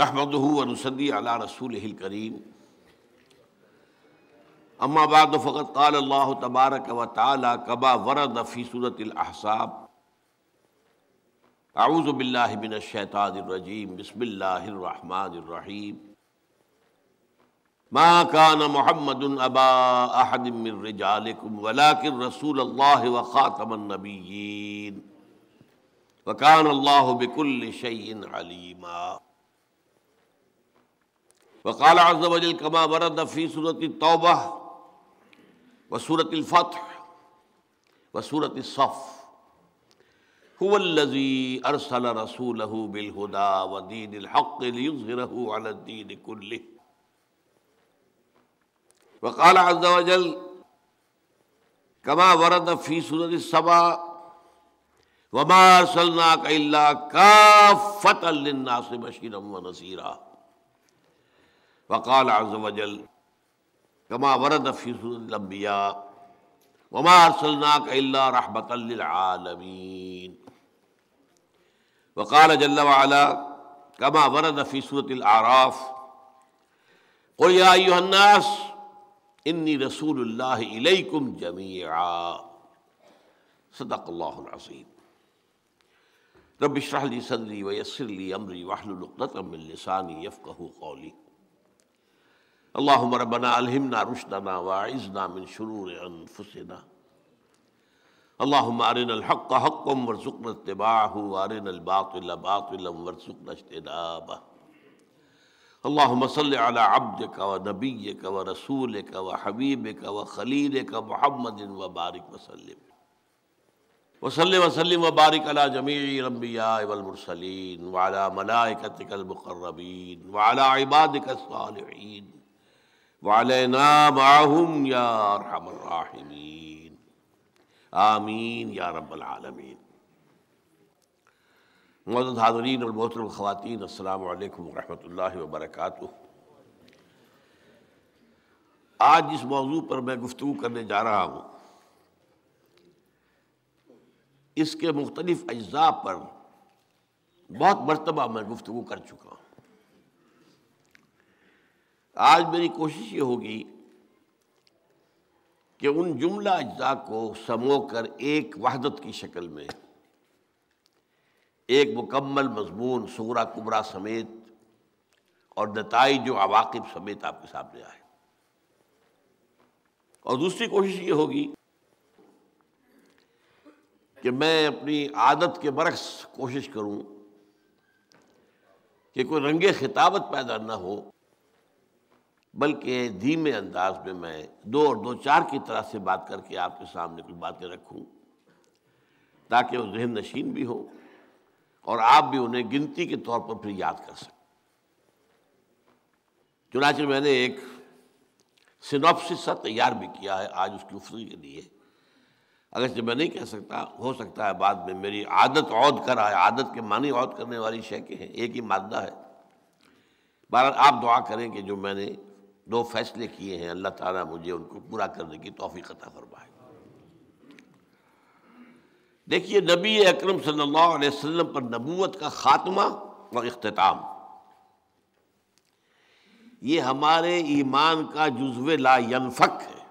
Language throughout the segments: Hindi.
नहमदूनसदी अला रसूल करीम अम्माबाद फ़कत काल अल्लाह तबारक व ताली कबा वरद फ़ी सूरतलहसाब आऊज़बिल्लाशैतानरजीम बसमिल्लाम मा कान मोहम्मद अबा अहदमिरजालकुम वलाकिन रसूल अल्लाह व ख़ातमनबीन वकान अल्लाह बिकुल शैन अलीमा وقال عز وجل كما ورد في سورة التوبة وسورة الفتح وسورة الصف هو الذي أرسل رسوله بالهدى ودين الحق ليظهره على الدين كله وقال عز وجل كما ورد في سورة السبا وما أرسلناك إلا كافة للناس بشيرا ونصيرا وقال عز وجل كما ورد في سورة الأنبياء وما أرسلناك إلا رحمة للعالمين وقال جل وعلا كما ورد في سورة الأعراف قل يا أيها الناس إني رسول الله إليكم جميعا صدق الله العظيم رب اشرح لي صدري ويسر لي أمري واحلل عقدة من لساني يفقه قولي अल्लाह रबना अलहमना रुशदना वाइजना मिन शुरू अनफुसना अल्लाह आरिन हक़ हक़म वरसुकन तबाह आरिन बातिल बातिलम वरसुकन अजतनाब अल्लाह मसल अला अब्द का व नबी का व रसूल का व हबीब का व खलील का महमद व बारिक वसलम वसल वसलम व वालना माहम या रहमीन आमीन या हाजरीन और मोहतरम ख़वान अल्लाम वरहमल वबरक आज इस मौजू पर मैं गुफ्तु करने जा रहा हूँ इसके मुख्तलिफ़ अज्जा पर बहुत मरतबा मैं गुफ्तु कर चुका हूँ आज मेरी कोशिश ये होगी कि उन जुमला अज्जा को समो कर एक वहदत की शक्ल में एक मुकम्मल मजमून सूरा कुमरा समेत और नतज जो अवाकब समेत आपके सामने आए और दूसरी कोशिश ये होगी कि मैं अपनी आदत के बरक्स कोशिश करूं कि कोई रंगे खिताबत पैदा ना हो बल्कि धीमे अंदाज में मैं दो और दो चार की तरह से बात करके आपके सामने कुछ बातें रखूं ताकि वो जहन नशीन भी हो और आप भी उन्हें गिनती के तौर पर फिर याद कर सकें चुनाच मैंने एक सिनॉप्सिस सा तैयार भी किया है आज उसकी उफरी के लिए अगर जब मैं नहीं कह सकता हो सकता है बाद में मेरी आदत और करा है आदत के मानी औद करने वाली शय के हैं एक ही मादा है बहर आप दुआ करें कि जो मैंने दो फैसले किए हैं अल्लाह ताला मुझे उनको पूरा करने की तोफ़ी अता फरमाए देखिए नबी अकरम सल्लल्लाहु अलैहि वसल्लम पर नबूवत का ख़ात्मा और अख्ताम ये हमारे ईमान का जुजव लायनफक है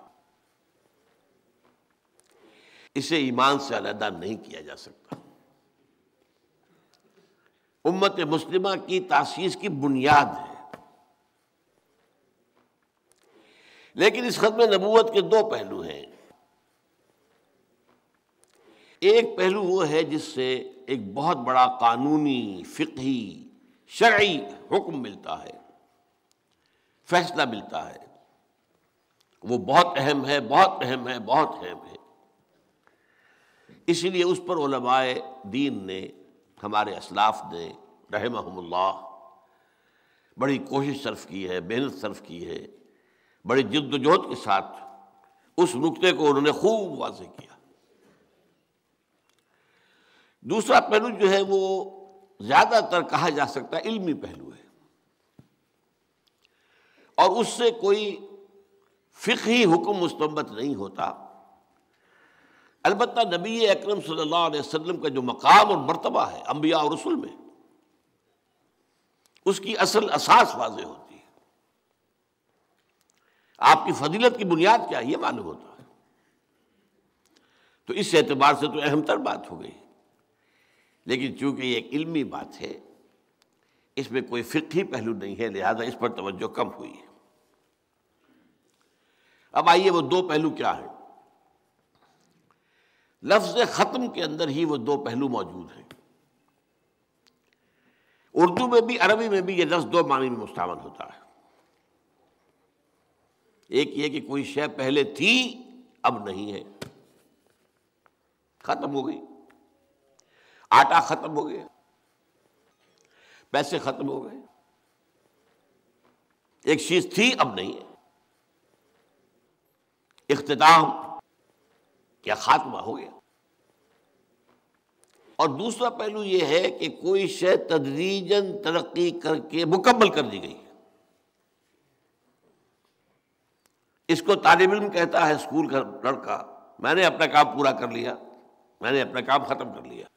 इसे ईमान से अलहदा नहीं किया जा सकता उम्मत मुस्लिमा की तासीस की बुनियाद है लेकिन इस में नबूत के दो पहलू हैं एक पहलू वो है जिससे एक बहुत बड़ा कानूनी फ़िकी शर्य हुक्म मिलता है फैसला मिलता है वो बहुत अहम है बहुत अहम है बहुत अहम है इसलिए उस पर ओलमाए दीन ने हमारे असलाफ ने रहमल्ला बड़ी कोशिश सर्फ की है मेहनत सर्फ की है बड़ी जिद्दोजहद के साथ उस नुक्ते को उन्होंने खूब वाजे किया दूसरा पहलू जो है वो ज़्यादातर कहा जा सकता है इल्मी पहलू है और उससे कोई फ़िकी हुक्म मुस्तमत नहीं होता अलबत् नबी अकरम सल्लल्लाहु अलैहि वसल्लम का जो मकाम और मरतबा है अंबिया और रसुल में उसकी असल असास वाज होती आपकी फजीलत की बुनियाद क्या है ये मालूम होता है तो इस एतबार से तो अहमतर बात हो गई लेकिन चूंकि ये एक इल्मी बात है इसमें कोई फिक्री पहलू नहीं है लिहाजा इस पर तवज्जो कम हुई है अब आइए वो दो पहलू क्या है लफ्ज ख़त्म के अंदर ही वो दो पहलू मौजूद हैं उर्दू में भी अरबी में भी ये लफ्ज़ दो मानी में मुस्तामल होता है एक ये कि कोई शय पहले थी अब नहीं है खत्म हो गई आटा खत्म हो गया पैसे खत्म हो गए एक चीज थी अब नहीं है इख्ताम या खात्मा हो गया और दूसरा पहलू यह है कि कोई शय तदरीजन तरक्की करके मुकम्मल कर दी गई इसको तालब इम कहता है स्कूल का लड़का मैंने अपना काम पूरा कर लिया मैंने अपना काम ख़त्म कर लिया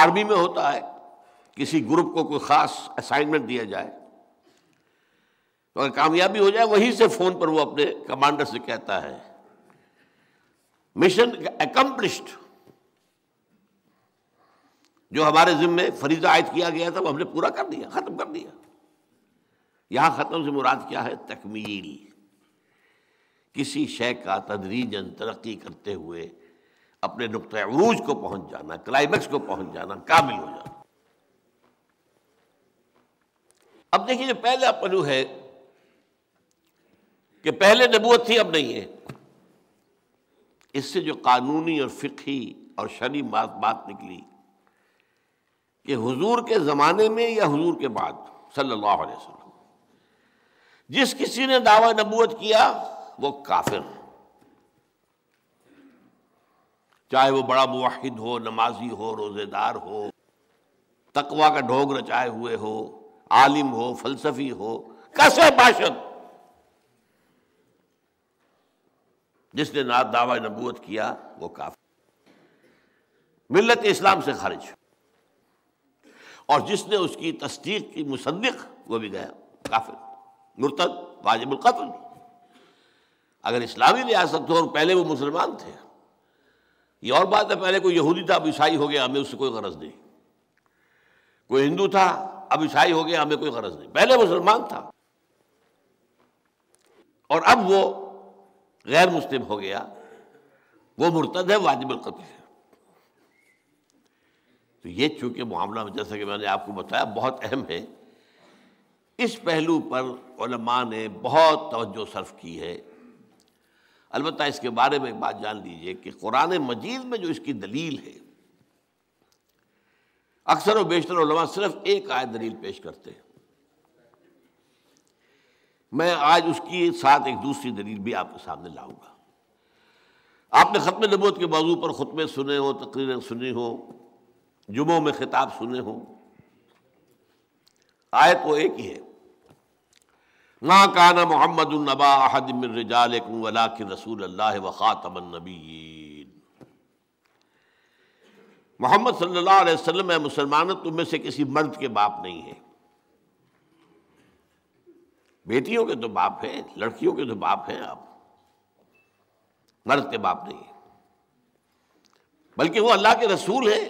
आर्मी में होता है किसी ग्रुप को कोई ख़ास असाइनमेंट दिया जाए तो अगर कामयाबी हो जाए वहीं से फ़ोन पर वो अपने कमांडर से कहता है मिशन एकम्प्लिश्ड जो हमारे जिम्मे फरीजा आयद किया गया था वो हमने पूरा कर दिया ख़त्म कर दिया यहाँ ख़त्म से मुराद क्या है तकमील किसी शय का तदरीजन तरक्की करते हुए अपने नुक़ अरूज को पहुँच जाना क्लाइमैक्स को पहुंच जाना काबिल हो जाना अब देखिए जो पहला पहलू है कि पहले नबूत थी अब नहीं है इससे जो कानूनी और फ़िकी और शरी बात बात निकली कि हुजूर के ज़माने में या हुजूर के बाद सल्लल्लाहु अलैहि वसल्लम जिस किसी ने दावा नबूत किया वो काफिर चाहे वो बड़ा मुहिद हो नमाजी हो रोज़ेदार हो तकवा का ढोंग रचाए हुए हो आलिम हो फलसफी हो कैसे बाशद जिसने ना दावा नबूत किया वो काफिर मिलत इस्लाम से खारिज और जिसने उसकी तस्दीक की मुसद्दिक वो भी गया काफिर मुर्तद वाजिबुल कत्ल अगर इस्लामी रियासत हो और पहले वो मुसलमान थे ये और बात है पहले कोई यहूदी था अब ईसाई हो गया हमें उससे कोई गरज नहीं कोई हिंदू था अब ईसाई हो गया हमें कोई गरज नहीं पहले मुसलमान था और अब वो गैर मुस्लिम हो गया वो मुर्तद है वाजिबुल कत्ल है तो ये चूंकि मामला जैसा कि मैंने आपको बताया बहुत अहम है इस पहलू पर ने बहुत तोज्जो सर्फ की है अलबत् इसके बारे में एक बात जान लीजिए कि कुरान मजीद में जो इसकी दलील है अक्सर व बेशतर सिर्फ एक आय दलील पेश करते हैं मैं आज उसकी साथ एक दूसरी दलील भी आपके सामने लाऊंगा आपने ख़त्म नबूत के मौजू पर ख़ुतबे सुने हो तकरीरें सुनी हो जुमों में खिताब सुने हो आयत वो एक ही है माँ काना मोहम्मद नबादिमिन रसूल अल्लाह मोहम्मद सल्ला मुसलमान तुम में से किसी मर्द के बाप नहीं है बेटियों के तो बाप हैं लड़कियों के तो बाप हैं आप मर्द के बाप नहीं बल्कि वो अल्लाह के रसूल हैं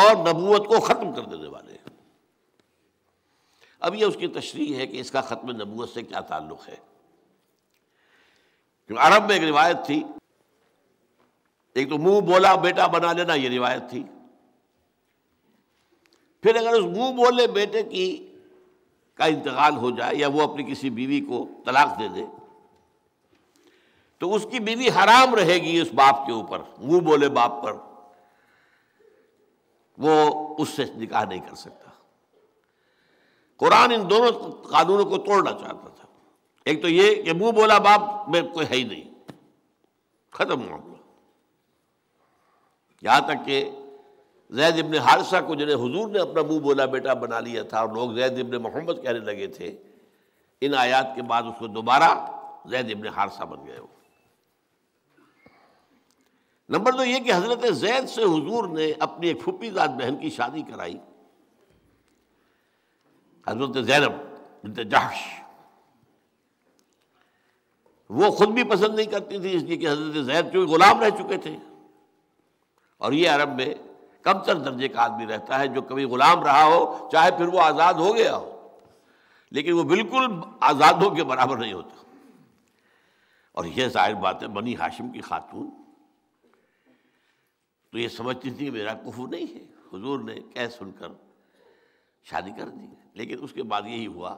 और नबूत को ख़त्म कर देने वाले हैं अब यह उसकी तशरी है कि इसका ख़त्म नबूत से क्या ताल्लुक़ है क्योंकि अरब में एक रिवायत थी एक तो मुंह बोला बेटा बना लेना यह रिवायत थी फिर अगर उस मुंह बोले बेटे की का इंतकाल हो जाए या वो अपनी किसी बीवी को तलाक दे दे तो उसकी बीवी हराम रहेगी उस बाप के ऊपर मुंह बोले बाप पर वो उससे निकाह नहीं कर सकता कुरान इन दोनों कानूनों को तोड़ना चाहता था एक तो ये कि मुंह बोला बाप में कोई है ही नहीं खत्म मामला यहां तक कि जैद इबन हारसा को जिन्हें हुजूर ने अपना मुंह बोला बेटा बना लिया था और लोग जैद इबन मोहम्मद कहने लगे थे इन आयात के बाद उसको दोबारा जैद इबन हारसा बन गए नंबर दो ये कि हज़रत जैद से हुजूर ने अपनी एक फुपीजाद बहन की शादी कराई हजरत जैनब जहश वो खुद भी पसंद नहीं करती थी इसलिए कि हजरत जैद चूँकि गुलाम रह चुके थे और ये अरब में कमतर दर्जे का आदमी रहता है जो कभी गुलाम रहा हो चाहे फिर वो आज़ाद हो गया हो लेकिन वो बिल्कुल आज़ादों के बराबर नहीं होता और यह जाहिर बात है बनी हाशिम की खातून तो ये समझती थी मेरा कुफू नहीं है हजूर ने कह सुनकर शादी कर दी लेकिन उसके बाद यही हुआ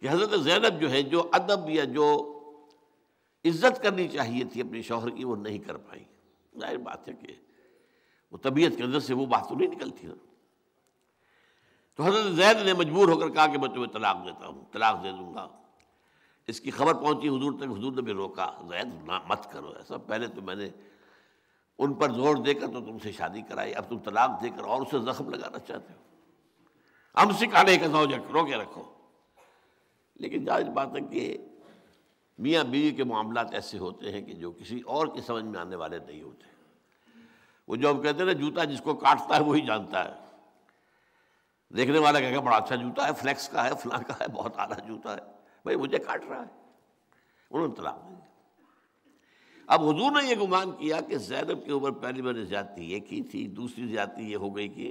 कि हज़रत ज़ैनब जो है जो अदब या जो इज्जत करनी चाहिए थी अपने शोहर की वो नहीं कर पाई जाहिर बात है कि वो तबीयत के अंदर से वो बात तो नहीं निकलती ना तो हजरत जैद ने मजबूर होकर कहा कि मैं तुम्हें तलाक देता हूँ तलाक दे दूंगा इसकी खबर पहुंची हजूर तक हजूर ने भी रोका जैद ना मत करो ऐसा पहले तो मैंने उन पर जोर देकर तो तुमसे शादी कराई अब तुम तलाक देकर और उसे जख्म लगाना चाहते हो हम सिखाने का सौजक रोके रखो लेकिन जाहिर बात है कि मियाँ बीवी के मामला ऐसे होते हैं कि जो किसी और के समझ में आने वाले नहीं होते वो जो हम कहते हैं ना जूता जिसको काटता है वही जानता है देखने वाला कहेगा बड़ा अच्छा जूता है फ्लैक्स का है फ्लां का है बहुत आला जूता है भाई मुझे काट रहा है उन्होंने तलाक दे अब हजूर ने यह गुमान किया कि जैनब के ऊपर पहली मैंने ज्यादा ये की थी दूसरी ज्यादा ये हो गई कि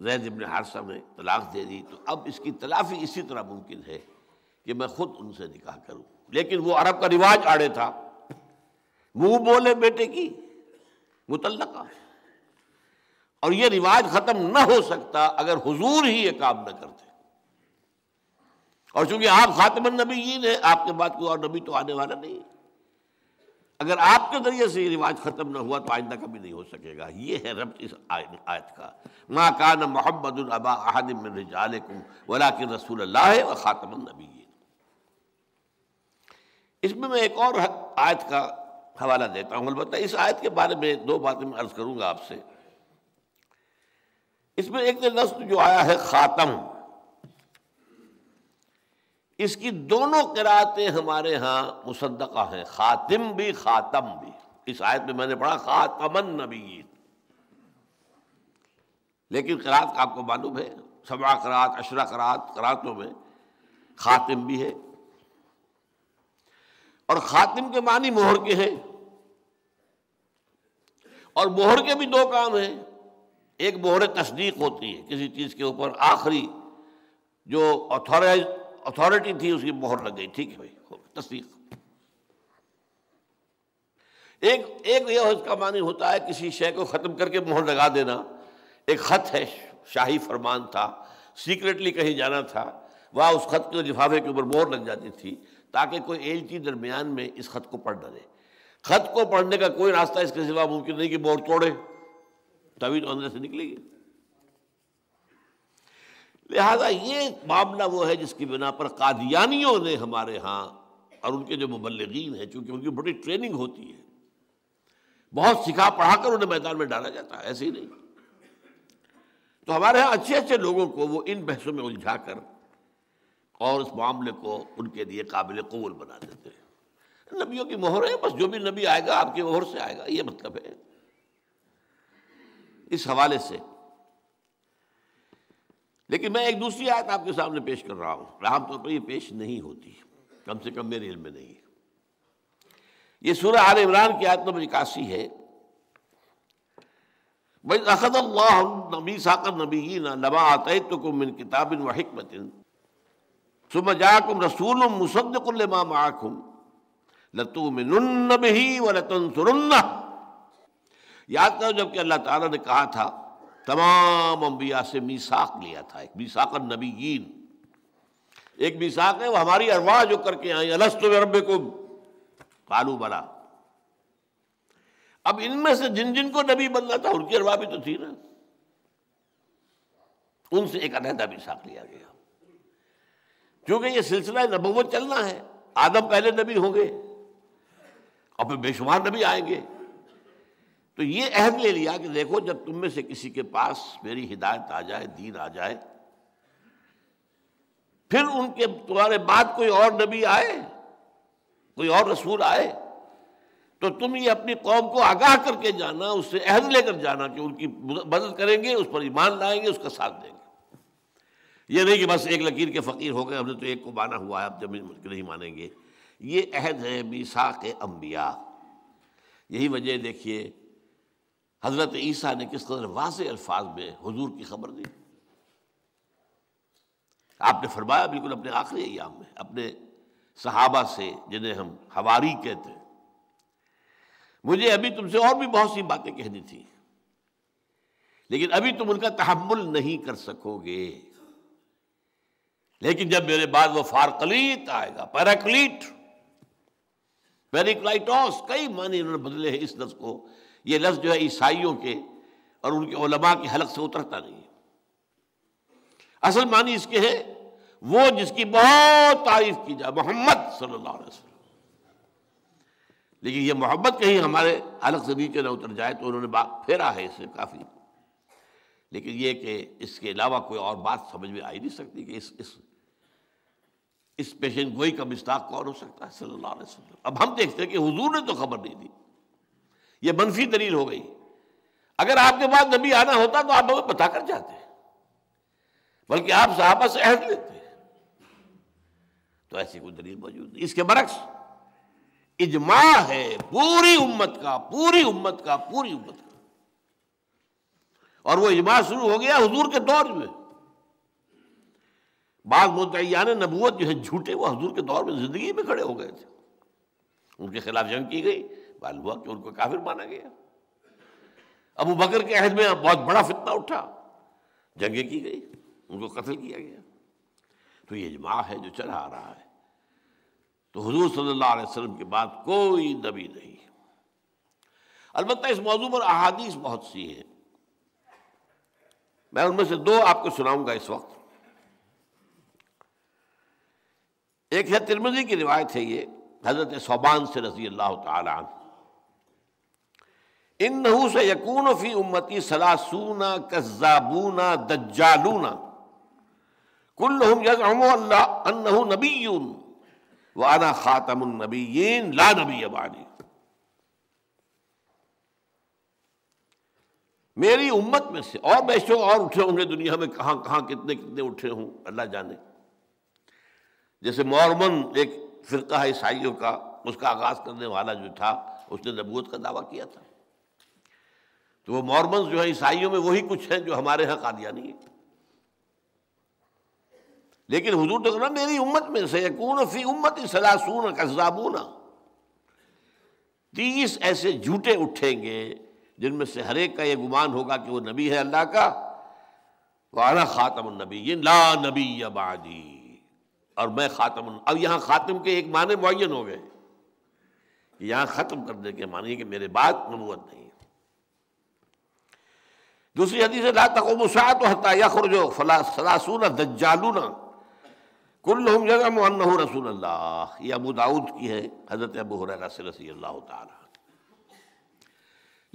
जैद इबन हादसा ने तलाक दे दी तो अब इसकी तलाफी इसी तरह मुमकिन है कि मैं खुद उनसे निकाह करूं लेकिन वो अरब का रिवाज आड़े था मुंह बोले बेटे की मुतलका और ये रिवाज ख़त्म न हो सकता अगर हुजूर ही ये काम न करते और चूंकि आप खातमन नबी है आपके बाद कोई और नबी तो आने वाला नहीं है अगर आपके जरिए से ये रिवाज ख़त्म ना हुआ तो आइंदा कभी नहीं हो सकेगा ये है रब इस आयत का माँ का न मोहम्मद अबा वला के रसूल अल्लाह है ख़ातम नबी इसमें मैं एक और आयत का हवाला देता हूँ अलबत्त इस आयत के बारे में दो बातें मैं अर्ज़ करूंगा आपसे इसमें एक तो लफ्ज़ जो आया है ख़ातम इसकी दोनों किरातें हमारे यहाँ मुसदका हैं खातिम भी खातम भी इस आयत में मैंने पढ़ा खातमन नबी लेकिन करात का आपको मालूम है सबा करात अशरा करात करातों में खातिम भी है और खातिम के मानी मोहर के हैं और मोहर के भी दो काम हैं एक मोहर तस्दीक होती है किसी चीज़ के ऊपर आखिरी जो ऑथोराइज अथॉरिटी थी उसकी मोहर लग गई ठीक है तस्दीक एक एक यह इसका मानी होता है किसी शय को ख़त्म करके मोहर लगा देना एक ख़त है शाही फरमान था सीक्रेटली कहीं जाना था वह उस ख़त के लिफाफे के ऊपर मोहर लग जाती थी ताकि कोई एलची दरमियान में इस ख़त को पढ़ डाले ख़त को पढ़ने का कोई रास्ता इसके सिवा मुमकिन नहीं कि मोहर तोड़े तभी तो अंदर से निकलेगी लिहाजा ये मामला वो है जिसकी बिना पर कादियानियों ने हमारे यहाँ और उनके जो मुबलगिन हैं चूँकि उनकी बड़ी ट्रेनिंग होती है बहुत सिखा पढ़ा कर उन्हें मैदान में डाला जाता है ऐसे ही नहीं तो हमारे यहाँ अच्छे अच्छे लोगों को वो इन बहसों में उलझा कर और उस मामले को उनके लिए काबिल कबूल बना देते हैं नबियों की मोहर है बस जो भी नबी आएगा आपकी मोहर से आएगा ये मतलब है इस हवाले से लेकिन मैं एक दूसरी आयत आपके सामने पेश कर रहा हूं आमतौर पर यह पेश नहीं होती कम से कम मेरे इल्म में नहीं यह सूर्य आल इमरान की आयत नंबर इक्यासी है भाई अखद अल्लाह नबी साकब नबी नमा आतम मिन किताबिन व हमतिन जाकुम रसूल व याद करो जबकि अल्लाह ताला ने कहा था तमाम अम्बिया से मीसाक लिया था एक मीसाक नबीन एक मीसाक है वो हमारी अरवा जो करके आई अलस्त रब को कालू बना अब इनमें से जिन जिन को नबी बनना था उनकी अरवा भी तो थी ना उनसे एक अनहदा मीसाक लिया गया क्योंकि ये सिलसिला नबोवत चलना है आदम पहले नबी होंगे और फिर बेशुमार नबी आएंगे तो ये अहम ले लिया कि देखो जब तुम में से किसी के पास मेरी हिदायत आ जाए दीन आ जाए फिर उनके तुम्हारे बाद कोई और नबी आए कोई और रसूल आए तो तुम ये अपनी कौम को आगाह करके जाना उससे अहद लेकर जाना कि उनकी मदद करेंगे उस पर ईमान लाएंगे उसका साथ देंगे ये नहीं कि बस एक लकीर के फ़कीर हो गए हमने तो एक को माना हुआ है अब जब नहीं मानेंगे ये अहद है मीसा के अम्बिया यही वजह देखिए हज़रत ईसा ने किस कदर वाज अल्फाज में हजूर की खबर दी आपने फरमाया बिल्कुल अपने आखिरी अयाम में अपने सहाबा से जिन्हें हम हवारी कहते हैं मुझे अभी तुमसे और भी बहुत सी बातें कहनी थी लेकिन अभी तुम उनका तहमुल नहीं कर सकोगे लेकिन जब मेरे बाद वो फारकलीत आएगा पैराकलीट पेरिक्लाइटॉस कई माने इन्होंने बदले हैं इस लफ्ज को ये लफ्ज़ जो है ईसाइयों के और उनके ओलमा के हलक से उतरता नहीं असल मानी इसके है वो जिसकी बहुत तारीफ की जाए मोहम्मद सल्लल्लाहु अलैहि वसल्लम लेकिन ये मोहब्बत कहीं हमारे हलक से नीचे ना उतर जाए तो उन्होंने बात फेरा है इससे काफ़ी लेकिन यह कि इसके अलावा कोई और बात समझ में आ ही नहीं सकती कि इस इस इस पेशन गोई का मिस्ताक कौन हो सकता है सल्लल्लाहु अलैहि वसल्लम अब हम देखते हैं कि हुजूर ने तो खबर नहीं दी ये मनफी दलील हो गई अगर आपके पास नबी आना होता तो आप हमें कर जाते बल्कि आप साहबा से अहद लेते तो ऐसी कोई दलील मौजूद नहीं इसके बरक्स इजमा है पूरी उम्मत का पूरी उम्मत का पूरी उम्मत का और वो इजमा शुरू हो गया हजूर के दौर में बाद मुतैयान नबूत जो है झूठे वो हजूर के दौर में जिंदगी में खड़े हो गए थे उनके खिलाफ जंग की गई मालूम हुआ कि उनको काफिर माना गया अबू बकर के अहद में बहुत बड़ा फितना उठा जंगें की गई उनको कत्ल किया गया तो ये जमा है जो चला आ रहा है तो हजूर सल्ला वसलम के बाद कोई नबी नहीं अलबत् इस मौजू पर अहादीस बहुत सी हैं मैं उनमें से दो आपको सुनाऊंगा इस वक्त एक है तिरमजी की रिवायत है ये हज़रत सोबान से रजी अल्लाह तन इन नहू से यकून फ़ी उम्मती सलासूना कज़ाबूना दज्जालूना कुल्लुम अल्लाह अन्नहु नबीयून व अना ला नबी अबानी मेरी उम्मत में से और बेशो और उठे होंगे दुनिया में कहाँ कहाँ कितने कितने उठे हों अल्लाह जाने जैसे मॉर्मन एक फ़िरका है ईसाइयों का उसका आगाज़ करने वाला जो था उसने नबूत का दावा किया था तो वो मॉर्मन्स जो है ईसाइयों में वही कुछ हैं जो हमारे यहाँ कादियानी है लेकिन हजूर तो ना मेरी उम्मत में से यकून फी उम्मत सलासून कसाबून तीस ऐसे झूठे उठेंगे जिनमें से हरेक का ये गुमान होगा कि वो नबी है अल्लाह का वाला खातम नबी ये ला नबी अबादी और मैं खातम अब यहां खातम के एक माने मुन हो गए यहां ख़त्म करने के मानिए कि मेरे बाद नबूत नहीं दूसरी हदीस ला तकमसात हता यखरजो फला सलासून दज्जालूना कुल हम जगह मुन्न रसूल अल्लाह ये अबू दाऊद की है हज़रत अबू हुररा से रसी अल्लाह ताला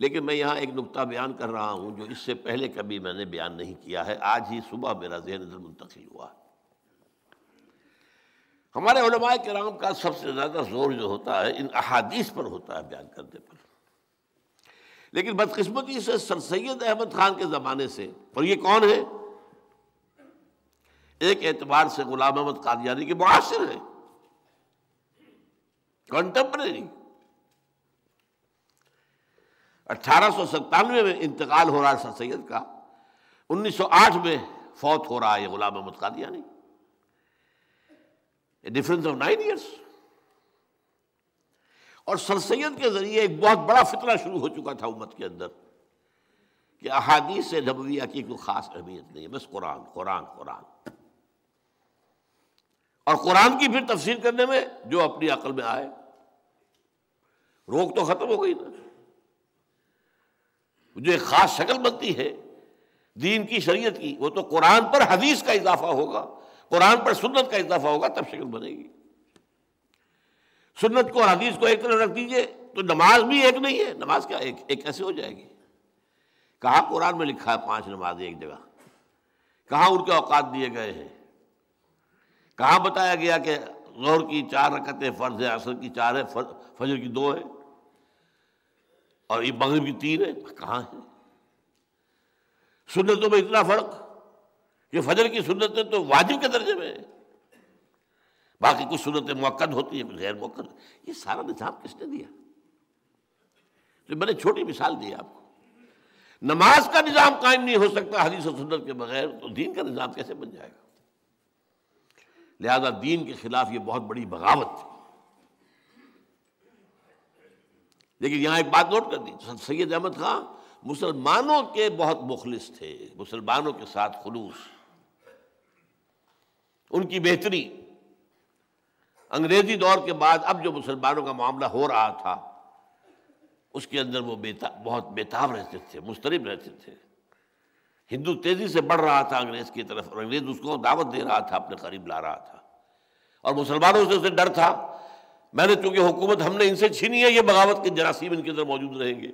लेकिन मैं यहाँ एक नुकता बयान कर रहा हूँ जो इससे पहले कभी मैंने बयान नहीं किया है आज ही सुबह मेरा जहन इधर मुंतकिल हुआ हमारे कराम का सबसे ज़्यादा जोर जो होता है इन अहादीस पर होता है बयान करने पर लेकिन बदकिस्मती से सर सैद अहमद खान के ज़माने से और ये कौन है एक एतबार से गुलाम अहमद कादयानी के मुआसर हैं कंटेम्प्रेरी अट्ठारह सौ सत्तानवे में इंतकाल हो रहा है सर सैद का 1908 में फौत हो रहा है Ghulam Ahmad Qadiani difference of nine years और सर सैद के ज़रिए एक बहुत बड़ा फितना शुरू हो चुका था उम्मत के अंदर कि अहादीस से नबविया की कोई ख़ास अहमियत नहीं है बस कुरान कुरान कुरान और कुरान की फिर तफसीर करने में जो अपनी अकल में आए रोक तो ख़त्म हो गई ना जो एक ख़ास शक्ल बनती है दीन की शरीयत की वो तो कुरान पर हदीस का इजाफा होगा कुरान पर सुन्नत का इजाफा होगा तब शक्ल बनेगी सुन्नत को और हदीस को एक तरफ रख दीजिए तो नमाज भी एक नहीं है नमाज क्या एक एक ऐसे हो जाएगी कहाँ कुरान में लिखा है पांच नमाज एक जगह कहाँ उनके औकात दिए गए हैं कहाँ बताया गया कि गौर की चार रकतें फ़र्ज है असर की चार है फजर की दो है और ये मगरब की तीन है कहाँ है सुन्नतों में इतना फ़र्क कि फजर की सुन्नतें तो वाजिब के दर्जे में है बाकी कुछ सूरत मौक़द होती है कुछ गैर मौक़द ये सारा निज़ाम किसने दिया तो मैंने छोटी मिसाल दी आपको नमाज का निज़ाम कायम नहीं हो सकता हदीस और सुन्नत के बगैर तो दीन का निज़ाम कैसे बन जाएगा लिहाजा दीन के खिलाफ ये बहुत बड़ी बगावत थी लेकिन यहां एक बात नोट कर दी सैयद अहमद खां मुसलमानों के बहुत मुखलिस थे मुसलमानों के साथ खलूस उनकी बेहतरी अंग्रेजी दौर के बाद अब जो मुसलमानों का मामला हो रहा था उसके अंदर वो बेता बहुत बेताब रहते थे मुस्तरब रहते थे हिंदू तेज़ी से बढ़ रहा था अंग्रेज़ की तरफ और अंग्रेज़ उसको दावत दे रहा था अपने करीब ला रहा था और मुसलमानों से उसे डर था मैंने चूंकि हुकूमत हमने इनसे छीनी है ये बगावत के जरासीम इनके अंदर मौजूद रहेंगे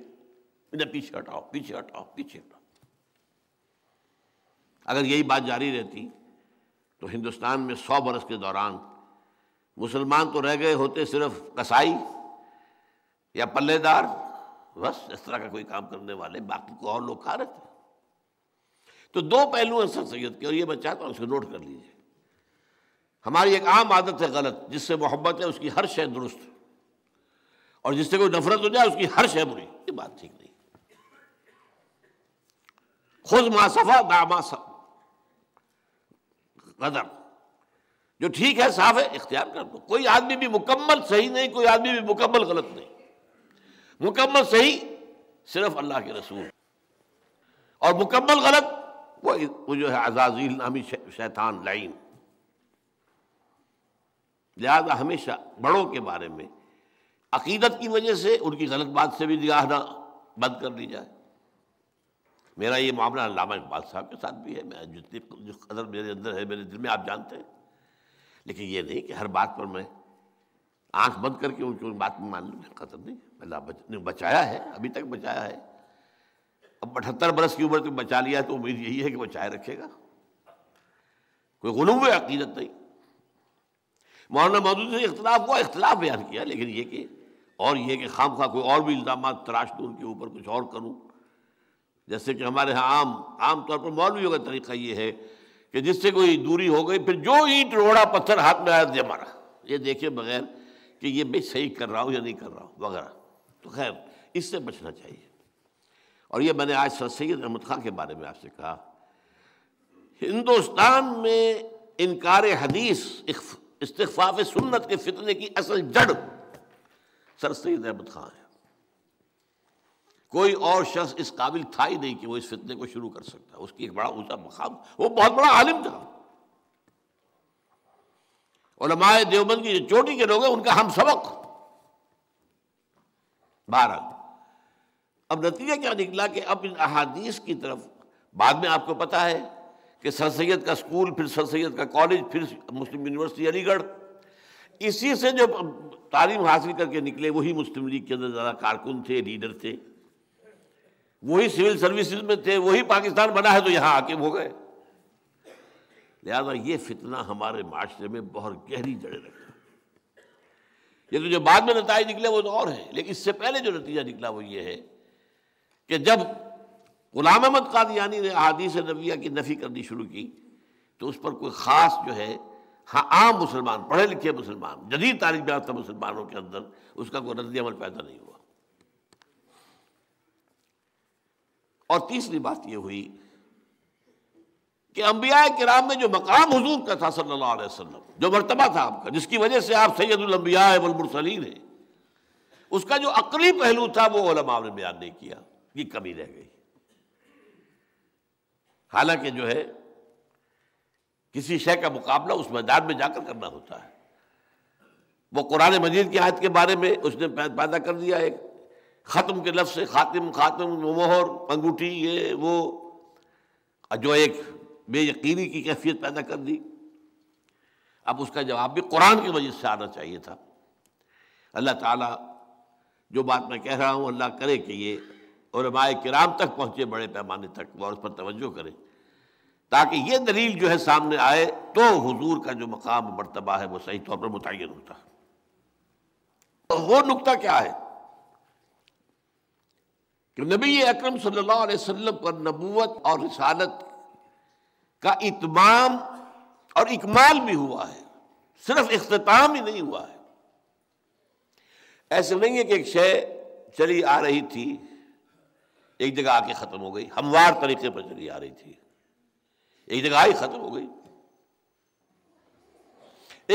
इन्हें पीछे हटाओ पीछे हटाओ पीछे हटाओ अगर यही बात जारी रहती तो हिंदुस्तान में सौ बरस के दौरान मुसलमान तो रह गए होते सिर्फ कसाई या पल्लेदार बस इस तरह का कोई काम करने वाले बाकी को और लोग खा रहे थे तो दो पहलू हैं सर सैयद के और ये मैं चाहता हूँ उसको नोट कर लीजिए हमारी एक आम आदत है गलत जिससे मोहब्बत है उसकी हर शय दुरुस्त और जिससे कोई नफरत हो जाए उसकी हर शय बुरी ये बात ठीक नहीं खुद मासफा दामा कदर जो ठीक है साफ है इख्तियार कर दो कोई आदमी भी मुकम्मल सही नहीं कोई आदमी भी मुकम्मल गलत नहीं मुकम्मल सही सिर्फ अल्लाह के रसूल और मुकम्मल गलत वो वो जो है आजाजील नामी शै, शैतान लाइन लिहाजा हमेशा बड़ों के बारे में अकीदत की वजह से उनकी गलत बात से भी निगाहना बंद कर दी जाए मेरा ये मामला लामा इकबाल साहब के साथ भी है मैं जितनी जिस कदर मेरे अंदर है मेरे दिल में आप जानते हैं लेकिन ये नहीं कि हर बात पर मैं आंख बंद करके उनकी उन बात में मान लूँ खत्म नहीं अल्लाह बच, बचाया है अभी तक बचाया है अब अठहत्तर बरस की उम्र तक तो बचा लिया है तो उम्मीद यही है कि बचाए रखेगा कोई हुए अकीदत नहीं मौलाना मौजूद से इख्तलाफ को इख्तलाफ बयान किया लेकिन ये कि और ये कि खाम खा कोई और भी इल्ज़ाम तराश दूँ उनके ऊपर कुछ और करूँ जैसे कि हमारे यहाँ आम आम तौर पर मौलवियों का तरीका ये है कि जिससे कोई दूरी हो गई फिर जो ईट रोड़ा पत्थर हाथ में आया दे मारा ये देखे बगैर कि ये मैं सही कर रहा हूँ या नहीं कर रहा हूँ वगैरह तो खैर इससे बचना चाहिए और ये मैंने आज सर सैद अहमद खां के बारे में आपसे कहा हिंदुस्तान में इनकार हदीस इस्तफाफ सुन्नत के फितने की असल जड़ सर सैद अहमद खां है कोई और शख्स इस काबिल था ही नहीं कि वो इस फितने को शुरू कर सकता उसकी एक बड़ा ऊंचा मकाम वो बहुत बड़ा आलिम था और उलमाए देवबंद की जो चोटी के लोग हैं उनका हम सबक भारत अब नतीजा क्या निकला कि अब इन अहादीस की तरफ बाद में आपको पता है कि सर सैद का स्कूल फिर सर सैद का कॉलेज फिर मुस्लिम यूनिवर्सिटी अलीगढ़ इसी से जो तालीम हासिल करके निकले वही मुस्लिम लीग के अंदर ज़्यादा कारकुन थे लीडर थे वही सिविल सर्विसेज में थे वही पाकिस्तान बना है तो यहाँ आके हो गए लिहाजा ये फितना हमारे माशरे में बहुत गहरी जड़े रखा ये तो जो बाद में नतज निकले वो तो और है लेकिन इससे पहले जो नतीजा निकला वो ये है कि जब गुलाम अहमद कादियानी ने अहादीस नबिया की नफ़ी करनी शुरू की तो उस पर कोई ख़ास जो है हाँ आम मुसलमान पढ़े लिखे मुसलमान जदीद तारीफ याफ्ता मुसलमानों के अंदर उसका कोई रद्द अमल पैदा नहीं हुआ और तीसरी बात यह हुई कि अंबिया के राम में जो मकाम हजूर का था सल्लल्लाहु अलैहि वसल्लम जो मरतबा था आपका जिसकी वजह से आप सैदुलम्बिया वलमरसलीन हैं उसका जो अकली पहलू था वो ओलमा ने बयान नहीं किया ये कमी रह गई हालांकि जो है किसी शह का मुकाबला उस मैदान में जाकर करना होता है वो कुरान मजीद की आयत के बारे में उसने पैदा कर दिया एक ख़त्म के लफ्ज़ से खातिम खातम मोहर अंगूठी ये वो जो एक बेयकीनी की कैफियत पैदा कर दी अब उसका जवाब भी कुरान की वजह से आना चाहिए था अल्लाह ताला जो बात मैं कह रहा हूँ अल्लाह करे कि ये और माए किराम तक पहुँचे बड़े पैमाने तक और उस पर तवज्जो करें ताकि ये दलील जो है सामने आए तो हुजूर का जो मकाम मरतबा है वो सही तौर पर मुतन होता है वो नुकता क्या है कि नबी अकरम सल्लल्लाहु अलैहि वसल्लम पर नबूवत और रिसालत का इतमाम और इकमाल भी हुआ है सिर्फ अख्ताम ही नहीं हुआ है ऐसे नहीं है कि एक शय चली आ रही थी एक जगह आके ख़त्म हो गई हमवार तरीके पर चली आ रही थी एक जगह आई ख़त्म हो गई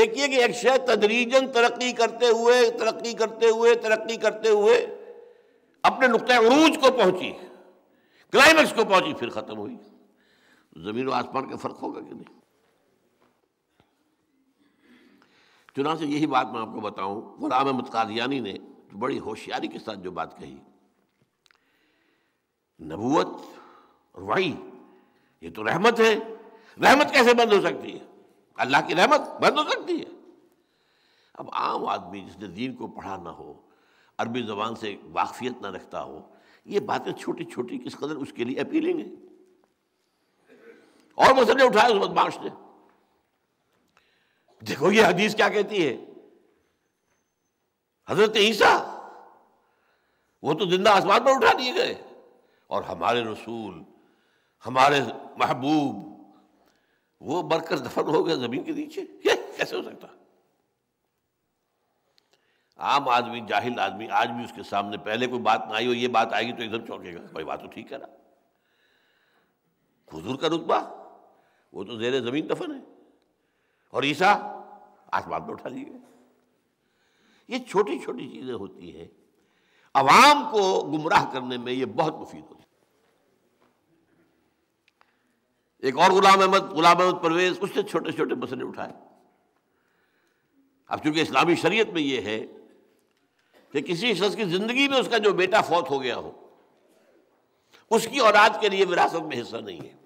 एक ये कि एक शय तदरीजन तरक्की करते हुए तरक्की करते हुए तरक्की करते हुए अपने नुकते अरूज को पहुंची क्लाइमेक्स को पहुंची फिर ख़त्म हुई ज़मीन और आसमान का फ़र्क होगा कि नहीं चुनाव से यही बात मैं आपको बताऊं गुलाम अहमद कादियानी ने तो बड़ी होशियारी के साथ जो बात कही नबूत और वही ये तो रहमत है रहमत कैसे बंद हो सकती है अल्लाह की रहमत बंद हो सकती है अब आम आदमी जिसने दीन को पढ़ा ना हो अरबी ज़बान से वाकफियत ना रखता हो ये बातें छोटी छोटी किस कदर उसके लिए अपीलिंग है और मसले उठाए उस बदमाश ने देखो ये हदीस क्या कहती है हजरत ईसा वो तो जिंदा आसमान पर उठा दिए गए और हमारे रसूल हमारे महबूब वो बरकर दफन हो गए ज़मीन के नीचे कैसे हो सकता आम आदमी जाहिल आदमी आज भी उसके सामने पहले कोई बात ना आई हो ये बात आएगी तो एकदम चौंकेगा भाई बात तो ठीक है ना खुजूर का रुतबा वो तो जेर ज़मीन दफन है और ईसा आसमान पर उठा लिए ये छोटी छोटी चीज़ें होती हैं आवाम को गुमराह करने में ये बहुत मुफीद होती है एक और गुलाम अहमद गुलाम अहमद परवेज उसने छोटे छोटे मसले उठाए अब चूंकि इस्लामी शरीयत में ये है कि किसी शख्स की ज़िंदगी में उसका जो बेटा फौत हो गया हो उसकी औलाद के लिए विरासत में हिस्सा नहीं है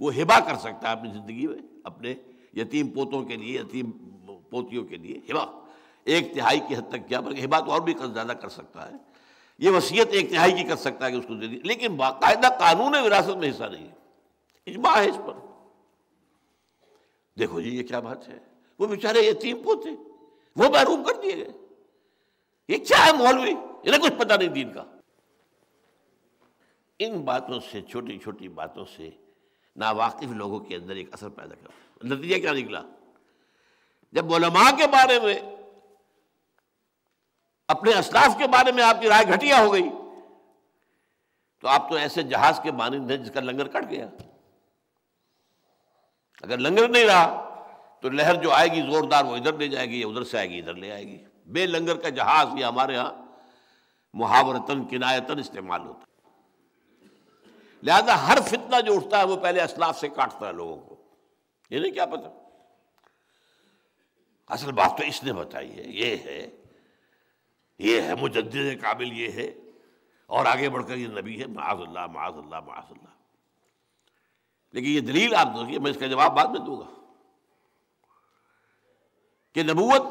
वो हिबा कर सकता है अपनी ज़िंदगी में अपने यतीम पोतों के लिए यतीम पोतियों के लिए हिबा एक तिहाई की हद तक क्या बल्कि हिबा तो और भी ज़्यादा कर सकता है ये वसीयत एक तिहाई की कर सकता है कि उसको दे दी लेकिन बाकायदा कानून विरासत में हिस्सा नहीं है इजमा है इस पर देखो जी ये क्या बात है वो बेचारे यतीम पोते वो महरूम कर दिए गए ये क्या है मौलवी इन्हें कुछ पता नहीं दीन का इन बातों से छोटी छोटी बातों से नावाकिफ लोगों के अंदर एक असर पैदा कर नतीजा क्या निकला जब ओलमा के बारे में अपने असलाफ के बारे में आपकी राय घटिया हो गई तो आप तो ऐसे जहाज के मानंद हैं जिसका लंगर कट गया अगर लंगर नहीं रहा तो लहर जो आएगी ज़ोरदार वो इधर ले जाएगी या उधर से आएगी इधर ले आएगी बेलंगर का जहाज ये हमारे यहाँ मुहावरतन किनायतन इस्तेमाल होता है लिहाजा हर फितना जो उठता है वो पहले असलाफ से काटता है लोगों को ये नहीं क्या पता असल बात तो इसने बताई है ये है ये है मुजद काबिल ये है और आगे बढ़कर ये नबी है माजल्ला माजल्ला माजल्ला लेकिन ये दलील आप दोगे मैं इसका जवाब बाद में दूंगा कि नबूत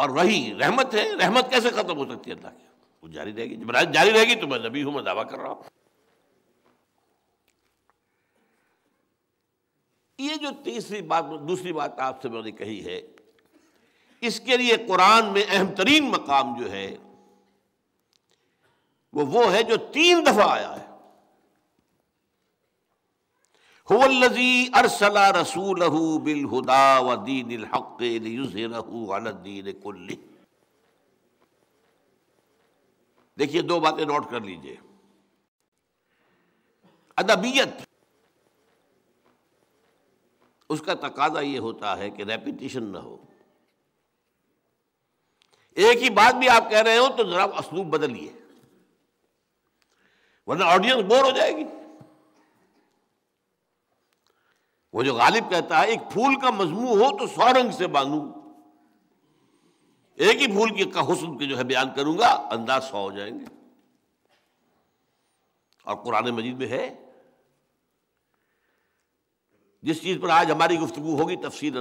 और वही रहमत है रहमत कैसे ख़त्म हो सकती है अल्लाह की वो जारी रहेगी जब जारी रहेगी तो मैं नबी हूं मैं दावा कर रहा हूं ये जो तीसरी बात दूसरी बात आपसे मैंने कही है इसके लिए कुरान में अहम तरीन मकाम जो है वो वो है जो तीन दफ़ा आया है देखिए दो बातें नोट कर लीजिए अदबियत उसका तकाजा यह होता है कि रेपिटेशन ना हो एक ही बात भी आप कह रहे हो तो जरा असलूब बदलिए वरना ऑडियंस बोर हो जाएगी वो जो गालिब कहता है एक फूल का मजमू हो तो सौ रंग से बांधू एक ही फूल की हुसन के जो है बयान करूंगा अंदाज सौ हो जाएंगे और कुरान मजीद में है जिस चीज़ पर आज हमारी गुफ्तु होगी तफसीर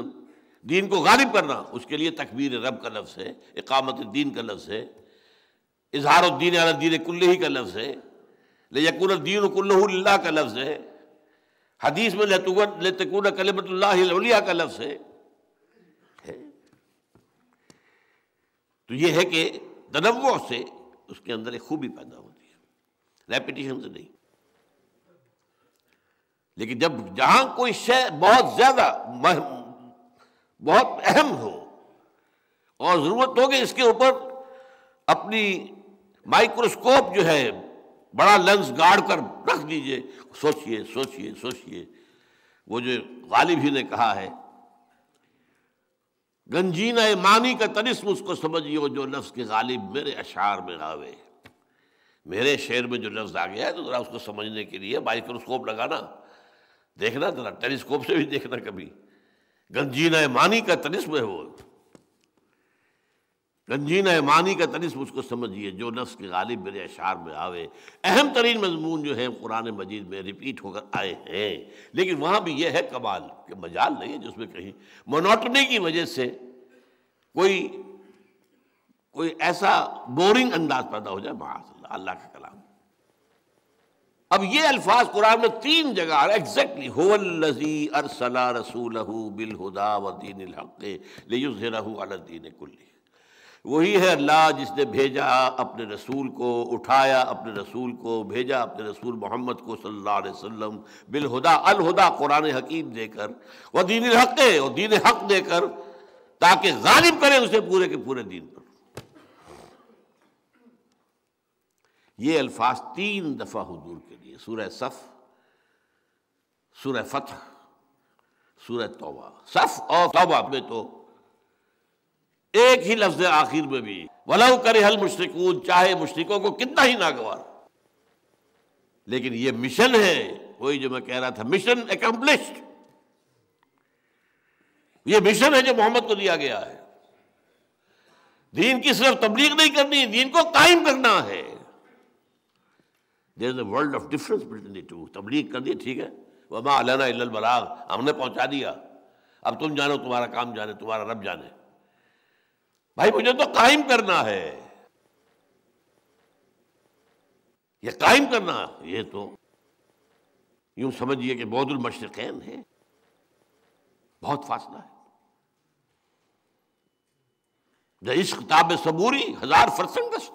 दीन को गालिब करना उसके लिए तकबीर रब का लफ्ज़ है इकामत दीन का लफ्ज़ है इजहार दीन दीन कुल्ले ही का लफ्ज़ है ले दीन कुल्ला का लफ्ज़ है हदीस में लेतकून कलमतुल्लिया का लफ्ज़ है तो ये है कि तनवों से उसके अंदर एक खूबी पैदा होती है रेपिटेशन से नहीं लेकिन जब जहां कोई शय बहुत ज्यादा बहुत अहम हो और जरूरत होगी इसके ऊपर अपनी माइक्रोस्कोप जो है बड़ा लंग्स गाड़ कर रख दीजिए सोचिए सोचिए सोचिए वो जो गालिब ही ने कहा है गंजीना मानी का तनिस्म उसको समझिए वो जो लफ्ज़ के गालिब मेरे अशार में आवे मेरे शेर में जो लफ्ज़ आ गया है तो ज़रा उसको समझने के लिए माइक्रोस्कोप लगाना देखना ज़रा टेलीस्कोप से भी देखना कभी गंजीना मानी का तनिस्म है वो रंजीन मानी का तनिस उसको समझिए जो नफ्स के गालिब मेरे अशार में आवे अहम तरीन मजमून जो है कुरान मजीद में रिपीट होकर आए हैं लेकिन वहाँ भी यह है कमाल के मजाल नहीं है जिसमें कहीं मोनोटनी की वजह से कोई कोई ऐसा बोरिंग अंदाज पैदा हो जाए महाज अल्लाह का कलाम अब ये अल्फाज कुरान में तीन जगह एग्जैक्टली होजी अरसला रसूल बिल हुदा वदीन कुल्ली वही है अल्लाह जिसने भेजा अपने रसूल को उठाया अपने रसूल को भेजा अपने रसूल मोहम्मद को सल्लल्लाहु अलैहि वसल्लम बिलहुदा अलहुदा कुरान हकीम देकर व दीन हक दे और दीन हक देकर ताकि गालिब करें उसे पूरे के पूरे दीन पर ये अल्फाज तीन दफ़ा हजूर के लिए सूर्य सफ़ सूर्य फ़तह सूर्य तोबा सफ़ और तोबा में तो एक ही लफ्ज आखिर में भी वलव करे हल मुश्रकून चाहे मुश्रकों को कितना ही नागवार लेकिन ये मिशन है वही जो मैं कह रहा था मिशन एकम्प्लिश्ड ये मिशन है जो मोहम्मद को दिया गया है दीन की सिर्फ तबलीग नहीं करनी दीन को कायम करना है there is a world of difference between the two तबलीग कर दी ठीक है वह अलना अलाना बलाग हमने पहुंचा दिया अब तुम जानो तुम्हारा काम जाने तुम्हारा रब जाने भाई मुझे तो कायम करना है ये कायम करना ये तो यूं समझिए कि बौद्ध मशरकैन है बहुत फासला है इस किताब सबूरी हजार फरसेंट दस्त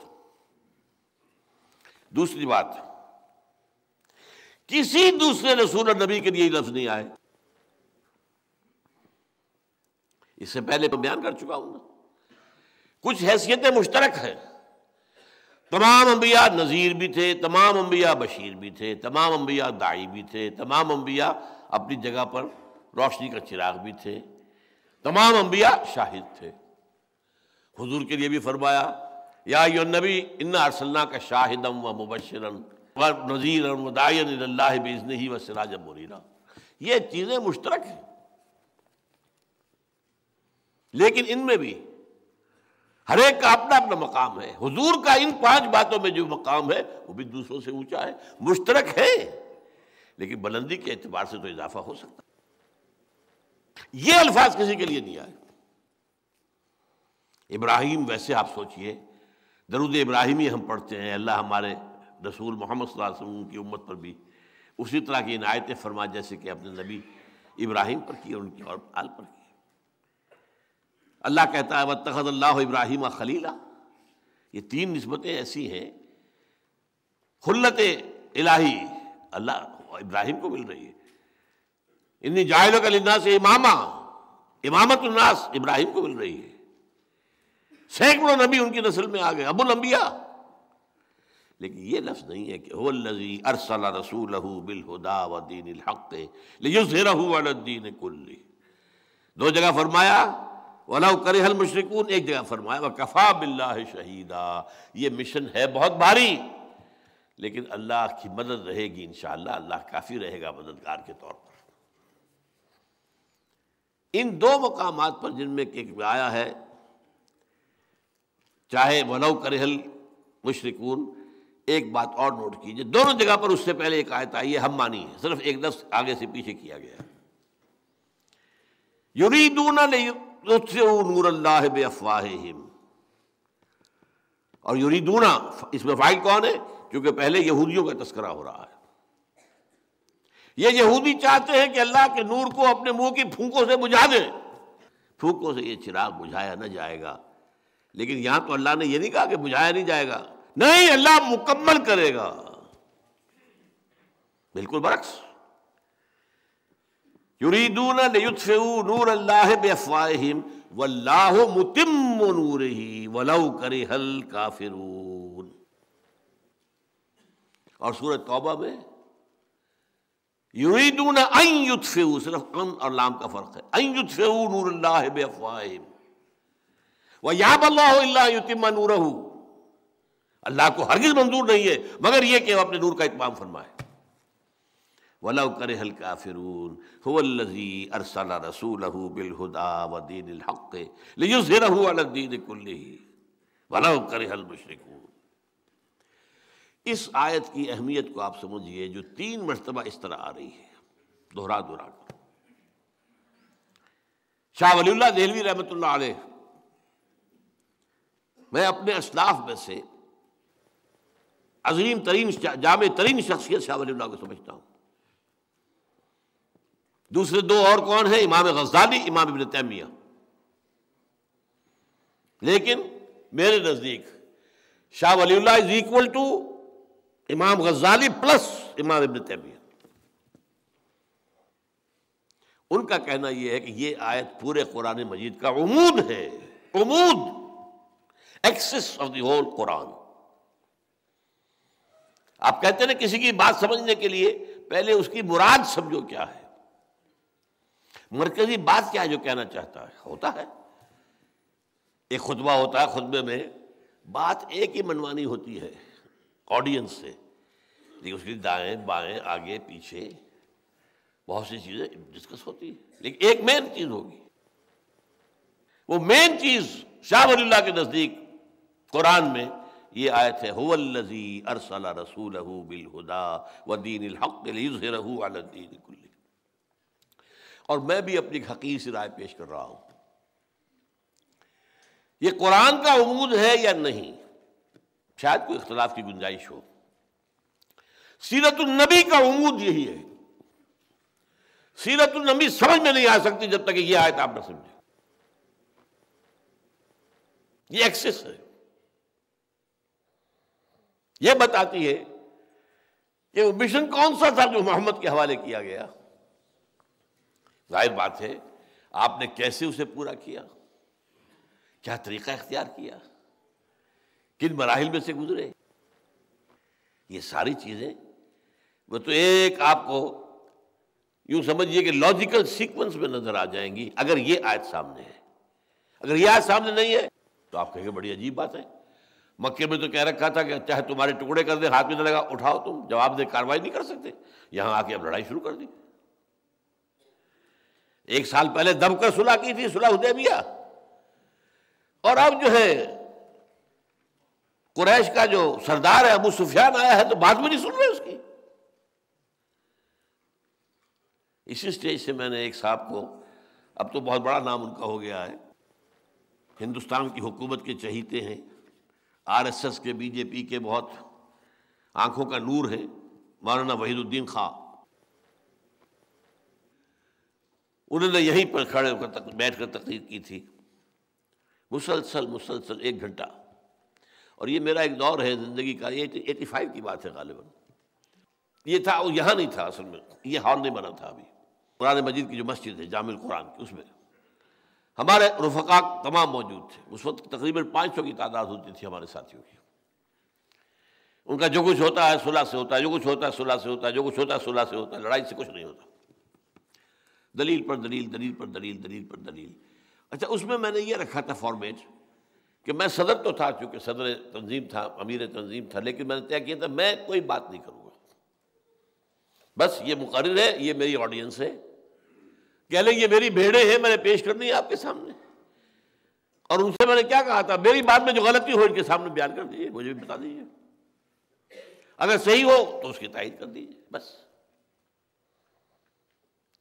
दूसरी बात किसी दूसरे रसूल और नबी के लिए लफ्ज नहीं आए इससे पहले मैं बयान कर चुका हूं ना कुछ हैसियतें मुश्तरक हैं तमाम अम्बिया नज़ीर भी थे तमाम अम्बिया बशीर भी थे तमाम अम्बिया दाई भी थे तमाम अम्बिया अपनी जगह पर रोशनी का चिराग भी थे तमाम अम्बिया शाहिद थे हुजूर के लिए भी फरमाया या यो नबी इन्ना अरसल्ला का शाहिदम व मुबशरन व नज़ीर व दायन बिजन ही व सिराज मुरीना ये चीज़ें मुश्तरक हैं लेकिन इनमें भी हर एक का अपना अपना मकाम है हुजूर का इन पांच बातों में जो मकाम है वो भी दूसरों से ऊंचा है मुश्तरक है लेकिन बुलंदी के अतबार से तो इजाफा हो सकता ये अल्फाज किसी के लिए नहीं आए इब्राहिम वैसे आप सोचिए दरुद इब्राहिमी हम पढ़ते हैं अल्लाह हमारे रसूल मोहम्मद वसल्लम की उम्मत पर भी उसी तरह की इनायतें फरमा जैसे कि अपने नबी इब्राहिम पर की और उनकी और आल पर की अल्लाह कहता है वतखल्ला इब्राहिम खलीला ये तीन नस्बतें ऐसी हैं खुल्लत इलाही अल्लाह इब्राहिम को मिल रही है इन्नी जाहिलों का लिन्ना से इमामा इमामत उन्नास इब्राहिम को मिल रही है सैकड़ों नबी उनकी नस्ल में आ गए अबुल अम्बिया लेकिन यह लफ्ज़ नहीं है कि होजी अरसल रसूल बिलहुदा व दीन हक़ लेजुजरहदीन कुल्ली दो जगह फरमाया वला हल मशरकून एक जगह फरमाया वह कफ़ा बिल्ला शहीदा ये मिशन है बहुत भारी लेकिन अल्लाह की मदद रहेगी इन अल्लाह काफ़ी रहेगा मददगार के तौर पर इन दो मकाम पर जिनमें आया है चाहे वलऊ करहल मुशरकून एक बात और नोट कीजिए दोनों जगह पर उससे पहले एक आयत आई है हम मानी है सिर्फ एक दफ आगे से पीछे किया गया नहीं नूरल्लाह बेअफवाहिम और यूरीदूना इसमें फाइल कौन है क्योंकि पहले यहूदियों का तस्करा हो रहा है ये यहूदी चाहते हैं कि अल्लाह के नूर को अपने मुंह की फूकों से बुझा दे फूकों से ये चिराग बुझाया ना जाएगा लेकिन यहां तो अल्लाह ने ये नहीं कहा कि बुझाया नहीं जाएगा नहीं अल्लाह मुकम्मल करेगा बिल्कुल बरक्स युरीदून नूर अल्लाह बेफवाहिम और सूरत तौबा में युरीदून अयुतफ़ेऊ सिर्फ अन और लाम का फ़र्क है नूर अल्लाह बेफवाहिम वह याब अल्लाह को हरगिज़ मंजूर नहीं है मगर यह कि अपने नूर का इतमाम फरमाए वलव कर हल काफिरून हुवल्लजी अरसल रसूल बिलहुदा व दीन हक़ लियुजर अलद्दीन कुल्ली वलव कर हल इस आयत की अहमियत को आप समझिए जो तीन मरतबा इस तरह आ रही है दोहरा दोहरा कर शाह वलील्ला देहलवी रहमत मैं अपने असलाफ में से अजीम तरीन जाम तरीन शख्सियत शाह वलील्ला को समझता हूँ दूसरे दो और कौन है इमाम गजाली इमाम इबन तैमिया लेकिन मेरे नज़दीक Shah Wali is equal to Imam Ghazali plus इमाम इबन तैमिया उनका कहना यह है कि ये आयत पूरे कुरान मजीद का उमूद है उमूद axis of the whole Quran आप कहते ना किसी की बात समझने के लिए पहले उसकी मुराद समझो क्या है मरकजी बात क्या है जो कहना चाहता है होता है एक खुतबा होता है खुतबे में बात एक ही मनवानी होती है ऑडियंस से लेकिन उसकी दाएं बाएं आगे पीछे बहुत सी चीज़ें डिस्कस होती है लेकिन एक मेन चीज़ होगी वो मेन चीज़ शाह के नज़दीक कुरान में ये आयत है हुवल्लजी अरसला रसूल बिल हुदा व दीन हक़ीन कुल्ली और मैं भी अपनी हकीर से राय पेश कर रहा हूं यह कुरान का अमूद है या नहीं शायद कोई इख्तलाफ की गुंजाइश हो नबी का अमूद यही है सीरतुलनबी समझ में नहीं आ सकती जब तक ये आयत आप न समझे ये एक्सेस है यह बताती है कि वो मिशन कौन सा था जो मोहम्मद के हवाले किया गया जाहिर बात है आपने कैसे उसे पूरा किया क्या तरीका इख्तियार किया किन मराहल में से गुजरे ये सारी चीज़ें वो तो एक आपको यूं समझिए कि लॉजिकल सीक्वेंस में नजर आ जाएंगी अगर ये आयत सामने है अगर ये आयत सामने नहीं है तो आप कहेंगे बड़ी अजीब बात है मक्के में तो कह रखा था कि चाहे तुम्हारे टुकड़े कर दे हाथ में न लगा उठाओ तुम जवाब दे कार्रवाई नहीं कर सकते यहां आके अब लड़ाई शुरू कर दी एक साल पहले दबकर सुलह की थी सुलह उदेबिया और अब जो है कुरैश का जो सरदार है अबू सुफियान आया है तो बात भी नहीं सुन रहे उसकी इसी स्टेज से मैंने एक साहब को अब तो बहुत बड़ा नाम उनका हो गया है हिंदुस्तान की हुकूमत के चहीते हैं आरएसएस के बीजेपी के बहुत आंखों का नूर है मौलाना वहीदुद्दीन खां उन्होंने यहीं पर खड़े होकर तक बैठ कर तकलीर की थी मुसलसल मुसलसल एक घंटा और ये मेरा एक दौर है ज़िंदगी का ये तो एटी फाइव की बात है गालिबा ये था वो यहाँ नहीं था असल में ये हॉल नहीं बना था अभी कुरान मजीद की जो मस्जिद है जामिल कुरान की उसमें हमारे रफका तमाम मौजूद थे उस वक्त तकरीबन पाँच सौ की तादाद होती थी हमारे साथियों की उनका जो कुछ होता है सुलह से होता है जो कुछ होता है सुलह से होता है जो कुछ होता है सुलह से होता है लड़ाई से कुछ नहीं होता दलील पर दलील दलील पर दलील दलील पर दलील अच्छा उसमें मैंने ये रखा था फॉर्मेट कि मैं सदर तो था चूँकि सदर तंजीम था अमीर तंजीम था लेकिन मैंने तय किया था मैं कोई बात नहीं करूँगा बस ये मुकर है ये मेरी ऑडियंस है कह लें ये मेरी भेड़े हैं मैंने पेश करनी है आपके सामने और उनसे मैंने क्या कहा था मेरी बात में जो गलती हो इनके सामने बयान कर दीजिए मुझे भी बता दीजिए अगर सही हो तो उसकी तायद कर दीजिए बस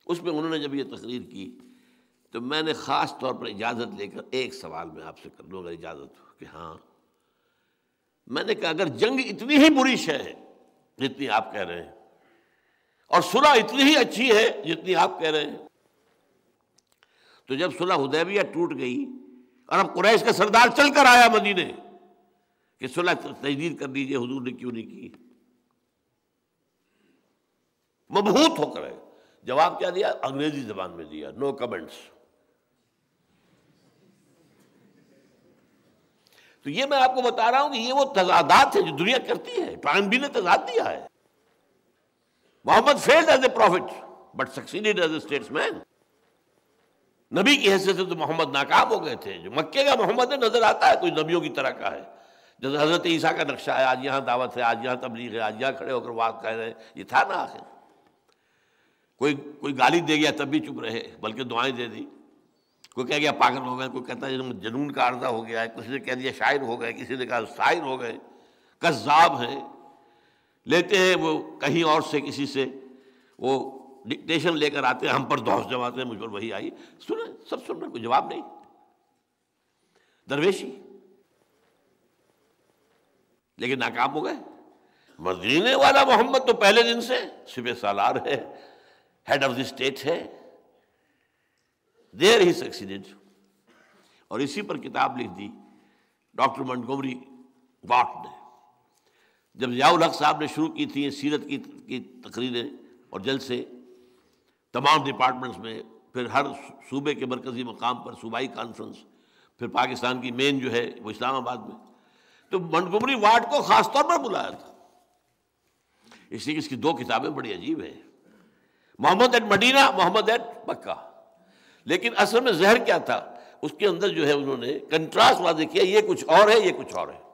उसमें उन्होंने जब ये तकरीर की तो मैंने ख़ास तौर पर इजाज़त लेकर एक सवाल मैं आपसे कर लूँगा इजाज़त कि हाँ मैंने कहा अगर जंग इतनी ही बुरी शह है जितनी आप कह रहे हैं और सुलह इतनी ही अच्छी है जितनी आप कह रहे हैं तो जब सुलह हुदैबिया टूट गई और अब कुरैश का सरदार चलकर कर आया मदीने कि सुलह तजदीद कर दीजिए हुजूर ने क्यों नहीं की मबहूत होकर आया जवाब क्या दिया अंग्रेजी जबान में दिया नो कमेंट्स तो ये मैं आपको बता रहा हूं कि ये वो तजादात है जो दुनिया करती है भी ने तजाद दिया है Muhammad failed as a prophet but succeeded as a statesman नबी की हैसियत से तो मोहम्मद नाकाम हो गए थे जो मक्के का मोहम्मद है नजर आता है कोई नबियों की तरह का है जैसे हजरत ईसा का नक्शा है आज यहाँ दावत है आज यहाँ तबलीग है आज यहाँ खड़े होकर बात कह रहे हैं ये था ना आखिर कोई कोई गाली दे गया तब भी चुप रहे बल्कि दुआएं दे दी कोई कह गया पागल हो गए कोई कहता है जनून का अर्जा हो गया है किसी ने कह दिया शायर हो गए किसी ने कहा शायर हो गए कज्जाब हैं लेते हैं वो कहीं और से किसी से वो डिक्टेशन लेकर आते हैं हम पर दोष जमाते हैं मुझ पर वही आई सुने सब सुन रहे कोई जवाब नहीं दरवेशी लेकिन नाकाम हो गए मदीने वाला मोहम्मद तो पहले दिन से सिब सालार है हेड ऑफ द स्टेट है देर ही सक्सीडेड और इसी पर किताब लिख दी डॉक्टर मंडगोमरी वाट ने जब जयाउल हक साहब ने शुरू की थी सीरत की, की तकरीरें और जलसे तमाम डिपार्टमेंट्स में फिर हर सूबे के मरकज़ी मकाम पर सूबाई कॉन्फ्रेंस फिर पाकिस्तान की मेन जो है वो इस्लामाबाद में तो मंडकुमरी वाट को ख़ास तौर पर बुलाया था इसलिए इसकी दो किताबें बड़ी अजीब हैं मोहम्मद एट मदीना मोहम्मद एट मक्का लेकिन असल में जहर क्या था उसके अंदर जो है उन्होंने कंट्रास्ट वादे किया ये कुछ और है ये कुछ और है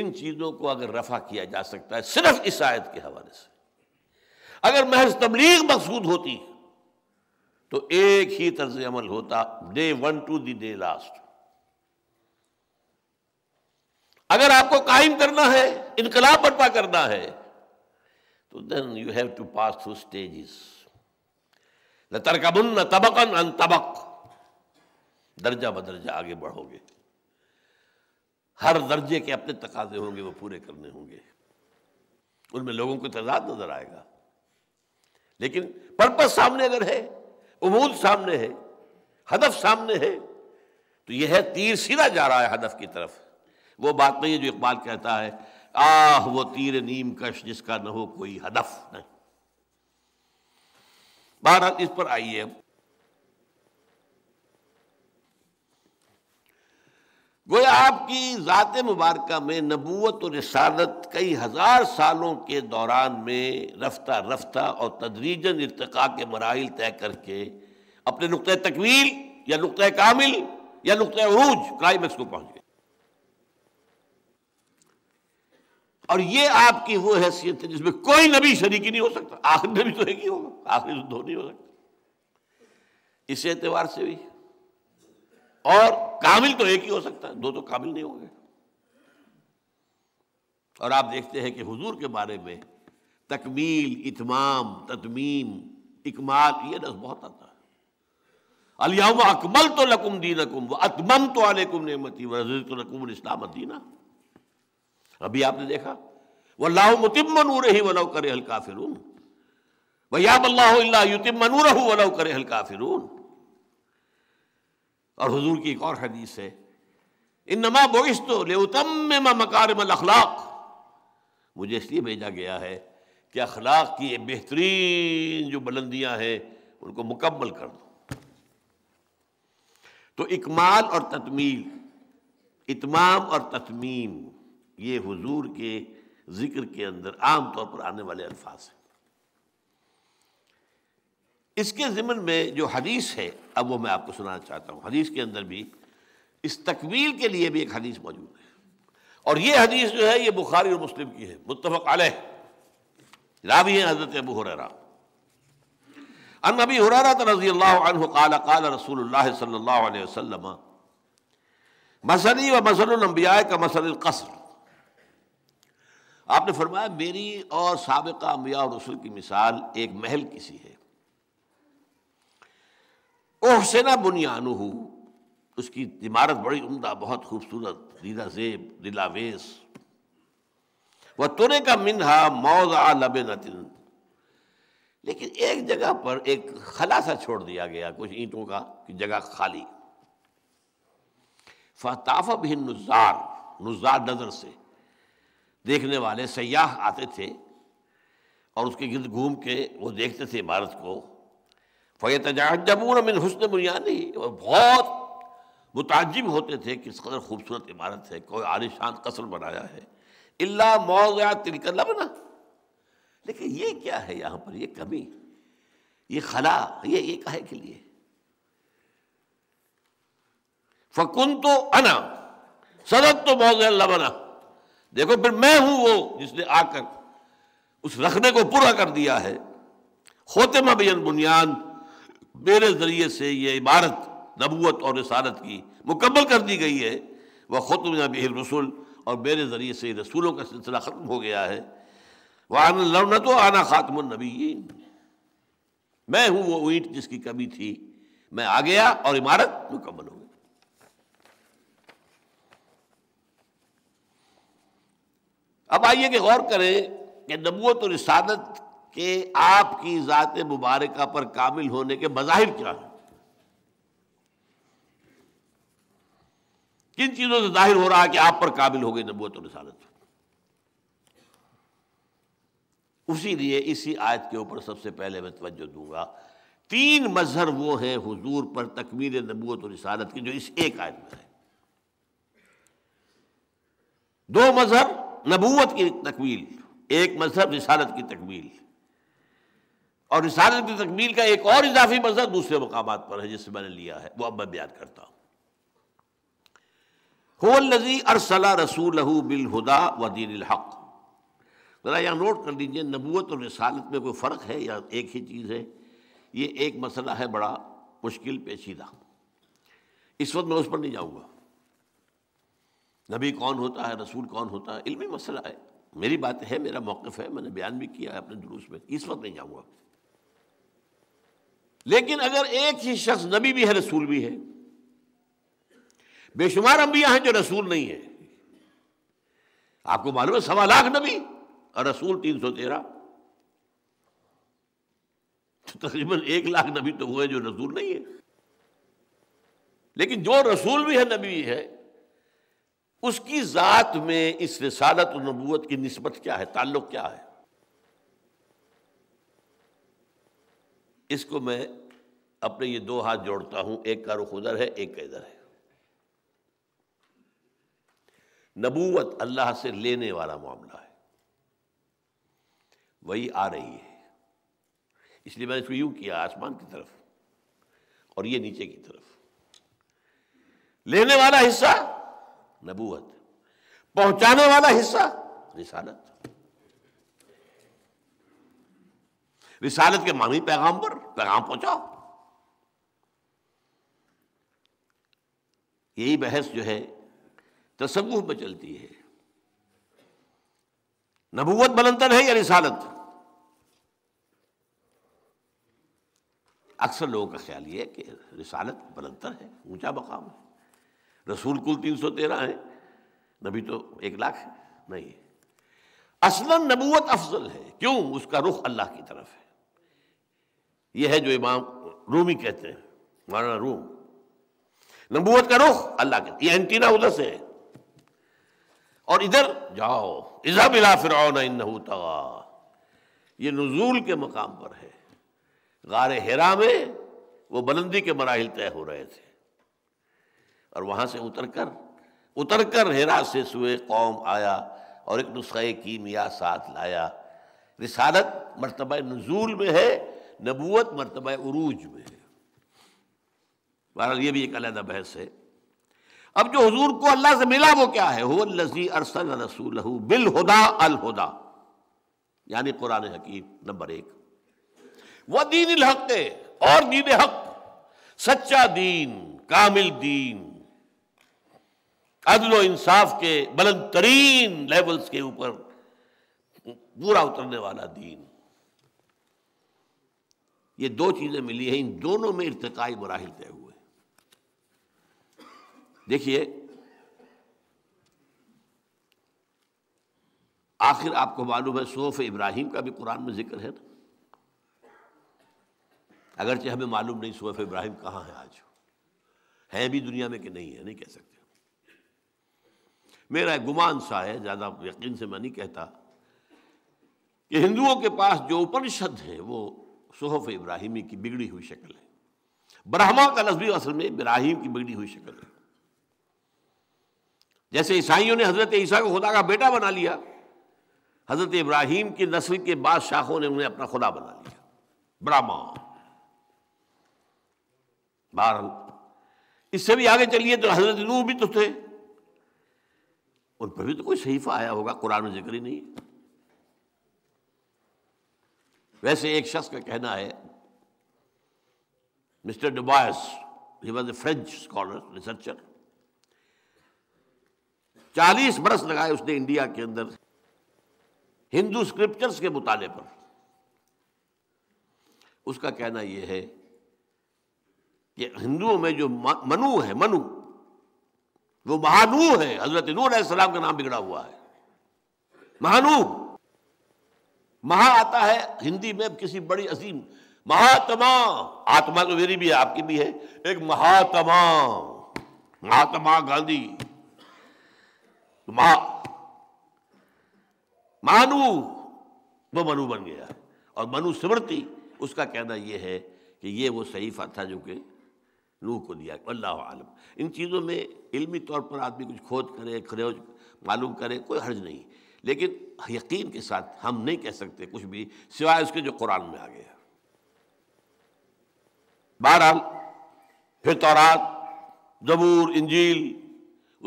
इन चीजों को अगर रफा किया जा सकता है सिर्फ इस आयत के हवाले से अगर महज तबलीग मकसूद होती तो एक ही तर्ज अमल होता day one to the day last अगर आपको कायम करना है इनकलाब बर्पा करना है तो then you have to pass through stages न तरकबन न तबकन अन तबक दर्जा बदर्जा आगे बढ़ोगे हर दर्जे के अपने तकाजे होंगे वो पूरे करने होंगे उनमें लोगों को तजाद नजर आएगा लेकिन पर्पज सामने अगर है उमूद सामने है हदफ सामने है तो यह है तीर सीधा जा रहा है हदफ की तरफ वो बात नहीं तो है जो इकबाल कहता है आह वो तीर नीम कश जिसका न हो कोई हदफ नहीं बहरहाल इस पर आइए गोया आपकी ज़ात मुबारक में नबूत और रसालत कई हज़ार सालों के दौरान में रफ्ता रफ्ता और तदरीजन इरतका के मराइल तय करके अपने नुक़ तकवील या नुक़ कामिल या नुक़ अरूज क्लाइमैक्स को पहुँच गए और ये आपकी वो हैसियत है जिसमें कोई नबी शरीक ही नहीं हो सकता आखिर नबी तो एक ही होगा आखिर तो दो नहीं हो सकता इस एतवार से भी और कामिल तो एक ही हो सकता है दो तो कामिल नहीं हो गए और आप देखते हैं कि हुजूर के बारे में तकमील इतमाम ततमीम इकमाल ये लफ्ज बहुत आता है अलियाम अकमल तो लकुम दीनकुम व अतमम तो आलकुम नमती तो लकुम इस्लाम दीना अभी आपने देखा वल्लाह मुतिम नूर ही वलव करे हल्का फिरून युतिम नूर हूँ वलव करे हल्का फिर और हजूर की एक और हदीस है इन नमा बोश तो उतम मकार अखलाक मुझे इसलिए भेजा गया है कि अखलाक की बेहतरीन जो बुलंदियां हैं उनको मुकम्मल कर दो तो इकमाल और तत्मील इतमाम और तत्मीम ये हुजूर के ज़िक्र के अंदर आम तौर पर आने वाले अल्फाज हैं इसके ज़िमन में जो हदीस है अब वो मैं आपको सुनाना चाहता हूँ हदीस के अंदर भी इस तकमील के लिए भी एक हदीस मौजूद है और ये हदीस जो है ये बुखारी और मुस्लिम की है मुतफ़ आलह रावी है हज़रत अबू हुररा अन नबी हुररा रजी अल्लाह काल काल रसूल सल्ला वसलम मसली व मसल अम्बिया का मसल कसर आपने फरमाया मेरी और सबका अम्बिया और रसुल की मिसाल एक महल किसी है ओह सेना बुनियानु उसकी इमारत बड़ी उमदा बहुत खूबसूरत दीदा जेब दिलावेस व तुरे का मिनहा मौज आलब नतिन लेकिन एक जगह पर एक खलासा छोड़ दिया गया कुछ ईंटों का कि जगह खाली फताफ भी नुजार नुजार नज़र से देखने वाले सयाह आते थे और उसके गिरद घूम के वो देखते थे इमारत को फ़ैत जबून मिन हसन बुनियादी और बहुत मुताजिब होते थे किस कदर खूबसूरत इमारत है कोई आलिशान कसर बनाया है इल्ला मौजा तिलकला बना लेकिन ये क्या है यहाँ पर ये कमी ये खला ये ये काहे के लिए फ़कुन तो अना सदत तो मौजा लबना देखो फिर मैं हूं वो जिसने आकर उस रखने को पूरा कर दिया है होते मबीन बुनियाद मेरे ज़रिए से ये इमारत नबूत और इसारत की मुकम्मल कर दी गई है वह खुद नबीब रसूल और मेरे ज़रिए से रसूलों का सिलसिला ख़त्म हो गया है वह आना लड़ना तो आना नबी मैं हूँ वो ईंट जिसकी कमी थी मैं आ गया और इमारत मुकम्मल अब आइए कि गौर करें कि नबूत और रिसालत के आपकी ज़ात मुबारक पर कामिल होने के मजाहिर क्या हैं किन चीज़ों से जाहिर हो रहा है कि आप पर काबिल हो गई नबूत और रिसालत उसी लिए इसी आयत के ऊपर सबसे पहले मैं तवज्जो दूंगा तीन मजहर वो हैं हुजूर पर तकमीर नबूत और रिसालत की जो इस एक आयत में है दो मजहर नबूत की तकमील एक मजहब रिसालत की तकमील और रिसालत की तकमील का एक और इजाफी मजहब दूसरे मकाम पर है जिससे मैंने लिया है वह अब मैं बयान करता हूँ होजी अरसला रसूल बिलहुदा व दीन हक़ ज़रा यहां नोट कर दीजिए नबूत और रिसालत में कोई फ़र्क है या एक ही चीज़ है ये एक मसला है बड़ा मुश्किल पेचीदा इस वक्त मैं उस पर नहीं जाऊँगा नबी कौन होता है रसूल कौन होता है इलमी मसला है मेरी बात है मेरा मौक़ है मैंने बयान भी किया है अपने जुलूस में इस वक्त नहीं जाऊँगा लेकिन अगर एक ही शख्स नबी भी है रसूल भी है बेशुमार अंबिया हैं जो रसूल नहीं है आपको मालूम है सवा लाख नबी और रसूल तीन सौ तेरह तो तकरीबन एक लाख नबी तो हुए जो रसूल नहीं है लेकिन जो रसूल भी है नबी है उसकी ज़ात में इस रसालत और नबूत की नस्बत क्या है ताल्लुक़ क्या है इसको मैं अपने ये दो हाथ जोड़ता हूं एक का रुख उधर है एक का इधर है नबूवत अल्लाह से लेने वाला मामला है वही आ रही है इसलिए मैंने इसको यू किया आसमान की तरफ और ये नीचे की तरफ लेने वाला हिस्सा नबूवत पहुंचाने वाला हिस्सा रिसालत रिसालत के मानी पैगाम पर पैगाम पहुंचाओ यही बहस जो है तसव्वुफ में चलती है नबूवत बलंतर है या रिसालत अक्सर लोगों का ख्याल यह कि रिसालत बलंतर है ऊंचा मकाम है रसूल कुल तीन सौ तेरह है नबी तो एक लाख है नहीं असल नबूत अफजल है क्यों उसका रुख अल्लाह की तरफ है यह है जो इमाम रूमी कहते हैं मौलाना रूम नबूत का रुख अल्लाह के ये एंटीना उधर से है और इधर जाओ इजा बिला फिर इन ये नजूल के मकाम पर है गार हेरा में वो बुलंदी के मराहल तय हो रहे थे और वहाँ से उतर कर उतर कर हेरा से सुए कौम आया और एक की कीमिया साथ लाया रिसालत मरतब नजूल में है नबूत मरतब उरूज में है बहरहाल ये भी एक अलग बहस है अब जो हजूर को अल्लाह से मिला वो क्या है हो लजी अरसल रसूल बिल हुदा अल हुदा यानी कुरान हकीम नंबर एक वह दीन हक और दीन हक सच्चा दीन कामिल दीन अदल इंसाफ के बुलंद तरीन लेवल्स के ऊपर पूरा उतरने वाला दीन ये दो चीज़ें मिली हैं इन दोनों में इरतकाई मराहल तय हुए देखिए आखिर आपको मालूम है सोफ इब्राहिम का भी कुरान में जिक्र है ना अगरचे हमें मालूम नहीं सोफ इब्राहिम कहाँ है आज है भी दुनिया में कि नहीं है नहीं कह सकते मेरा गुमान सा है ज़्यादा यकीन से मैं नहीं कहता कि हिंदुओं के पास जो उपनिषद है वो सहफ इब्राहिमी की बिगड़ी हुई शक्ल है ब्रह्मा का नजबी असल में इब्राहिम की बिगड़ी हुई शक्ल है जैसे ईसाइयों ने हज़रत ईसा को खुदा का बेटा बना लिया हज़रत इब्राहिम की नस्ल के बाद शाखों ने उन्हें अपना खुदा बना लिया ब्राह्मा बहर इससे भी आगे चलिए तो हज़रत नूह भी तो थे पर भी तो कोई सहीफा आया होगा कुरान में जिक्र ही नहीं वैसे एक शख्स का कहना है mister Dubois he was a French scholar researcher चालीस बरस लगाए उसने इंडिया के अंदर हिंदू स्क्रिप्चर्स के मुताले पर उसका कहना यह है कि हिंदुओं में जो मनु है मनु वो महानू है हजरत नूर सलाम का नाम बिगड़ा हुआ है महानू महा आता है हिंदी में किसी बड़ी असीम महात्मा आत्मा तो मेरी भी है आपकी भी है एक महात्मा महात्मा गांधी महा मानु वो मनु बन गया और मनु स्मृति उसका कहना यह है कि यह वो सही था जो कि रूह को दिया अल्लाह आलम इन चीज़ों में इल्मी तौर पर आदमी कुछ खोज करे खरोज मालूम करे कोई हर्ज नहीं लेकिन यकीन के साथ हम नहीं कह सकते कुछ भी सिवाय उसके जो कुरान में आ गया बहरहाल फिर तौरात जबूर इंजील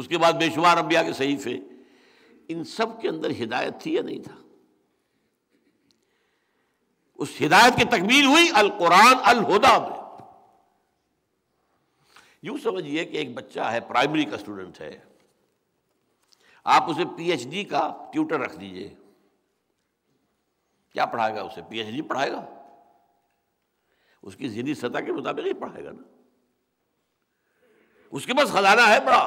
उसके बाद बेशुमार अबिया के सहीफे इन सब के अंदर हिदायत थी या नहीं था उस हिदायत की तकमील हुई अल कुरान अल हुदा में यूं समझिए कि एक बच्चा है प्राइमरी का स्टूडेंट है आप उसे पीएचडी का ट्यूटर रख दीजिए क्या पढ़ाएगा उसे पीएचडी पढ़ाएगा उसकी जिंदगी सतह के मुताबिक ही पढ़ाएगा ना उसके पास खजाना है बड़ा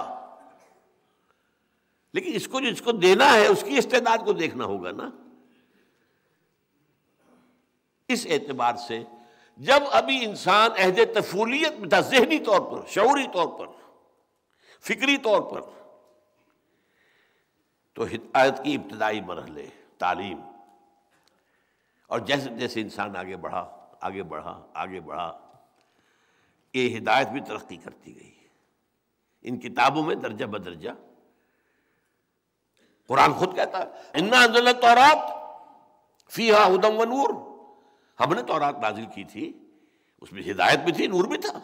लेकिन इसको जो इसको देना है उसकी इस्तेदाद को देखना होगा ना इस एतबार से जब अभी इंसान अहद तफूलियत में था जहनी तौर पर शौरी तौर पर फिक्री तौर पर तो हिदायत की इब्तदाई मरहले तालीम और जैसे जैसे इंसान आगे बढ़ा आगे बढ़ा आगे बढ़ा ये हिदायत भी तरक्की करती गई इन किताबों में दर्जा बदर्जा कुरान खुद कहता है इन्ना तौरात फी हा उदम व नूर हमने तो रात नाजिल की थी उसमें हिदायत भी थी नूर भी था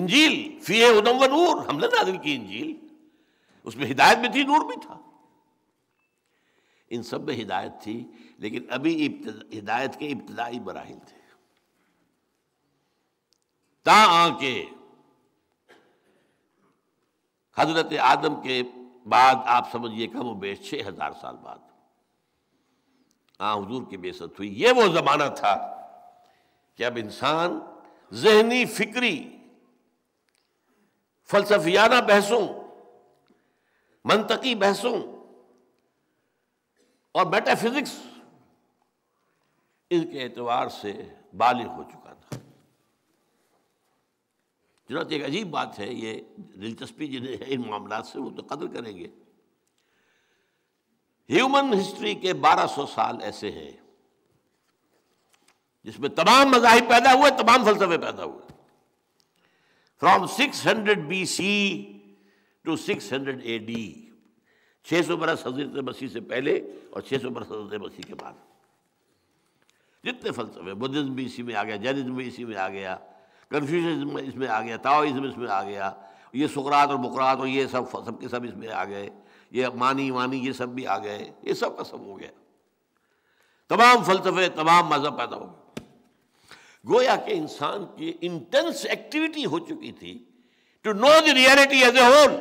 इंजील फी उदम व नूर हमने नाजिल की इंजील उसमें हिदायत भी थी नूर भी था इन सब में हिदायत थी लेकिन अभी हिदायत के इब्तदाई मराहल थे ता आके हजरत आदम के बाद आप समझिए कम बेच छह हज़ार साल बाद हाँ हजूर की बेसत हुई ये वो ज़माना था कि अब इंसान जहनी फिक्री फलसफियाना बहसों मनतकी बहसों और मेटाफिजिक्स इनके एतवार से बालिग हो चुका था चुनाच एक अजीब बात है ये दिलचस्पी जिन्हें इन मामला से वो तो कदर करेंगे ह्यूमन हिस्ट्री के 1200 साल ऐसे हैं जिसमें तमाम मजाहिब पैदा हुए तमाम फलसफे पैदा हुए from 600 hundred B C to six hundred A D छह सौ बरस हजरत मसीह से पहले और छह सौ बरस हजरत मसीह के बाद जितने फलसफे बुद्धिज्म भी इसी में आ गया जैनिज्म भी इसी में आ गया कन्फ्यूजनिज्म इसमें आ गया ताओइज्म इसमें आ गया ये सुकरात और बुकरात और ये सब सबके सब इसमें आ गए ये मानी वानी ये सब भी आ गए ये सब का सब हो गया तमाम फलसफे तमाम मज़हब पैदा हो गए गोया के इंसान की इंटेंस एक्टिविटी हो चुकी थी to know the reality as a whole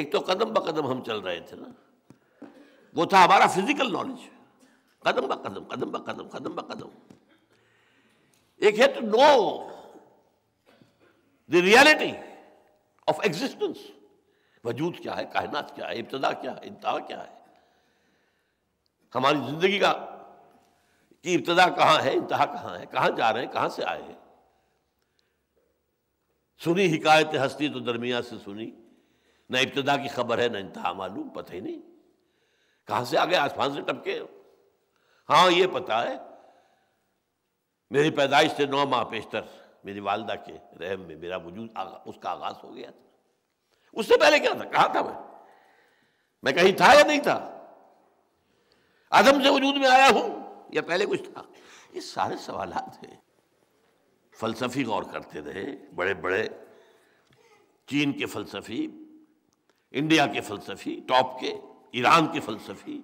एक तो कदम ब कदम हम चल रहे थे ना वो था हमारा फिजिकल नॉलेज कदम ब कदम कदम ब कदम कदम ब कदम एक है to know the reality of existence वजूद क्या है कायनात क्या है इब्तदा क्या है इंतहा क्या है हमारी ज़िंदगी का कि इब्तदा कहाँ है इंतहा कहाँ है कहाँ जा रहे हैं कहाँ से आए हैं सुनी हिकायत हस्ती तो दरमिया से सुनी न इब्तदा की खबर है ना इंतहा मालूम पता ही नहीं कहाँ से आ गए आसमान से टपके हाँ ये पता है मेरी पैदाइश से नौ माह पेशतर मेरी वालदा के रहम में मेरा वजूद उसका आगाज़ हो गया था उससे पहले क्या था कहा था मैं मैं कहीं था या नहीं था आदम से वजूद में आया हूं या पहले कुछ था ये सारे सवाल थे फलसफी गौर करते रहे बड़े बड़े चीन के फलसफी इंडिया के फलसफी टॉप के ईरान के फलसफी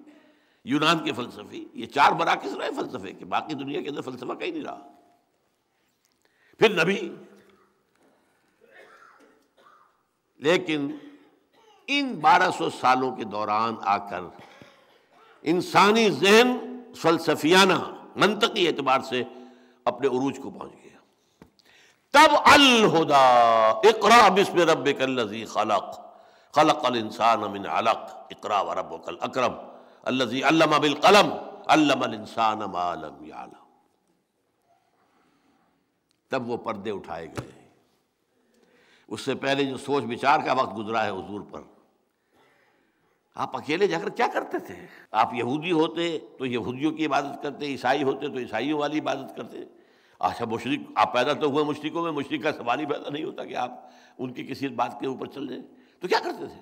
यूनान के फलसफी ये चार किस रहे फलसफे के बाकी दुनिया के अंदर फलसफा कहीं नहीं रहा फिर नबी लेकिन इन 1200 सालों के दौरान आकर इंसानी जहन फलसफियाना मनतकी एतबार से अपने अरूज को पहुंच गया तब अलहुदा इकरा बिस्म रब कल्लजी खलक खलक अल इंसान अमिन अलक इकरा व रब कल अक्रम अल्लजी अल्लम बिल कलम अल्लम अल इंसान आलम तब वो पर्दे उठाए गए उससे पहले जो सोच विचार का वक्त गुजरा है हजूर पर आप अकेले जाकर क्या करते थे आप यहूदी होते तो यहूदियों की इबादत करते ईसाई होते तो ईसाइयों वाली इबादत करते अच्छा मुशरक आप पैदा तो हुए मुशरकों में मुशरक का सवाल ही पैदा नहीं होता कि आप उनकी किसी बात के ऊपर चल जाए तो क्या करते थे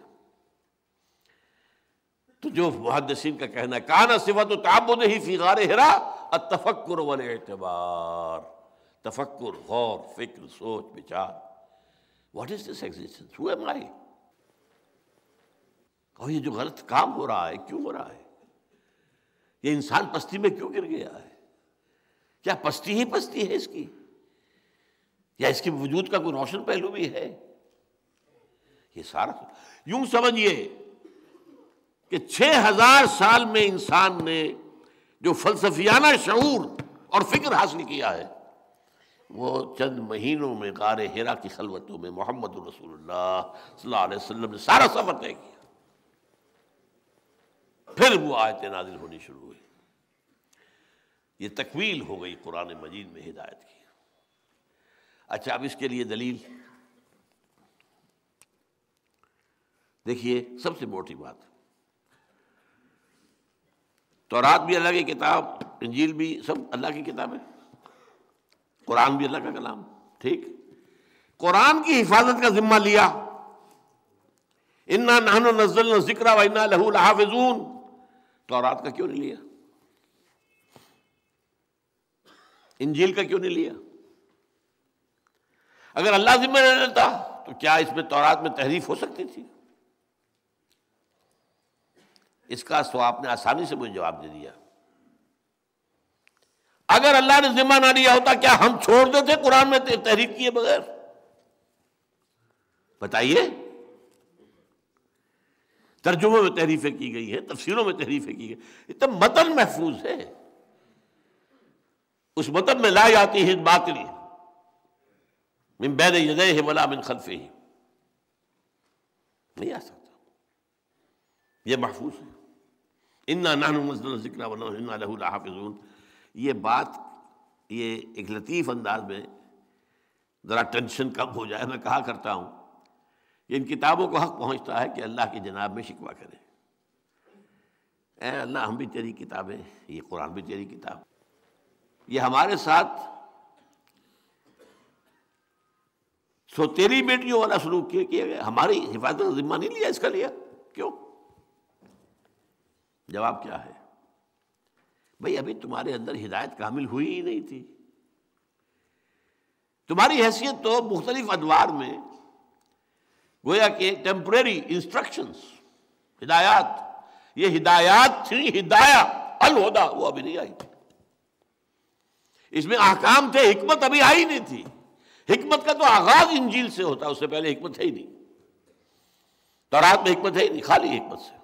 तो जो मुहदसिन का कहना है कहा ना सिवा तो ताबुद ही फिगार हिरा और तफक्र वन एतबार तफक्र गौर फिक्र सोच विचार what is this existence who am I और ये जो गलत काम हो रहा है क्यों हो रहा है ये इंसान पस्ती में क्यों गिर गया है क्या पस्ती ही पस्ती है इसकी या इसके वजूद का कोई रोशन पहलू भी है ये सारा यूं समझिए कि 6000 साल में इंसान ने जो फलसफियाना शूर और फिक्र हासिल किया है वो चंद महीनों में गार हेरा की खलवतों में मोहम्मद रसूलुल्लाह ने सारा सफ़र तय किया फिर वो आयत नाजिल होनी शुरू हुई ये तकवील हो गई कुरान मजीद में हिदायत की अच्छा अब इसके लिए दलील देखिए सबसे मोटी बात तो रात भी अल्लाह की किताब इंजील भी सब अल्लाह की किताब है कुरान भी अल्लाह का कलाम ठीक कुरान की हिफाजत का जिम्मा लिया इन्ना नहन नजल जिक्र वना लहू लहाफिजून तो का क्यों नहीं लिया इंजील का क्यों नहीं लिया अगर अल्लाह जिम्मा नहीं लेता तो क्या इसमें तौरात में तहरीफ हो सकती थी इसका सो आपने आसानी से मुझे जवाब दे दिया अगर अल्लाह ने जिम्मा ना लिया होता क्या हम छोड़ देते कुरान में तहरीफ किए बगैर बताइए तर्जुमों में तहरीफें की गई है तफसीरों में तहरीफें की गई तो मतन महफूज है उस मतन में लाई जाती है बातली मिन बैन यदे है वला मिन खलफे ही नहीं आ सकता यह महफूज है इन्ना नानू मजन जिक्र वना हाफिजून ये बात ये एक लतीफ़ अंदाज में ज़रा टेंशन कम हो जाए मैं कहा करता हूँ कि इन किताबों को हक पहुँचता है कि अल्लाह की जनाब में शिकवा करें ए अल्लाह हम भी तेरी किताबें ये कुरान भी तेरी किताब ये हमारे साथ सो तेरी बेटियों वाला सलूक किया किया गया हमारी हिफाजत जिम्मा नहीं लिया इसका लिया क्यों जवाब क्या है भाई अभी तुम्हारे अंदर हिदायत कामिल हुई ही नहीं थी तुम्हारी हैसियत तो मुख्तलिफ अदवार में गोया के टेम्प्रेरी इंस्ट्रक्शंस हिदायत ये हिदायत थी हिदाया अलहदा वो अभी नहीं आई थी इसमें आकाम थे हिकमत अभी आई नहीं थी हिकमत का तो आगाज इंजील से होता उससे पहले हिकमत है ही नहीं रात में हिकमत है ही नहीं खाली हिकमत से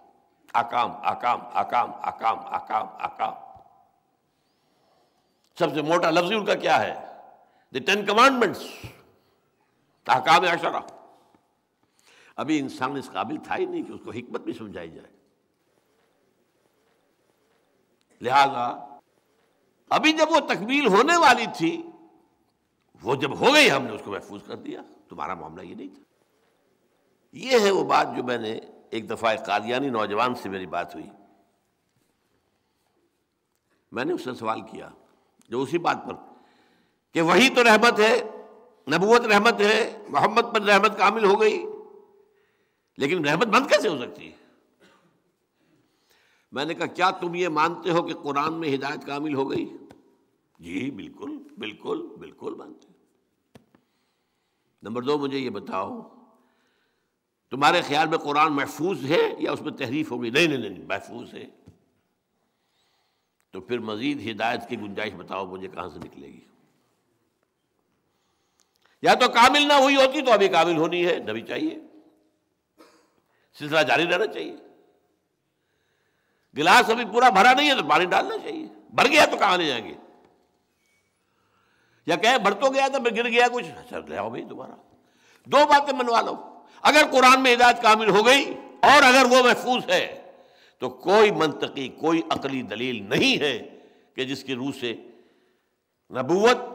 आकाम आकाम आकाम आकाम आकाम आकाम सबसे मोटा लफ्ज ही उनका क्या है द टेन कमांडमेंट्स अहकाम अशरा अभी इंसान इस काबिल था ही नहीं कि उसको हिकमत भी समझाई जाए लिहाजा अभी जब वो तकमील होने वाली थी वो जब हो गई हमने उसको महफूज कर दिया तुम्हारा मामला ये नहीं था ये है वो बात जो मैंने एक दफ़ा एक कादियानी नौजवान से मेरी बात हुई मैंने उससे सवाल किया जो उसी बात पर कि वही तो रहमत है नबूत रहमत है मोहम्मद पर रहमत कामिल हो गई लेकिन रहमत बंद कैसे हो सकती है मैंने कहा क्या तुम ये मानते हो कि कुरान में हिदायत कामिल हो गई जी बिल्कुल बिल्कुल बिल्कुल मानते नंबर दो मुझे ये बताओ तुम्हारे ख्याल में कुरान महफूज है या उसमें तहरीफ होगी नहीं नहीं नहीं महफूज है तो फिर मज़ीद हिदायत की गुंजाइश बताओ मुझे कहां से निकलेगी या तो काबिल ना हुई होती तो अभी काबिल होनी है नबी चाहिए सिलसिला जारी रहना चाहिए गिलास अभी पूरा भरा नहीं है तो पानी डालना चाहिए भर गया तो कहां ले जाएंगे या कहे भर तो गया तो फिर गिर गया कुछ सर अच्छा, ले आओ भाई दोबारा दो बातें मनवा लो अगर कुरान में हिदायत कामिल हो गई और अगर वो महफूज है तो कोई मनतकी कोई अकली दलील नहीं है कि जिसकी रूह से नबूत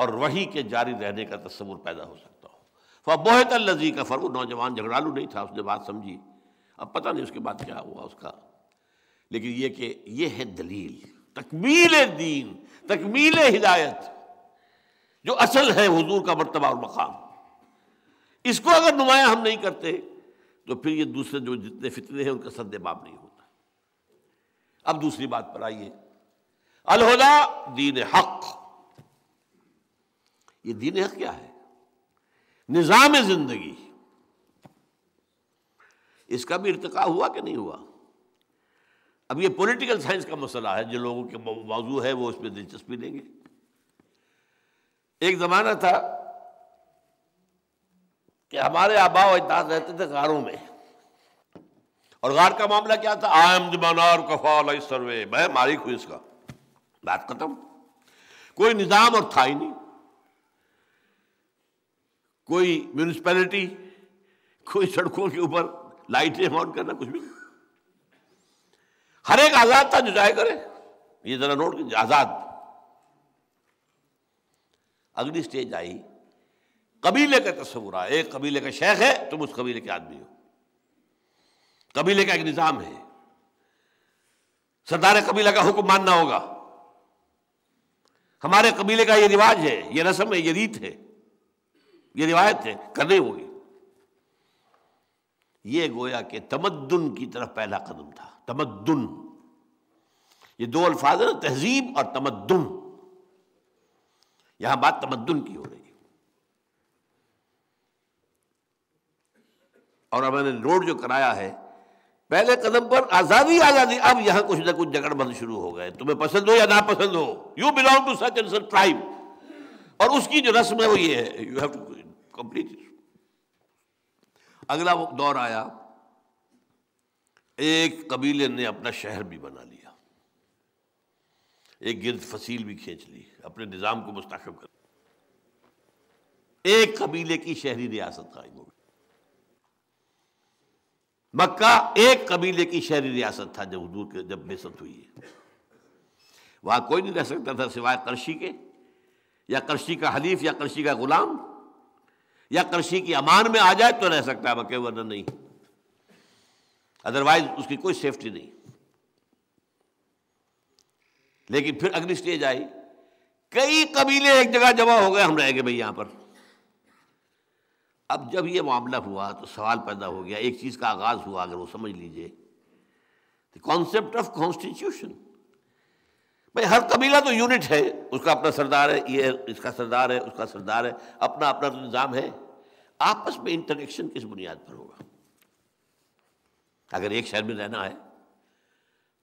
और वही के जारी रहने का तस्वुर पैदा हो सकता हो फबोहत लजी का फर नौजवान झगड़ालू नहीं था उसने बात समझी अब पता नहीं उसके बाद क्या हुआ उसका लेकिन ये कि ये है दलील तकमील दीन तकमील हिदायत जो असल है हजूर का मरतबा और मकाम इसको अगर नुमाया हम नहीं करते तो फिर ये दूसरे जो जितने फितने हैं उनका सद्देबाब नहीं होता अब दूसरी बात पर आइए अलहदा दीन हक ये दीन हक क्या है निज़ाम ज़िंदगी इसका भी इर्तका हुआ कि नहीं हुआ अब ये पॉलिटिकल साइंस का मसला है जो लोगों के मौजू है वो इसमें दिलचस्पी लेंगे एक ज़माना था कि हमारे आबा अजदाद रहते थे गारों में और गार का मामला क्या था आयम जमानार कफाल सर्वे मैं मालिक हूं इसका बात खत्म कोई निज़ाम और था ही नहीं कोई म्यूनिसपैलिटी कोई सड़कों के ऊपर लाइटें ऑन करना कुछ भी हर एक आज़ाद था जो चाहे करे ये जरा नोट आज़ाद अगली स्टेज आई कबीले का तस्वुर है एक कबीले का शेख है तुम उस कबीले के आदमी हो कबीले का एक निज़ाम है सरदार कबीला का हुक्म मानना होगा हमारे कबीले का ये रिवाज है ये रस्म है ये रीत है ये रिवायत है करनी होगी ये गोया के तमद्दुन की तरफ पहला कदम था तमद्दुन ये दो अल्फाज तहजीब और तमद्दुन यहां बात तमद्दुन की हो रही और मैंने लोड जो कराया है पहले कदम पर आज़ादी आज़ादी अब यहां कुछ ना कुछ जगड़बंद शुरू हो गए तुम्हें पसंद हो या ना पसंद हो you belong to such and such tribe और उसकी जो रस्म है वो ये है यू हैव टू कंप्लीट अगला दौर आया एक कबीले ने अपना शहर भी बना लिया एक गिर्द फसील भी खींच ली अपने निज़ाम को मुस्तकम कर एक कबीले की शहरी रियासत कायम हो मक्का एक कबीले की शहरी रियासत था जब हजूर के जब बेसत हुई है वहां कोई नहीं रह सकता था सिवाय करशी के या करशी का हलीफ या करशी का गुलाम या करशी की अमान में आ जाए तो रह सकता है मक्के वरना नहीं अदरवाइज उसकी कोई सेफ्टी नहीं लेकिन फिर अगली स्टेज आई कई कबीले एक जगह जमा हो गए हम रहेंगे भाई यहां पर अब जब ये मामला हुआ तो सवाल पैदा हो गया एक चीज़ का आगाज़ हुआ अगर वो समझ लीजिए द कॉन्सेप्ट ऑफ कॉन्स्टिट्यूशन भाई हर कबीला तो यूनिट है उसका अपना सरदार है ये इसका सरदार है उसका सरदार है अपना अपना तो निज़ाम है आपस में इंटरेक्शन किस बुनियाद पर होगा अगर एक शहर में रहना है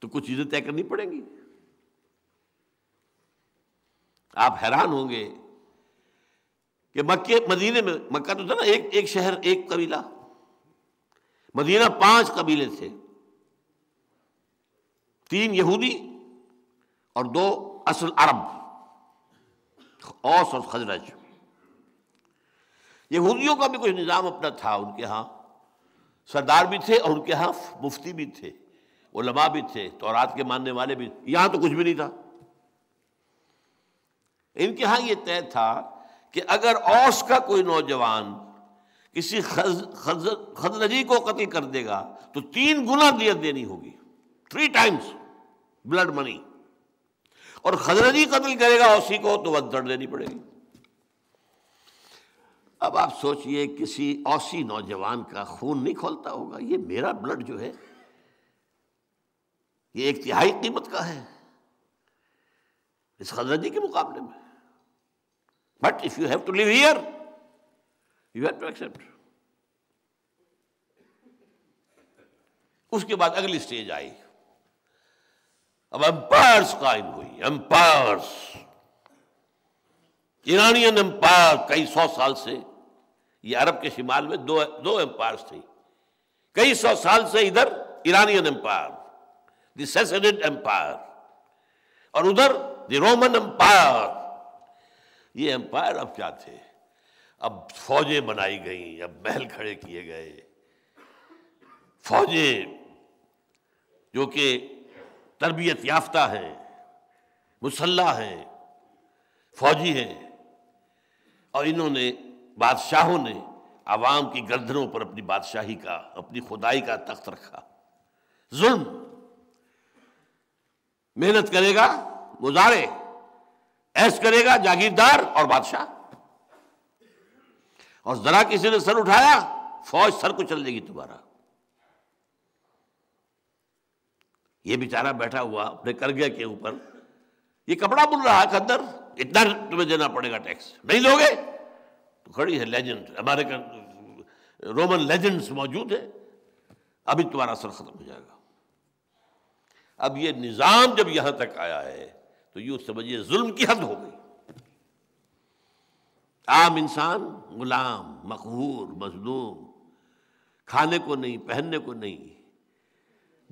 तो कुछ चीज़ें तय करनी पड़ेंगी आप हैरान होंगे कि मक्के मदीने में मक्का तो था ना एक एक शहर एक कबीला मदीना पांच कबीले थे तीन यहूदी और दो असल अरब औस और खजरज यहूदियों का भी कुछ निज़ाम अपना था उनके यहाँ सरदार भी थे और उनके यहाँ मुफ्ती भी थे ओलमा भी थे तो रात के मानने वाले भी यहां तो कुछ भी नहीं था इनके यहां ये तय था कि अगर औस का कोई नौजवान किसी खजरजी को कत्ल कर देगा तो तीन गुना दियत देनी होगी थ्री टाइम्स ब्लड मनी और खजरजी कत्ल करेगा औसी को तो वह दर्द देनी पड़ेगी अब आप सोचिए किसी औसी नौजवान का खून नहीं खोलता होगा ये मेरा ब्लड जो है ये एक तिहाई कीमत का है इस खजरजी के मुकाबले में But if you have to live here, you have to accept. उसके बाद अगली स्टेज आई अब एम्पायर्स कायम हुई एम्पायर्स ईरानियन एम्पायर कई सौ साल से ये अरब के शिमाल में दो दो एम्पायर्स थे कई सौ साल से इधर ईरानियन एम्पायर द एम्पायर और उधर द रोमन एम्पायर ये एम्पायर अब क्या थे अब फौजें बनाई गई अब महल खड़े किए गए फौजें जो कि तरबियत याफ्ता हैं मुसल्ला हैं फौजी हैं और इन्होंने बादशाहों ने आवाम की गर्दनों पर अपनी बादशाही का अपनी खुदाई का तख्त रखा जुल्म मेहनत करेगा मुजारे ऐस करेगा जागीरदार और बादशाह और जरा किसी ने सर उठाया फौज सर को चल देगी तुम्हारा ये बेचारा बैठा हुआ अपने करगे के ऊपर ये कपड़ा बुन रहा है खद्दर इतना तुम्हें देना पड़ेगा टैक्स नहीं लोगे तो खड़ी है लेजेंड हमारे रोमन लेजेंड्स मौजूद है अभी तुम्हारा सर खत्म हो जाएगा अब ये निज़ाम जब यहां तक आया है तो यूं समझिए जुल्म की हद हो गई आम इंसान गुलाम मकहूर मजलूम खाने को नहीं पहनने को नहीं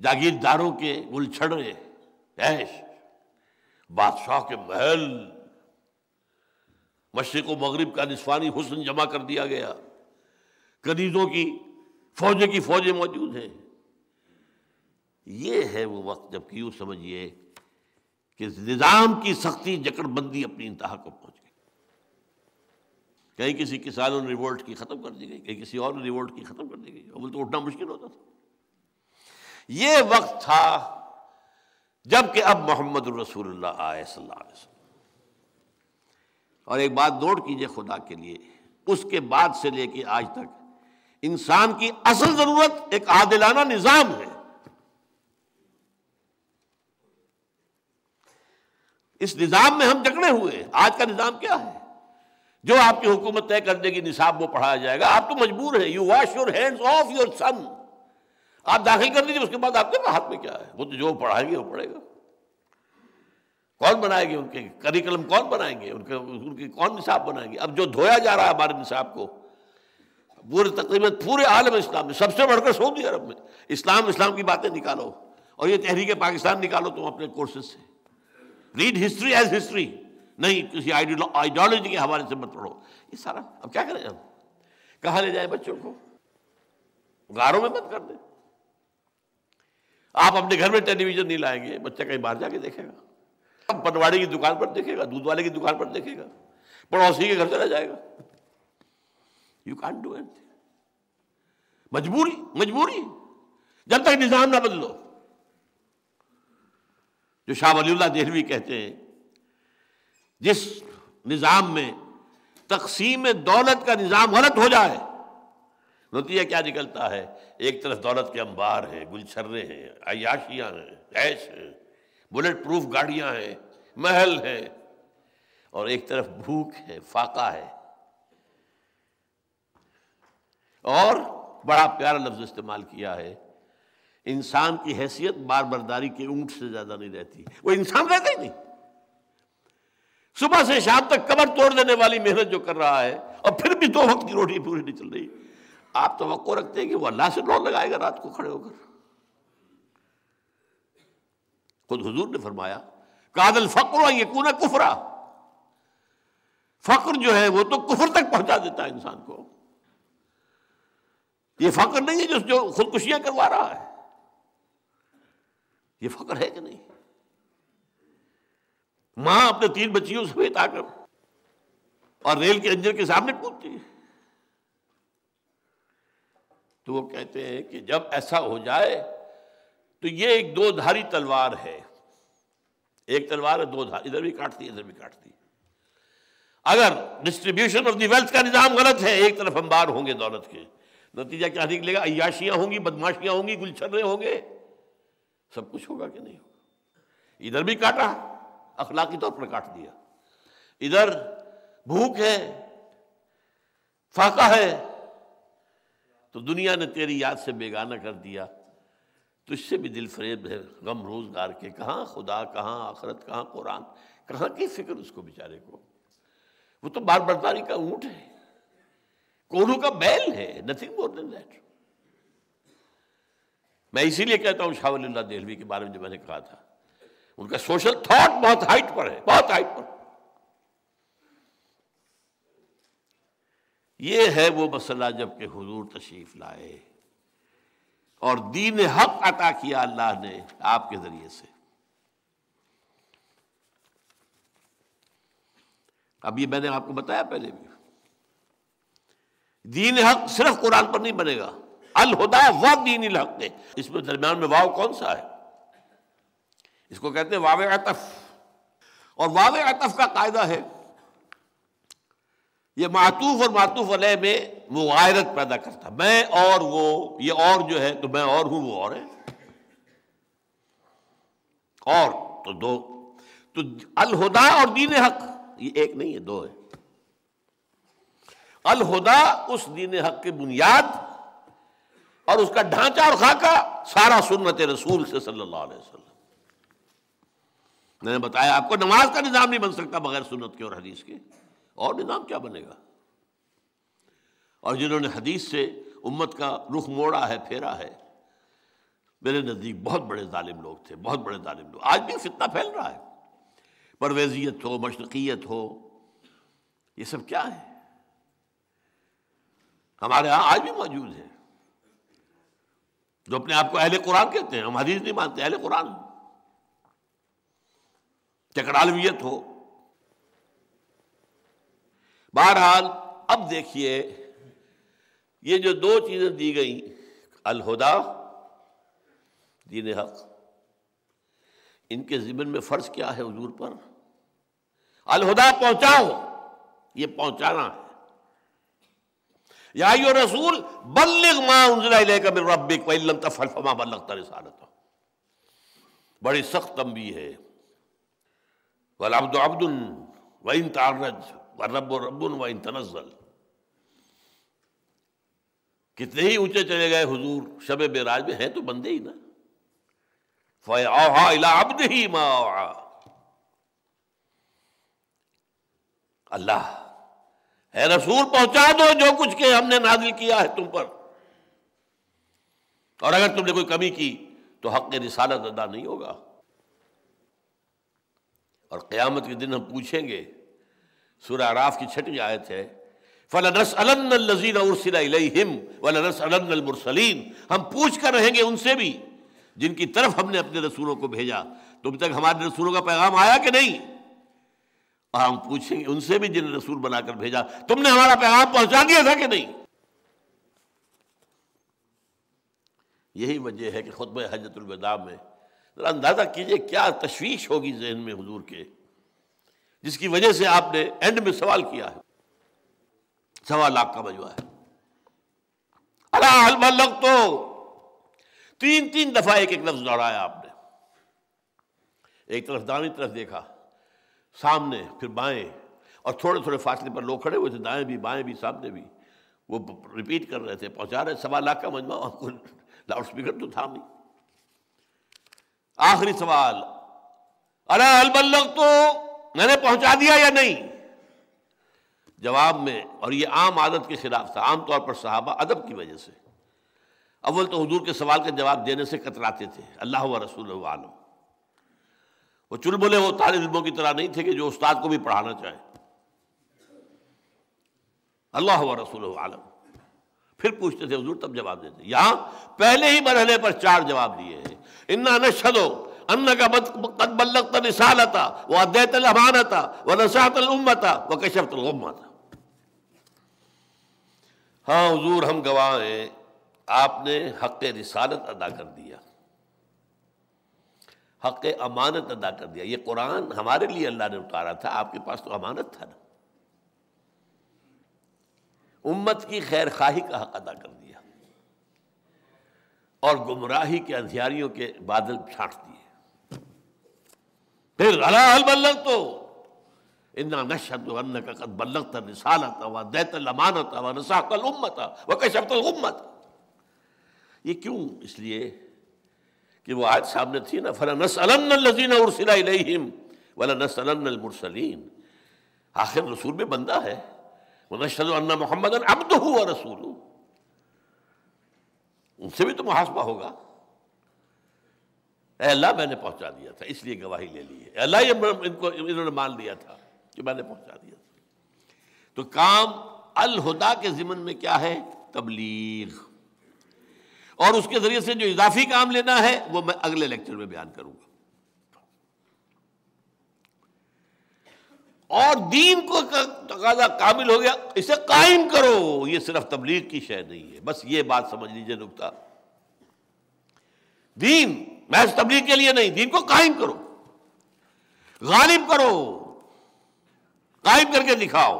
जागीरदारों के छड़े ऐश बादशाह के महल मशरक मगरब का निस्वानी हुसन जमा कर दिया गया कदीजों की फौजों की फौजें मौजूद हैं ये है वो वक्त जबकि यू समझिए कि निज़ाम की सख्ती जकड़बंदी अपनी इंतहा को पहुंच गई कहीं किसी किसानों ने रिवोल्ट की ख़त्म कर दी गई कहीं किसी और रिवोल्ट की ख़त्म कर दी गई अब तो उठना मुश्किल होता था ये वक्त था जबकि अब मोहम्मद रसूल आए सल्लल्लाहु और एक बात नोट कीजिए खुदा के लिए उसके बाद से लेके आज तक इंसान की असल ज़रूरत एक आदिलाना निज़ाम है इस निज़ाम में हम जकड़े हुए हैं आज का निज़ाम क्या है जो आपकी हुकूमत तय कर देगी निसाब वो पढ़ाया जाएगा आप तो मजबूर हैं you wash your hands of your son आप दाखिल कर दीजिए उसके बाद आपके हाथ में क्या है वो तो जो पढ़ाएंगे वो पढ़ेगा कौन बनाएंगे उनके करिकुलम कौन बनाएंगे उनके उनके कौन निसाब बनाएंगे अब जो धोया जा रहा है हमारे निसाब को पूरे तकरीबन पूरे आलम इस्लाम में सबसे बढ़कर सऊदी अरब में इस्लाम इस्लाम की बातें निकालो और ये तहरीक पाकिस्तान निकालो तुम अपने कोर्सेज से रीड हिस्ट्री एज हिस्ट्री नहीं किसी आइडियोलॉजी के हवाले से मत पढ़ो ये सारा अब क्या करें हम कहा ले जाए बच्चों को गारों में मत कर दे आप अपने घर में टेलीविजन नहीं लाएंगे बच्चा कहीं बाहर जाके देखेगा अब पटवाड़ी की दुकान पर देखेगा दूध वाले की दुकान पर देखेगा पड़ोसी के घर चला जाएगा यू कैन डू एनीथिंग मजबूरी मजबूरी जब तक निज़ाम ना बदलो जो शाह वलील्ला देहलवी कहते हैं जिस निज़ाम में तकसीम दौलत का निज़ाम गलत हो जाए नतीजा क्या निकलता है एक तरफ दौलत के अंबार हैं गुलछर्रे हैं अयाशियाँ हैं ऐश हैं बुलेट प्रूफ गाड़ियाँ हैं महल हैं और एक तरफ भूख है फाका है और बड़ा प्यारा लफ्ज़ इस्तेमाल किया है इंसान की हैसियत बार बरदारी के ऊंट से ज़्यादा नहीं रहती वो इंसान रहता ही नहीं सुबह से शाम तक कमर तोड़ देने वाली मेहनत जो कर रहा है और फिर भी दो वक्त की रोटी पूरी नहीं चल रही आप तो रखते हैं कि वो अल्लाह से लौ लगाएगा रात को खड़े होकर खुद हजूर ने फरमाया कादल फकर ये कूना कुफरा फकर जो है वो तो कुफर तक पहुंचा देता है इंसान को ये फ़क्र नहीं है जो, जो खुदकुशियां करवा रहा है ये फकर है कि नहीं मां अपने तीन बच्चियों समेत आकर और रेल के इंजन के सामने कूदती है तो वो कहते हैं कि जब ऐसा हो जाए तो ये एक दो धारी तलवार है एक तलवार है दो धार इधर भी काटती इधर भी काटती अगर डिस्ट्रीब्यूशन ऑफ दी वेल्थ का निज़ाम गलत है एक तरफ हम बार होंगे दौलत के नतीजा क्या निकलेगा अयाशियां होंगी बदमाशियां होंगी गुलछर्रे होंगे सब कुछ होगा कि नहीं होगा इधर भी काटा अखलाकी तौर पर काट दिया इधर भूख है फाका है तो दुनिया ने तेरी याद से बेगाना कर दिया तुझसे भी दिल फरेब है गम रोजगार के कहाँ खुदा कहाँ आखरत कहाँ कुरान कहाँ की फिक्र उसको बेचारे को वो तो बार बर्दारी का ऊंट है कोरू का बैल है नथिंग मोर देन दैट मैं इसीलिए कहता हूँ शाहवल्ला देहलवी के बारे में जो मैंने कहा था उनका सोशल थॉट बहुत हाइट पर है बहुत हाइट पर यह है वो मसला जबकि हजूर तशरीफ लाए और दीन हक अता किया अल्लाह ने आपके जरिए से अब ये मैंने आपको बताया पहले भी दीन हक सिर्फ कुरान पर नहीं बनेगा अलहुदा व दीन हक दे इसमें दरमियान में वाव कौन सा है इसको कहते हैं वाव अतफ और वाव अतफ का कायदा है ये मातूफ और मातूफ अलह में मुआरत पैदा करता मैं और वो ये और जो है तो मैं और हूं वो और है और तो दो तो अलहुदा और दीन हक ये एक नहीं है दो है अलहुदा उस दीन हक की बुनियाद और उसका ढांचा और खाका सारा सुन्नत रसूल से सल्लल्लाहु अलैहि वसल्लम मैंने बताया आपको नमाज का निज़ाम नहीं बन सकता बगैर सुन्नत के और हदीस के और निज़ाम क्या बनेगा और जिन्होंने हदीस से उम्मत का रुख मोड़ा है फेरा है मेरे नज़दीक बहुत बड़े ालिम लोग थे बहुत बड़े ालिम लोग आज भी फितना फैल रहा है परवेजियत हो मशरक़ियत हो यह सब क्या है हमारे यहां आज भी मौजूद है जो अपने आप को अहले कुरान कहते हैं हम हदीस नहीं मानते अहले कुरान चकड़ालवियत हो बहरहाल अब देखिए ये जो दो चीज़ें दी गई अलहुदा दीन हक इनके जिम्मे में फ़र्ज क्या है हजूर पर अलहुदा पहुंचाओ ये पहुंचाना है या यो रसूल बल्लिग माँ बड़ी सख्त तंबी है वल अब्द अब्दुल वन तारज व रब रबुल वन तनजल कितने ही ऊंचे चले गए हुजूर शब बेराज में हैं तो बंदे ही ना फ़या इला अब्द ही माँ अल्लाह है रसूल पहुंचा दो जो कुछ के हमने नाजिल किया है तुम पर और अगर तुमने कोई कमी की तो हक रिसालत अदा नहीं होगा और क्यामत के दिन हम पूछेंगे सुर आराफ की छठी आयत है फलनस अलनजीन हम पूछ कर रहेंगे उनसे भी जिनकी तरफ हमने अपने रसूलों को भेजा तुम तक हमारे रसूलों का पैगाम आया कि नहीं और हम पूछेंगे उनसे भी जिन्हें रसूल बनाकर भेजा तुमने हमारा पैगाम पहुंचा दिया था कि नहीं यही वजह है कि खुतब हजरतुलवदा में ज़रा अंदाज़ा कीजिए क्या तशवीश होगी जहन में हजूर के जिसकी वजह से आपने एंड में सवाल किया है सवा लाख का मजबा है अला लग तो तीन तीन दफ़ा एक एक लफ्ज़ दौड़ाया आपने एक तरफ दानी तरफ देखा सामने फिर बाएं और थोड़े थोड़े फासले पर लोग खड़े हुए थे दाएं भी बाएं भी सामने भी वो रिपीट कर रहे थे पहुंचा रहे सवा लाख का मजमा आपको लाउड स्पीकर तो था नहीं आखिरी सवाल अरे अलबल तो मैंने पहुंचा दिया या नहीं जवाब में और ये आम आदत के खिलाफ था आमतौर पर साहबा अदब की वजह से अव्वल तो हजूर के सवाल का जवाब देने से कतराते थे अल्लाह व रसूल आलम वो चुलबुले वो तालब इलमों की तरह नहीं थे कि जो उस्ताद को भी पढ़ाना चाहे अल्लाह व रसूल आलम फिर पूछते थे हजूर तब जवाब देते यहां पहले ही मरहले पर चार जवाब दिए हैं इन्ना नशदो अन्न का कद बल्लक निसालता व अदैत लमानता व नसातलता व हाँ हजूर हम गवाह हैं आपने हक रिसालत अदा कर दिया हक अमानत अदा कर दिया ये कुरान हमारे लिए अल्लाह ने उतारा था आपके पास तो अमानत था ना उम्मत की खैर खाही का हक अदा कर दिया और गुमराही के अंधियारियों के बादल छाट दिए फिर अलाहल बल्लक तो इन्ना नशद अन्न का कद हुआ दैत अमानत हुआ वह कशब्त उम्मत ये क्यों इसलिए कि वो आज सामने थी ना फला नसलमजीन उर्सिलाम वला नसलमरसलीम आखिर रसूल में बंदा है वनशदन्ना मोहम्मद तो हुआ रसूल उनसे भी तो मुहासबा होगा अल्लाह मैंने पहुंचा दिया था इसलिए गवाही ले ली है अल्लाह इनको इन्होंने मान लिया था कि मैंने पहुंचा दिया था तो काम अलहुदा के ज़िमन में क्या है तबलीग और उसके ज़रिए से जो इजाफी काम लेना है वो मैं अगले लेक्चर में बयान करूंगा और दीन को तकाजा काबिल हो गया इसे कायम करो ये सिर्फ तबलीग की शय नहीं है बस ये बात समझ लीजिए नुकता दीन महज तबलीग के लिए नहीं दीन को कायम करो गालिब करो कायम करके दिखाओ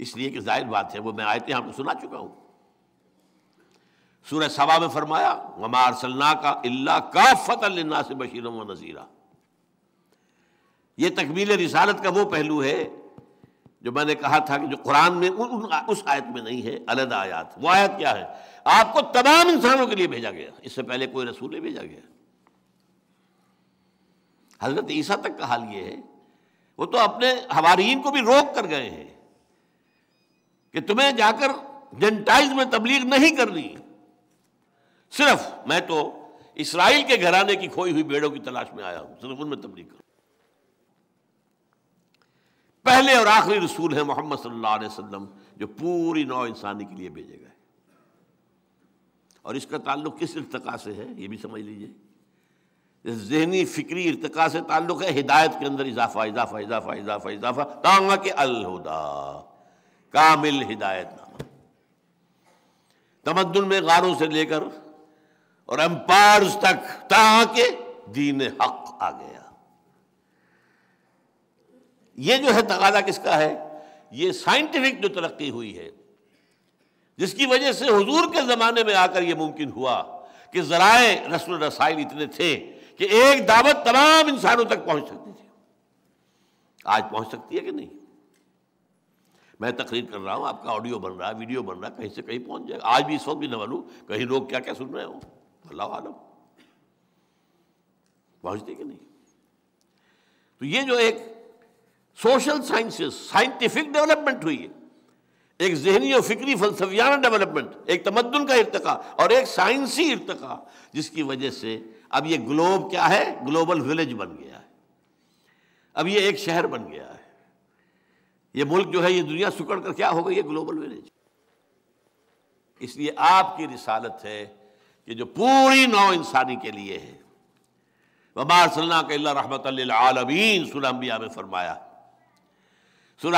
इसलिए कि जाहिर बात है वो मैं आयतें आपको सुना चुका हूं सूर्य सभा में फरमाया हमार सल्ला का अल्ला का फतलना से बशीर व नज़ीरा यह तकमील रिसालत का वो पहलू है जो मैंने कहा था कि जो कुरान में उन, उन उस आयत में नहीं है अलग आयात वो आयत क्या है आपको तमाम इंसानों के लिए भेजा गया इससे पहले कोई रसूल नहीं भेजा गया हजरत ईसा तक का हाल यह है वो तो अपने हवारीन को भी रोक कर गए हैं कि तुम्हें जाकर जेंटाइज में तबलीग नहीं करनी सिर्फ मैं तो इसराइल के घराने की खोई हुई बेड़ों की तलाश में आया हूं सिर्फ उनमें तबलीग कर पहले और आखिरी रसूल है मोहम्मद सल्लल्लाहु अलैहि वसल्लम जो पूरी नौ इंसानी के लिए भेजे गए और इसका ताल्लुक किस इरतका से है ये भी समझ लीजिए जहनी फिक्री इरतका से ताल्लुक है हिदायत के अंदर इजाफा इजाफा इजाफा इजाफा इजाफा तांगा के अलहुदा कामिल नामा तमद्दुन में गारों से लेकर और एम्पायर तक ताके दीन हक आ गया ये जो है तकादा किसका है ये साइंटिफिक जो तरक्की हुई है जिसकी वजह से हुजूर के ज़माने में आकर ये मुमकिन हुआ कि ज़राए रसूल रसाइल इतने थे कि एक दावत तमाम इंसानों तक पहुंच सकती थी आज पहुंच सकती है कि नहीं मैं तकरीर कर रहा हूँ आपका ऑडियो बन रहा है वीडियो बन रहा है कहीं से कहीं पहुंच जाएगा आज भी इस वक्त भी न मालूम कहीं लोग क्या क्या सुन रहे हो अल्लाह आलम पहुंचते कि नहीं तो ये जो एक सोशल साइंसेस साइंटिफिक डेवलपमेंट हुई है एक जहनी और फिक्री फलसफियाना डेवलपमेंट एक तमद्दन का इरतका और एक साइंसी इरतका जिसकी वजह से अब ये ग्लोब क्या है ग्लोबल विलेज बन गया है अब ये एक शहर बन गया है ये मुल्क जो है ये दुनिया सुकड़ कर क्या हो गई है ग्लोबल विलेज इसलिए आपकी रिसालत है कि जो पूरी नौ इंसानी के लिए है सल्ला के रहमत आलमीन में फरमाया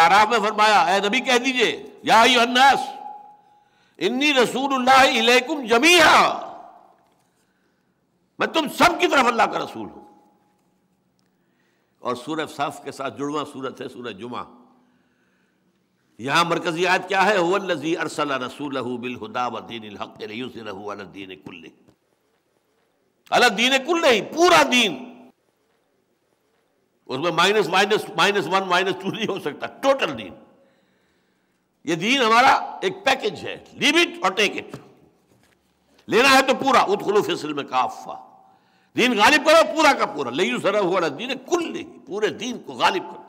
आराम में फरमाया नबी कह दीजिए या अन्नास इन्नी रसूलुल्लाह जमीहा मैं तुम सब की तरफ अल्लाह का रसूल हूं और सूरह सफ के साथ जुड़वा सूरत है सूरह जुमा यहाँ मरकजी आयत क्या है हुवल हुजी अरसल रसूल बिलहुदा वदीन हक़ीन कुल्ल अलद्दीन कुल नहीं पूरा दीन उसमें minus minus minus one minus two नहीं हो सकता टोटल दीन ये दीन हमारा एक पैकेज है लीव इट और टेक इट लेना है तो पूरा उत्खलू फिसल में काफा दीन गालिब करो पूरा का पूरा ले सरा हुआ दीन कुल पूरे दीन को गालिब करो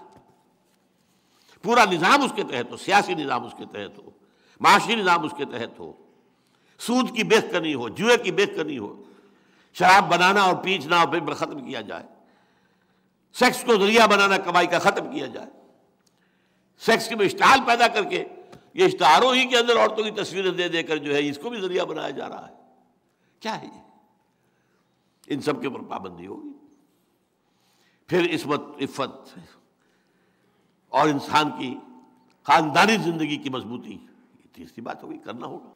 पूरा निज़ाम उसके तहत हो सियासी निज़ाम उसके तहत हो माशी निज़ाम उसके तहत हो सूद की करनी हो जुए की करनी हो शराब बनाना और पीछना और फिर ख़त्म किया जाए सेक्स को जरिया बनाना कमाई का ख़त्म किया जाए सेक्स के इश्तहाल पैदा करके ये इश्तहारों ही के अंदर औरतों की तस्वीरें दे देकर जो है इसको भी जरिया बनाया जा रहा है क्या है ये इन सब के ऊपर पाबंदी होगी फिर इसमत इफ़त और इंसान की खानदानी जिंदगी की मजबूती तीसरी तो बात होगी करना होगा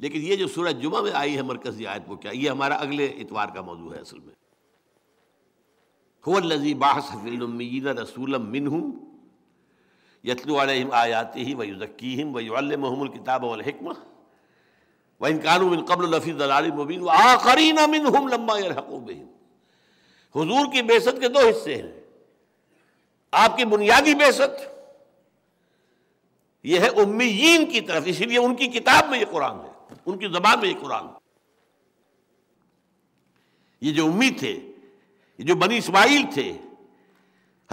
लेकिन ये जो सूरज जुमा में आई है मरकजी आयत वो क्या ये हमारा अगले इतवार का मौजू है असल में हो लजी बाहसिन रसूलम मिनहूम यतलु आयाति ही किताब व इनकानू मिन कबल लफ़ी दलाल मुबीन व लम्बा हुजूर की बेसत के दो हिस्से हैं आपकी बुनियादी बेसत यह है उम्मीन की तरफ इसीलिए उनकी किताब में यह कुरान है उनकी जबान में यह कुरान ये जो उम्मीद थे ये जो बनी इस्माइल थे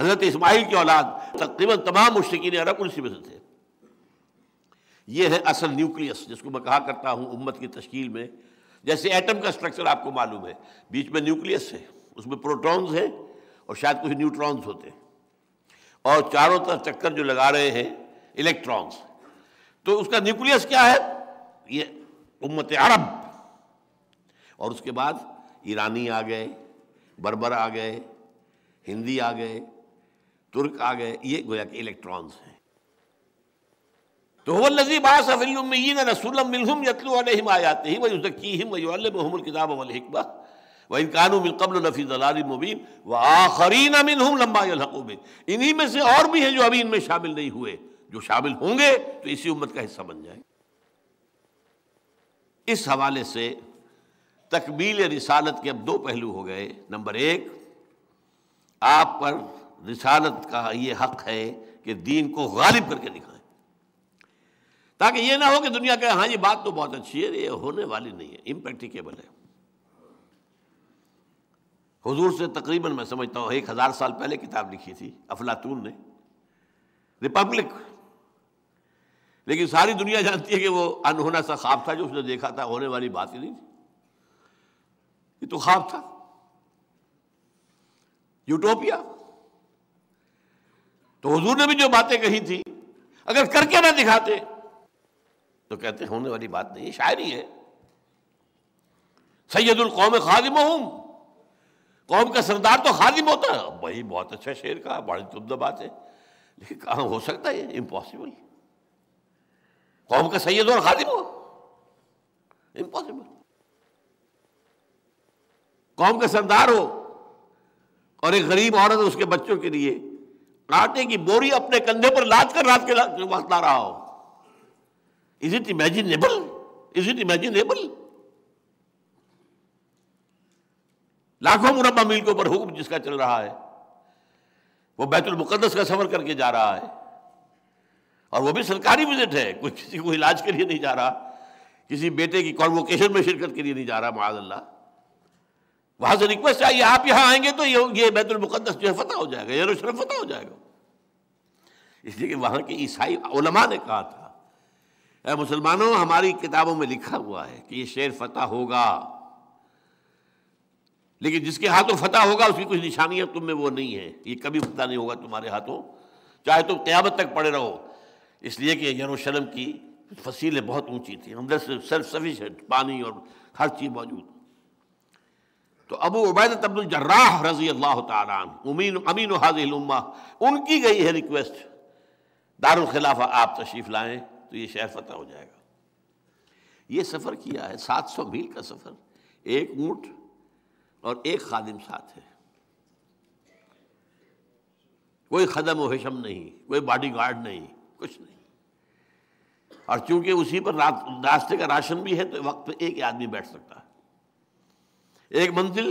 हजरत इस्माइल की औलाद तकरीबन तमाम मुश्किन अरब उनसी में से थे ये है असल न्यूक्लियस जिसको मैं कहा करता हूँ उम्मत की तश्कील में जैसे एटम का स्ट्रक्चर आपको मालूम है बीच में न्यूक्लियस है उसमें प्रोटॉन्स हैं और शायद कुछ न्यूट्रॉन्स होते हैं और चारों तरफ चक्कर जो लगा रहे हैं इलेक्ट्रॉन्स तो उसका न्यूक्लियस क्या है ये उम्मत अरब और उसके बाद ईरानी आ गए बर्बर आ गए हिंदी आ गए तुर्क आ गए ये गोया के इलेक्ट्रॉन्स हैं तो हो लजी बासफ़िलमीन रसूल मिलहुम यतलू अलैहिम आयाते ही वही उसकी हिम किताब वल हिकमा व इनकानू मिलकबल लफ़ी दलाल मुबीन व आखरीन इन्हीं में से और भी है जो अभी इनमें शामिल नहीं हुए जो शामिल होंगे तो इसी उम्मत का हिस्सा बन जाए इस हवाले से तकबील रिसालत के अब दो पहलू हो गए नंबर एक आप पर रिसालत का यह हक है कि दीन को गालिब करके दिखाएं ताकि ये ना हो कि दुनिया कहे हाँ ये बात तो बहुत अच्छी है ये होने वाली नहीं है इम्प्रैक्टिकेबल है हुजूर से तकरीबन मैं समझता हूँ एक हज़ार साल पहले किताब लिखी थी अफलातून ने रिपब्लिक लेकिन सारी दुनिया जानती है कि वो अनहोना सा ख्वाब था जो उसने देखा था होने वाली बात ही नहीं थी ये तो ख्वाब था यूटोपिया तो हुजूर ने भी जो बातें कही थी अगर करके ना दिखाते तो कहते होने वाली बात नहीं शायरी है सैयदुल कौम खादिम हूँ कौम का सरदार तो खादिम होता है भाई बहुत अच्छा शेर कहा बड़ी तुम बात है लेकिन कहा हो सकता है इम्पॉसिबल कौम का सैयद और खादिम हो इम्पॉसिबल कौम का सरदार हो और एक गरीब औरत उसके बच्चों के लिए आटे की बोरी अपने कंधे पर लाद कर रात के वक्त ला रहा हो is it imaginable is it imaginable लाखों मुरबा मील के ऊपर हुक्म जिसका चल रहा है वो बैतुलमुक़दस का सफ़र करके जा रहा है और वो भी सरकारी विजिट है कोई किसी को इलाज के लिए नहीं जा रहा किसी बेटे की कॉन्वोकेशन में शिरकत के लिए नहीं जा रहा अल्लाह वहां से रिक्वेस्ट आई आप यहां आएंगे तो ये ये बैतुलमुक़दस जो है फतह हो जाएगा यरूशलेम फतह हो जाएगा इसलिए कि वहां के ईसाई ओलमा ने कहा था मुसलमानों हमारी किताबों में लिखा हुआ है कि ये शेर फतह होगा लेकिन जिसके हाथों फतह होगा उसकी कुछ निशानियां तुम में वो नहीं है ये कभी फतह नहीं होगा तुम्हारे हाथों चाहे तुम क़्यामत तक पड़े रहो इसलिए कि यरूशलेम की फसीलें बहुत ऊंची थी अंदर से सेल्फ सफिशेंट पानी और हर चीज़ मौजूद तो अबू उबैद जर्राह रजी अल्लाह तमीन अमीन उम्मा उनकी गई है रिक्वेस्ट दारुलखिलाफा आप तशरीफ़ लाएं तो ये शहर फतह हो जाएगा ये सफ़र किया है सात सौ मील का सफ़र एक ऊँट और एक खादिम साथ है कोई खदम वहशम नहीं कोई बॉडी गार्ड नहीं कुछ नहीं और चूंकि उसी पर रास्ते का राशन भी है तो वक्त पे एक आदमी बैठ सकता है एक मंजिल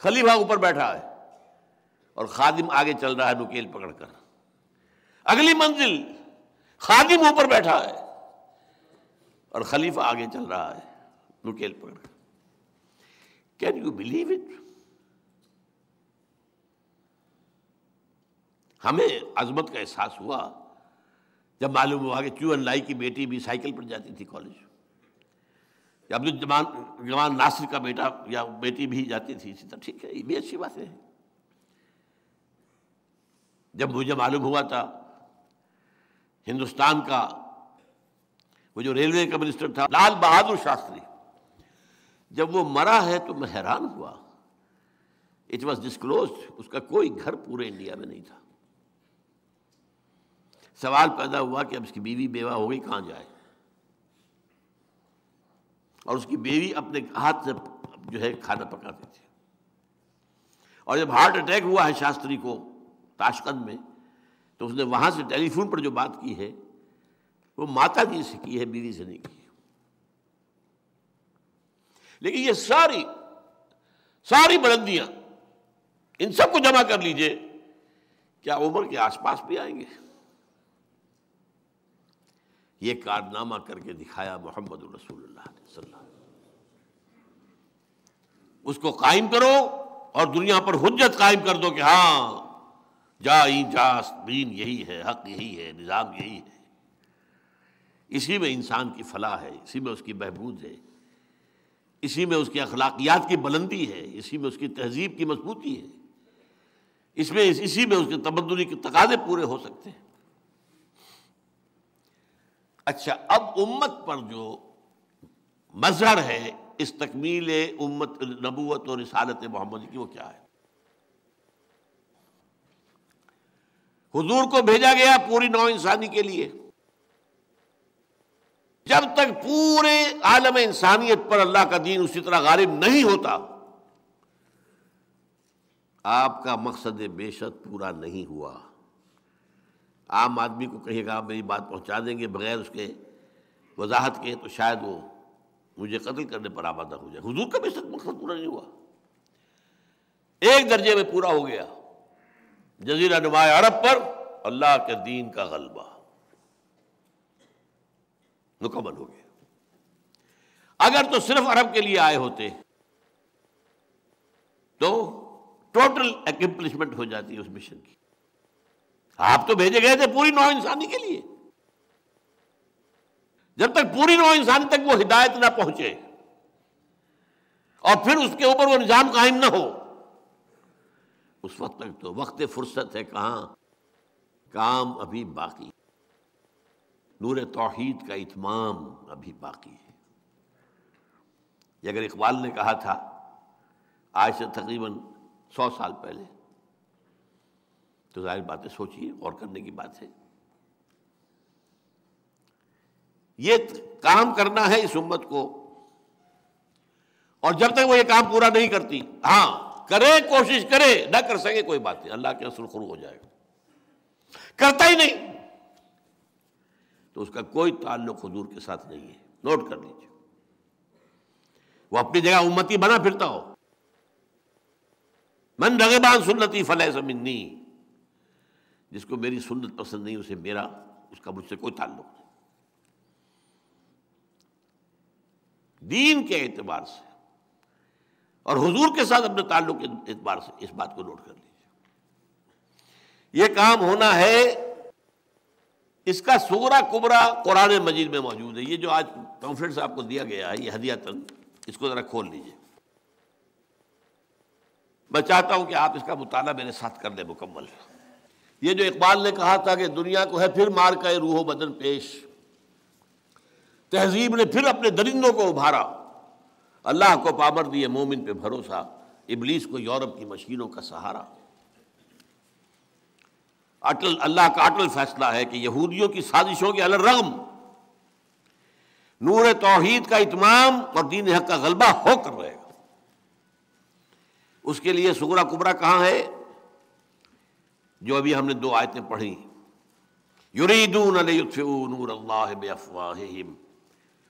खलीफा ऊपर बैठा है और खादिम आगे चल रहा है नुकेल पकड़कर अगली मंजिल खादिम ऊपर बैठा है और खलीफा आगे चल रहा है नुकेल पकड़कर Can you believe it? हमें अजमत का एहसास हुआ जब मालूम हुआ कि चूअन लाई की बेटी भी साइकिल पर जाती थी कॉलेज अब्दुल जमान जमान नासिर का बेटा या बेटी भी जाती थी इसी तरह ठीक है ये भी अच्छी बात है जब मुझे मालूम हुआ था हिंदुस्तान का वो जो रेलवे का मिनिस्टर था लाल बहादुर शास्त्री जब वो मरा है तो मैं हैरान हुआ इट वॉज डिस्क्लोज उसका कोई घर पूरे इंडिया में नहीं था सवाल पैदा हुआ कि अब उसकी बीवी बेवा हो गई कहां जाए और उसकी बेवी अपने हाथ से जो है खाना पकाती थी और जब हार्ट अटैक हुआ है शास्त्री को ताशकंद में तो उसने वहां से टेलीफोन पर जो बात की है वो माता जी से की है बीवी से नहीं की लेकिन ये सारी सारी बुलंदियां इन सबको जमा कर लीजिए क्या उम्र के आसपास भी आएंगे ये कारनामा करके दिखाया मोहम्मद रसूलुल्लाह उसको कायम करो और दुनिया पर हजत कायम कर दो कि हाँ जाई जास दीन यही है हक यही है निज़ाम यही है इसी में इंसान की फलाह है इसी में उसकी बहबूद है इसी में उसकी अखलाकियात की बुलंदी है इसी में उसकी तहजीब की मजबूती है इसमें इस, इसी में उसके तबदुली के तकाजे पूरे हो सकते हैं अच्छा अब उम्मत पर जो मजहर है इस तकमील उम्मत नबूत और रिसालत मोहम्मद की वो क्या है हुजूर को भेजा गया पूरी नौ इंसानी के लिए जब तक पूरे आलम इंसानियत पर अल्लाह का दीन उसी तरह गालिब नहीं होता आपका मकसद बेशक पूरा नहीं हुआ आम आदमी को कहेगा आप मेरी बात पहुंचा देंगे बगैर उसके वजाहत के तो शायद वो मुझे कत्ल करने पर आबादा हो जाए हुजूर का बेशक मकसद पूरा नहीं हुआ एक दर्जे में पूरा हो गया जजीरा नुमा अरब पर अल्लाह के दीन का गलबा मुकम्मल हो गया अगर तो सिर्फ अरब के लिए आए होते तो टोटल एकम्पलिशमेंट हो जाती है उस मिशन की आप तो भेजे गए थे पूरी नौ इंसानी के लिए जब तक पूरी नौ इंसानी तक वो हिदायत ना पहुंचे और फिर उसके ऊपर वो निजाम कायम ना हो उस वक्त तक तो वक्त फुर्सत है कहां काम अभी बाकी नूर तोहद का इतमाम अभी बाकी है अगर इकबाल ने कहा था आज से तकरीबन सौ साल पहले तो जाहिर बातें सोचिए और करने की बात है ये काम करना है इस उम्मत को और जब तक वो ये काम पूरा नहीं करती हाँ करे कोशिश करे ना कर सके कोई बात नहीं अल्लाह के रसूल शुरू हो जाएगा करता ही नहीं तो उसका कोई ताल्लुक हजूर के साथ नहीं है नोट कर लीजिए वो अपनी जगह उम्मती बना फिरता हो मन रगेबान सुन्नती फलह समिन्नी जिसको मेरी सुन्नत पसंद नहीं उसे मेरा उसका मुझसे कोई ताल्लुक नहीं दीन के एतबार से और हुजूर के साथ अपने ताल्लुक के एतबार से इस बात को नोट कर लीजिए यह काम होना है इसका सगरा कुबरा कुरान मजीद में मौजूद है ये जो आज कॉन्फ्रेंस आपको दिया गया है ये तन इसको ज़रा खोल लीजिए मैं चाहता हूं कि आप इसका मुताला मेरे साथ कर लें मुकम्मल ये जो इकबाल ने कहा था कि दुनिया को है फिर मार का रूहो बदन पेश तहजीब ने फिर अपने दरिंदों को उभारा अल्लाह को पाबर दिए मोमिन पे भरोसा इबलीस को यूरोप की मशीनों का सहारा अटल अल्लाह का अटल फैसला है कि यहूदियों की साजिशों के अलरगम नूर तोहहीद का इतमाम और दीन हक का गलबा होकर रहेगा उसके लिए सुगरा कुबरा कहाँ है जो अभी हमने दो आयतें पढ़ी युरीदून नूर अल्लाह बेअफवाहिम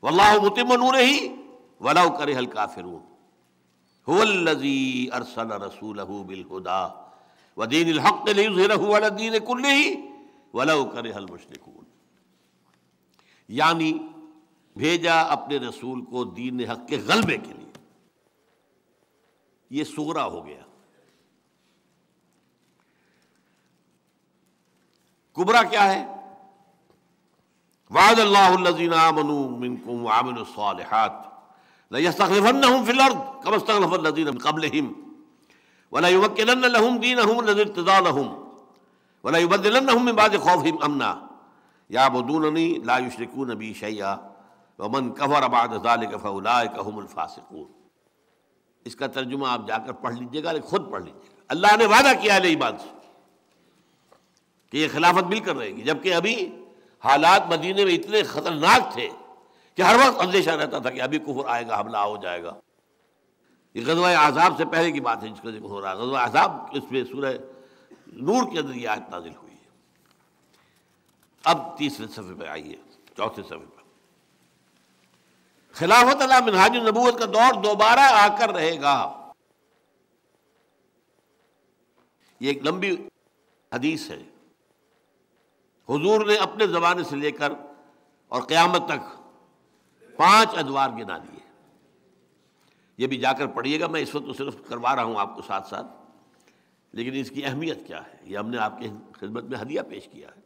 वल्लाह मुतिम नूर ही वलाउ करे हल फिर हुवल्लजी अरसल रसूलहु बिल हुदा वदीन हक़ नहीं कुल ही वला कर हल मुशरकून यानी भेजा अपने रसूल को दीन हक़ के गलबे के लिए ये सूरा हो गया कुबरा क्या है वाद अल्लाजीनामकुम आमिन फ़िलर्द कबस्तफ़ल कबल हिम वला युबकिन दीन हम वला युबदिलन हम बाज खौफ अमना या बदूननी लायुशरकू नबी शैया वमन कफर अबाद फ़ासिकून इसका तर्जुमा आप जाकर पढ़ लीजिएगा लेकिन खुद पढ़ लीजिए अल्लाह ने वादा किया है ईमान से कि ये खिलाफत बिल कर रहेगी जबकि अभी हालात मदीने में इतने ख़तरनाक थे कि हर वक्त अंदेशा रहता था कि अभी कुफर आएगा हमला हो जाएगा ये गजवा आज़ाब से पहले की बात है जिसका जिक्र हो रहा है गजवा आज़ाब इसमें सूरह नूर के अंदर यह आयत नाजिल हुई है अब तीसरे सफ़े पर आइए चौथे सफ़े पर खिलाफत अला मिनहाज नबूत का दौर दोबारा आकर रहेगा ये एक लंबी हदीस है हुजूर ने अपने ज़माने से लेकर और क़्यामत तक पांच अदवार गिना दिए ये भी जाकर पढ़िएगा मैं इस वक्त तो सिर्फ करवा रहा हूँ आपको साथ साथ लेकिन इसकी अहमियत क्या है ये हमने आपके खिदमत में हदिया पेश किया है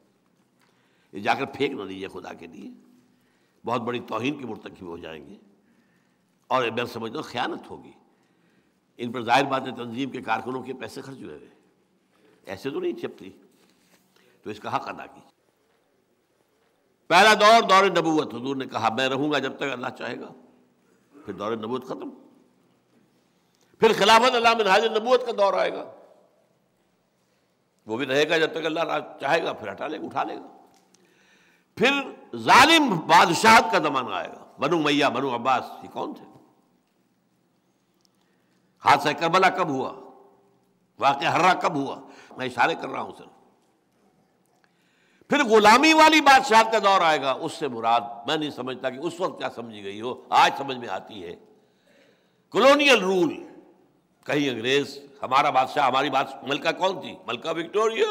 ये जाकर फेंक ना दीजिए खुदा के लिए बहुत बड़ी तोहन की मुरतकब हो जाएंगे और मैं समझता हूँ ख़यानत होगी इन पर जाहिर बात है तंजीम के कारकुनों के पैसे खर्च हुए हुए ऐसे तो नहीं छपती तो इसका हक अदा कीजिए पहला दौर दौर नबूत हजूर ने कहा मैं रहूँगा जब तक अल्लाह चाहेगा फिर दौर नबूत ख़त्म फिर खिलाफत अल्लाह में हाजिर नबूत का दौर आएगा वो भी रहेगा जब तक अल्लाह चाहेगा फिर हटा लेगा उठा लेगा फिर जालिम बादशाह का जमाना आएगा बनु मैया बनु अब्बास ये कौन थे हादसा करबला कब हुआ वाक़ हर्रा कब हुआ मैं इशारे कर रहा हूं सर फिर गुलामी वाली बादशाह का दौर आएगा उससे मुराद मैं नहीं समझता कि उस वक्त क्या समझी गई हो आज समझ में आती है कॉलोनियल रूल कहीं अंग्रेज हमारा बादशाह हमारी बात मलका कौन थी मलका विक्टोरिया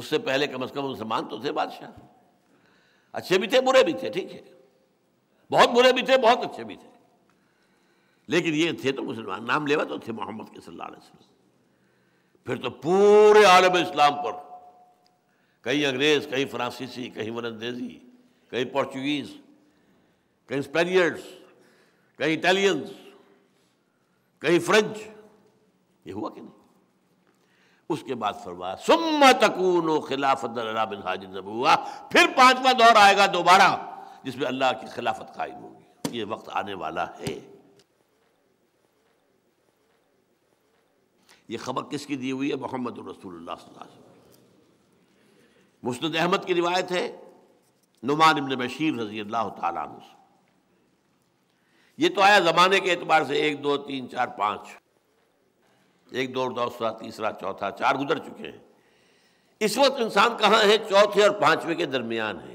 उससे पहले कम से कम मुसलमान तो थे बादशाह अच्छे भी थे बुरे भी थे ठीक है बहुत बुरे भी थे बहुत अच्छे भी थे लेकिन ये थे तो मुसलमान नाम लेवा तो थे मोहम्मद के सल्लल्लाहु अलैहि वसल्लम फिर तो पूरे आलम इस्लाम पर कहीं अंग्रेज कहीं फ्रांसीसी कहीं वरंदेजी कहीं पोर्चुगीज कहीं स्पेनियर्स कहीं इटालियंस कहीं फ्रिज ये हुआ कि नहीं उसके बाद फरमाया सुम्मा तकून खिलाफत बिन हाजिर नबूआ फिर पांचवा दौर आएगा दोबारा जिसमें अल्लाह की खिलाफत कायम होगी ये वक्त आने वाला है ये खबर किसकी दी हुई है मोहम्मद रसूलुल्लाह अहमद की रिवायत है नुमान इबन बशीर रजी अल्लाह तु ये तो आया ज़माने के एतबार से एक दो तीन चार पांच एक दो दूसरा तीसरा चौथा चार गुजर चुके हैं इस वक्त इंसान कहां है चौथे और पांचवें के दरमियान है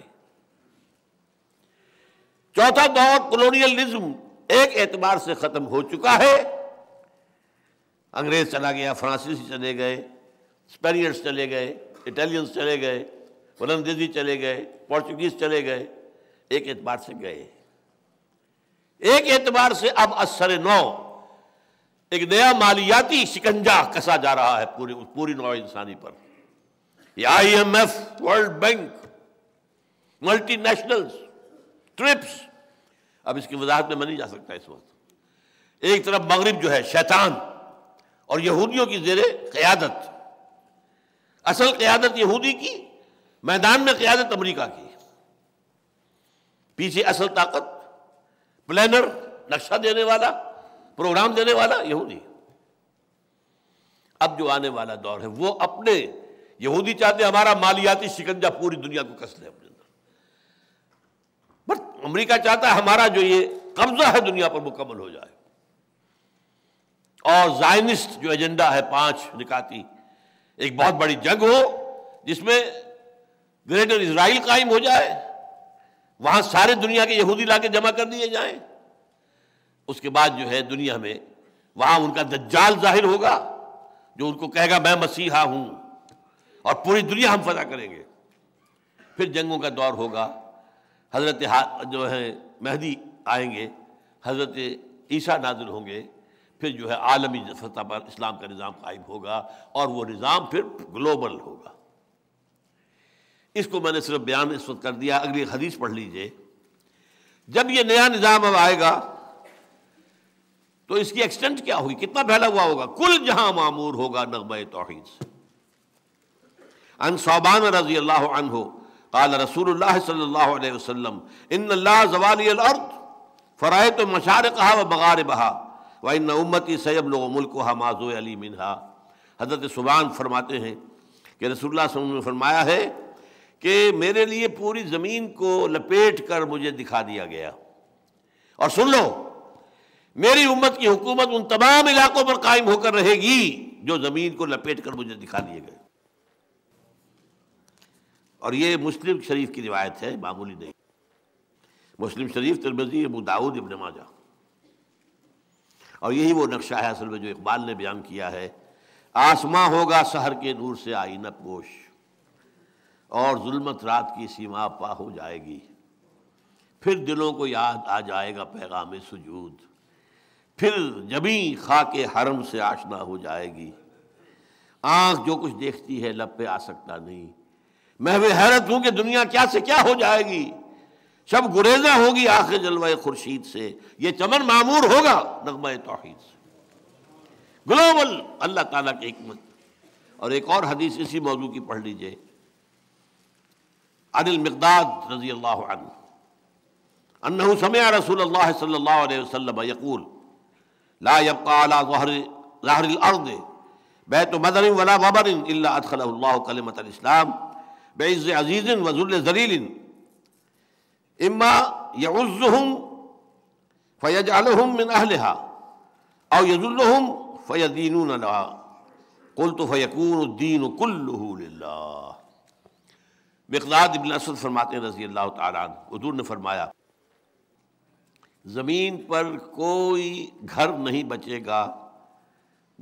चौथा दौर कॉलोनियलिज्म एक एतबार से ख़त्म हो चुका है अंग्रेज़ चला गया फ्रांसीसी चले गए स्पेनियर्स चले गए इटालियंस चले गए होलंदेजी चले गए पोर्चुगीज़ चले गए एक एतबार से गए एक एतबार से अब असर नौ एक नया मालियाती शिकंजा कसा जा रहा है पूरी पूरी नौ इंसानी पर I M F World Bank multinational TRIPS अब इसकी वजाहत में मैं नहीं जा सकता इस वक्त एक तरफ मगरब जो है शैतान और यहूदियों की जेर क़्यादत असल क़्यादत यहूदी की मैदान में क़्यादत अमरीका की पीछे असल ताकत प्लानर नक्शा देने वाला प्रोग्राम देने वाला यहूदी अब जो आने वाला दौर है वो अपने यहूदी चाहते हमारा मालियाती शिकंजा पूरी दुनिया को कस ले अपने अंदर बट अमरीका चाहता है हमारा जो ये कब्जा है दुनिया पर मुकम्मल हो जाए और जायनिस्ट जो एजेंडा है पांच निकाती एक बहुत बड़ी जंग हो जिसमें ग्रेटर इसराइल कायम हो जाए वहां सारे दुनिया के यहूदी लाके जमा कर दिए जाए उसके बाद जो है दुनिया में वहां उनका दज्जाल जाहिर होगा जो उनको कहेगा मैं मसीहा हूं और पूरी दुनिया हम फजा करेंगे फिर जंगों का दौर होगा हजरत जो है मेहदी आएंगे हजरत ईसा नाजिल होंगे फिर जो है आलमी सतह पर इस्लाम का निज़ाम कायम होगा और वो निज़ाम फिर ग्लोबल होगा इसको मैंने सिर्फ बयान इस वक्त कर दिया अगली हदीस पढ़ लीजिए जब ये नया निज़ाम अब आएगा तो इसकी एक्सटेंट क्या होगी कितना फैला हुआ होगा कुल जहां मामूर होगा नगम तोहहीद से अन सौबान रजी अल्लाह हो काल रसूल सल्लल्लाहु अलैहि वसल्लम इन अल्लाह जवाली अर्थ फ़राए तो मशार कहा व बगार बहा व इन उम्मती सैब लोग मुल्क हा माजो अली मिनहा हजरत सुबान फरमाते हैं कि रसोल्ला ने फरमाया है कि मेरे लिए पूरी ज़मीन को लपेट कर मुझे दिखा दिया गया और सुन लो मेरी उम्मत की हुकूमत उन तमाम इलाकों पर कायम होकर रहेगी जो ज़मीन को लपेट कर मुझे दिखा दिए गए और ये मुस्लिम शरीफ की रिवायत है मामूली नहीं मुस्लिम शरीफ तरबजी अबू दाऊद इब्न माजा और यही वो नक्शा है असल में जो इकबाल ने बयान किया है आसमां होगा शहर के नूर से आईना पोश और जुलमत रात की सीमा पा हो जाएगी फिर दिलों को याद आ जाएगा पैगाम सुजूद फिर जमी खा के हरम से आशना हो जाएगी आंख जो कुछ देखती है लब पे आ सकता नहीं मैं भी हैरत हूं कि दुनिया क्या से क्या हो जाएगी सब गुरेजा होगी आखिर जलवा खुर्शीद से यह चमन मामूर होगा नगमा तोहद से ग्लोबल अल्लाह ताला की हमत और एक और हदीस इसी मौजू की पढ़ लीजिए عن المقداد رضي الله عنه أنه سمع رسول الله صلى الله عليه وسلم يقول لا يبقى على ظهر ظهر الأرض بيت مدر ولا ببر إلا أدخله الله كلمة الإسلام بعز عزيز وذل ذليل إما يعزهم فيجعلهم من أهلها أو يذلهم فيدينون لها قلت فيكون الدين كله لله मकदाद इबन असद फरमाते रजी अल्लाह तदूर ने फरमाया ज़मीन पर कोई घर नहीं बचेगा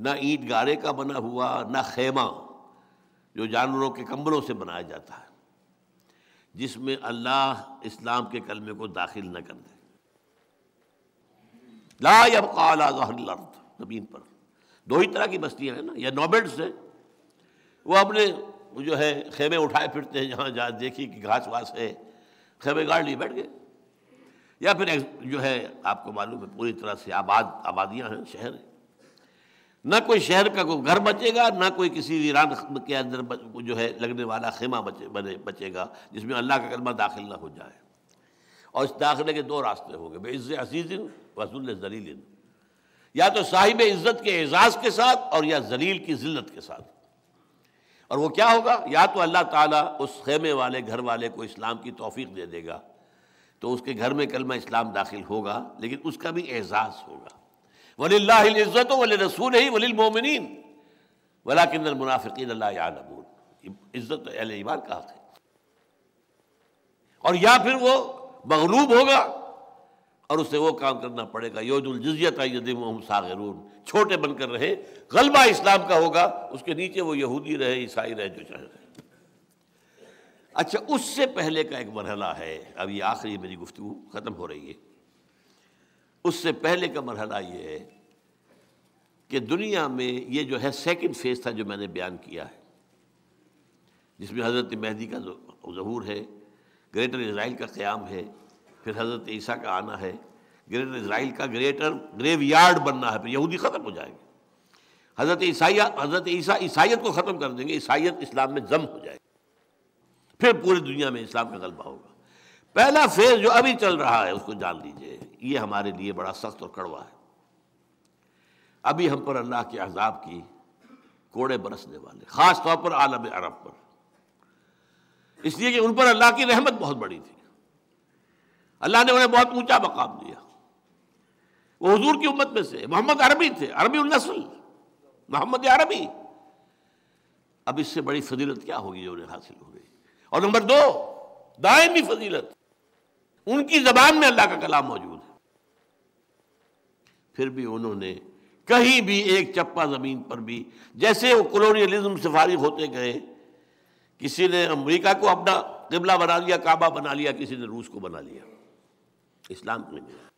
ना ईट गारे का बना हुआ ना खेमा जो जानवरों के कंबलों से बनाया जाता है जिसमें अल्लाह इस्लाम के कलमे को दाखिल न कर दे जमीन पर दो ही तरह की बस्तियां हैं ना यह नॉबेट्स हैं वह अपने जो है खेमे उठाए फिरते हैं जहाँ जहाँ देखी कि घास वास है खेमे गाड़ लिए बैठ गए या फिर जो है आपको मालूम है पूरी तरह से आबाद आबादियाँ हैं शहर है। ना कोई शहर का कोई घर बचेगा ना कोई किसी वीरान के अंदर जो है लगने वाला खेमा बचे बने बचेगा जिसमें अल्लाह का कलमा दाखिल ना हो जाए और इस दाखिले के दो रास्ते होंगे बेज्ज़ अजीज़ वसूल जलील या तो साहिब इज़्ज़त के एजाज़ के साथ और या जलील की जिल्लत के साथ और वो क्या होगा या तो अल्लाह ताला उस खेमे वाले घर वाले को इस्लाम की तौफीक दे देगा तो उसके घर में कलमा इस्लाम दाखिल होगा लेकिन उसका भी एजाज़ होगा वल्लाज्जत वल रसूल ही वली मोमिन वला किन्नल मुनाफिकीन अल्लाबून इज़्ज़त तो अल ईमान का हक है और या फिर वो मगलूब होगा और उसे वो काम करना पड़ेगा योजुल जजियत यदिम छोटे बनकर रहे गलबा इस्लाम का होगा उसके नीचे वो यहूदी रहे ईसाई रहे जो चाहे रहे अच्छा उससे पहले का एक मरहला है अब ये आखिरी मेरी गुफ्तु ख़त्म हो रही है उससे पहले का मरहला ये है कि दुनिया में ये जो है सेकंड फेज़ था जो मैंने बयान किया है जिसमें हज़रत मेहदी का जहूर है ग्रेटर इसराइल का क़्याम है फिर हज़रत ईसा का आना है ग्रेटर इसराइल का ग्रेटर ग्रेव यार्ड बनना है फिर यहूदी ख़त्म हो जाएंगे हज़रत ईसाइया हज़रत ईसा ईसाइत को ख़त्म कर देंगे ईसाइत इस्लाम में जम हो जाएगी फिर पूरी दुनिया में इस्लाम का गलबा होगा पहला फेज जो अभी चल रहा है उसको जान लीजिए ये हमारे लिए बड़ा सख्त और कड़वा है अभी हम पर अल्लाह के अजाब की कोड़े बरसने वाले ख़ास तौर पर आलम अरब पर इसलिए कि उन पर अल्लाह की रहमत बहुत बड़ी थी अल्लाह ने उन्हें बहुत ऊंचा मकाम दिया वो हजूर की उम्मत में से मोहम्मद अरबी थे अरबी नस्ल मोहम्मद अरबी अब इससे बड़ी फजीलत क्या होगी जो उन्हें हासिल हो गई और नंबर दो दायमी फजीलत उनकी जबान में अल्लाह का कलाम मौजूद है फिर भी उन्होंने कहीं भी एक चप्पा ज़मीन पर भी जैसे वो कॉलोनियलिज्म से फारिग होते गए किसी ने अमरीका को अपना किबला बना लिया काबा बना लिया किसी ने रूस को बना लिया इस्लाम में मिला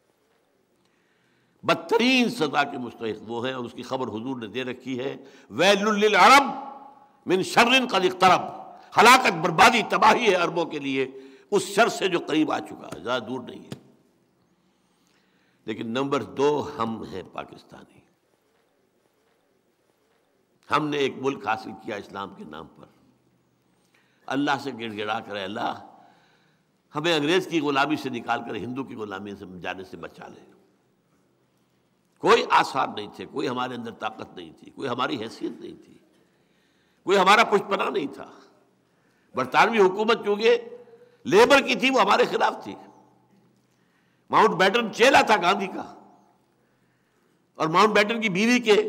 बदतरीन सजा के मुस्तक वो है और उसकी खबर हजूर ने दे रखी है वैलुलरब मिन शर्रिन का तरब हलाकत बर्बादी तबाही है अरबों के लिए उस शर से जो करीब आ चुका है ज़्यादा दूर नहीं है लेकिन नंबर दो हम हैं पाकिस्तानी हमने एक मुल्क हासिल किया इस्लाम के नाम पर अल्लाह से गिड़गिड़ा कर अल्लाह हमें अंग्रेज की गुलामी से निकाल कर हिंदू की गुलामी से जाने से बचा ले कोई आसार नहीं थे कोई हमारे अंदर ताकत नहीं थी कोई हमारी हैसियत नहीं थी कोई हमारा पुष्पना नहीं था बरतानवी हुकूमत चूंकि लेबर की थी वो हमारे खिलाफ थी माउंट बैटन चेला था गांधी का और माउंट बैटन की बीवी के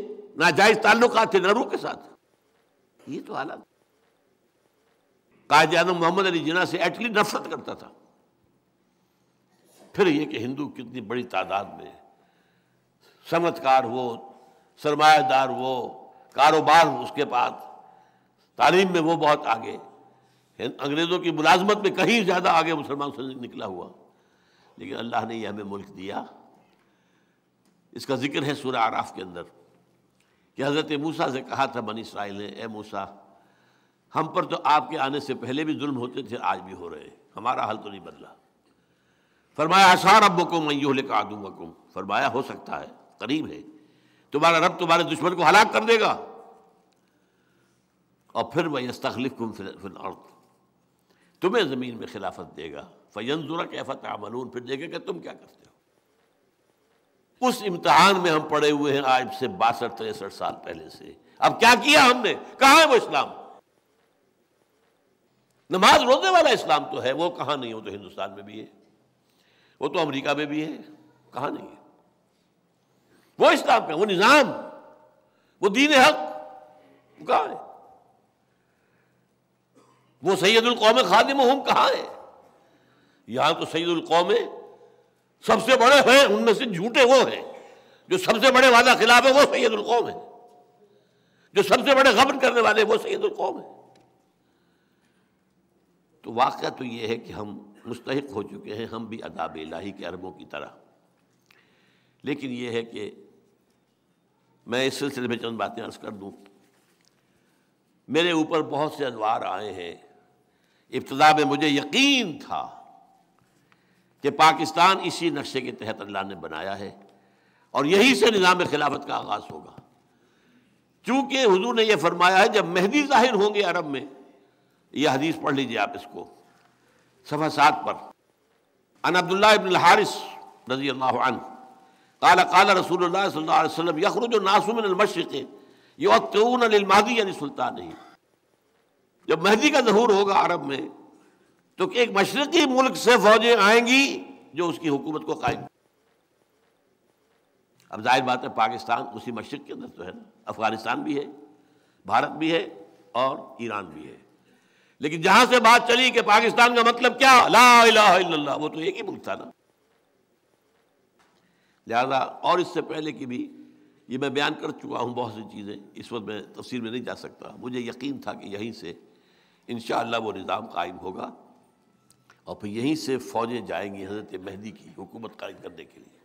नाजायज ताल्लुक थे नरू के साथ ये तो हालात कायद आजम मोहम्मद अली जिना से एटली नफरत करता था फिर ये कि हिंदू कितनी बड़ी तादाद में समझकार हो सरमायादार हो कारोबार उसके पास तालीम में वो बहुत आगे अंग्रेज़ों की मुलाजमत में कहीं ज़्यादा आगे मुसलमान से निकला हुआ लेकिन अल्लाह ने यह हमें मुल्क दिया इसका जिक्र है सूर्य आराफ के अंदर कि हज़रत मूसा से कहा था बनी इसराइल ने ए मूसा हम पर तो आपके आने से पहले भी जुल्म होते थे आज भी हो रहे हैं हमारा हाल तो नहीं बदला फरमाया आसार अब को लिखा दूँ आदूमकुम फरमाया हो सकता है करीब है तुम्हारा रब तुम्हारे दुश्मन को हलाक कर देगा और फिर वह यस्तखलिफ कुम तुम्हें ज़मीन में खिलाफत देगा फ़यंजुरा कैफत आमलून फिर देखेगा तुम क्या करते हो उस इम्तहान में हम पड़े हुए हैं आज से बासठ तिरसठ साल पहले से अब क्या किया हमने कहा है वो इस्लाम नमाज रोने वाला इस्लाम तो है वो कहाँ नहीं हो तो हिंदुस्तान में भी है वो तो अमेरिका में भी है कहा नहीं है वो इस्लाम का वो निज़ाम वो दीन हक कहा है वो सैदुलकौम खादिम हम कहाँ है यहां तो सैदुलकौम सबसे बड़े हैं उनमें से झूठे वो हैं जो सबसे बड़े वादा खिलाफ है वो कौम है जो सबसे बड़े गबन करने वाले वो कौम है तो वाक़ तो यह है कि हम मुस्तक हो चुके हैं हम भी अदाब इलाही के अरबों की तरह लेकिन यह है कि मैं इस सिलसिले में चंद बातें अर्ज़ कर दूँ मेरे ऊपर बहुत से अदवार आए हैं इब्तदा में मुझे यकीन था कि पाकिस्तान इसी नक्शे के तहत अल्लाह ने बनाया है और यही से निज़ाम खिलाफत का आगाज़ होगा चूंकि हजू ने यह फरमाया है जब मेहदी ज़ाहिर होंगे अरब में यह हदीस पढ़ लीजिए आप इसको सफ़ा सात पर अन अब्दुल्ला इबन हारिस रजी अल्लाह काला काला रसूल वसम यखरुज नासुमिन मशरक़ यौन अलमादी यानी सुल्तान ही जब महदी का जहूर होगा अरब में तो एक मशरक़ी मुल्क से फौजें आएंगी जो उसकी हुकूमत को कायम अब जाहिर बात है पाकिस्तान उसी मशरक़ के अंदर तो है ना अफ़गानिस्तान भी है भारत भी है और ईरान भी है लेकिन जहां से बात चली कि पाकिस्तान का मतलब क्या ला इला वो तो एक ही मुल्क था ना लिहाजा और इससे पहले की भी ये मैं बयान कर चुका हूँ बहुत सी चीज़ें इस वक्त मैं तफसीर में नहीं जा सकता मुझे यकीन था कि यहीं से इन वो निज़ाम कायम होगा और फिर यहीं से फ़ौजें जाएंगी हज़रत मेहंदी की हुकूमत कायम करने के लिए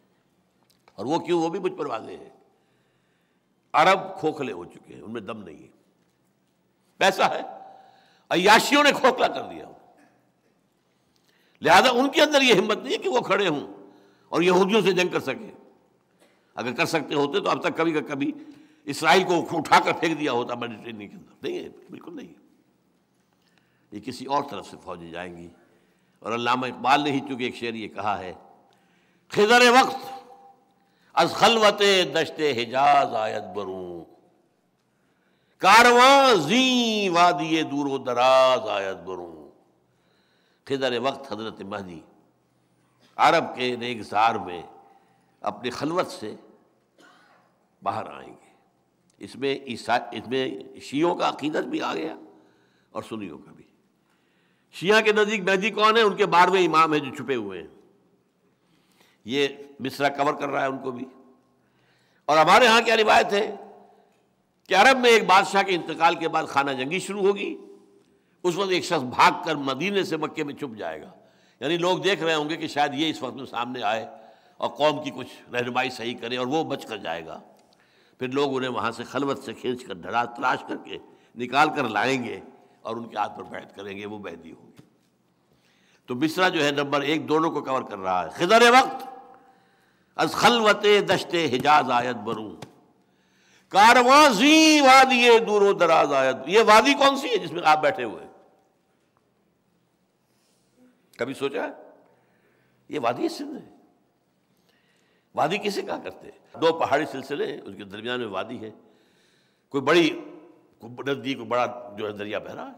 और वो क्यों वो भी मुझ पर वाजे हैं अरब खोखले हो चुके हैं उनमें दम नहीं है पैसा है अयाशियों ने खोखला कर दिया लिहाजा उनके अंदर यह हिम्मत नहीं है कि वो खड़े हों और यहूदियों से जंग कर सके अगर कर सकते होते तो अब तक कभी का कभी इसराइल को उठाकर फेंक दिया होता मेडिटेरियन के अंदर नहीं है बिल्कुल नहीं ये किसी और तरफ से फौजें जाएंगी और अलामा इकबाल ने ही चूंकि एक शेर ये कहा है खिजर वक्त अज दशते हिजाज आयत बरू कारवां दूर दराज आयत बरूँ खिदर वक्त हजरत महदी अरब के रेगजार में अपने खलवत से बाहर आएंगे इसमें ईसा इसमें शीयों का अकीदत भी आ गया और सुनियों का भी शिया के नज़दीक महदी कौन है उनके बारहवें इमाम है जो छुपे हुए हैं ये मिसरा कवर कर रहा है उनको भी और हमारे यहाँ क्या रिवायत है कि अरब में एक बादशाह के इंतकाल के बाद खाना जंगी शुरू होगी उस वक्त एक शख्स भाग कर मदीने से मक्के में छुप जाएगा यानी लोग देख रहे होंगे कि शायद ये इस वक्त में सामने आए और कौम की कुछ रहनुमाई सही करे और वो बच कर जाएगा फिर लोग उन्हें वहाँ से खलबत से खींच कर धड़ा तलाश करके निकाल कर लाएंगे और उनके हाथ पर बैठ करेंगे वो बैदी होगी तो मिसरा जो है नंबर एक दोनों को कवर कर रहा है खिदर वक्त अज खलवत दशते हिजाज आयत बरूँ जी वादी दूर दराज आया ये वादी कौन सी है जिसमें आप बैठे हुए कभी सोचा ये वादी सिंध है वादी किसे कहा करते हैं दो पहाड़ी सिलसिले उनके दरमियान में वादी है कोई बड़ी नदी को बड़ा जो है दरिया बह रहा है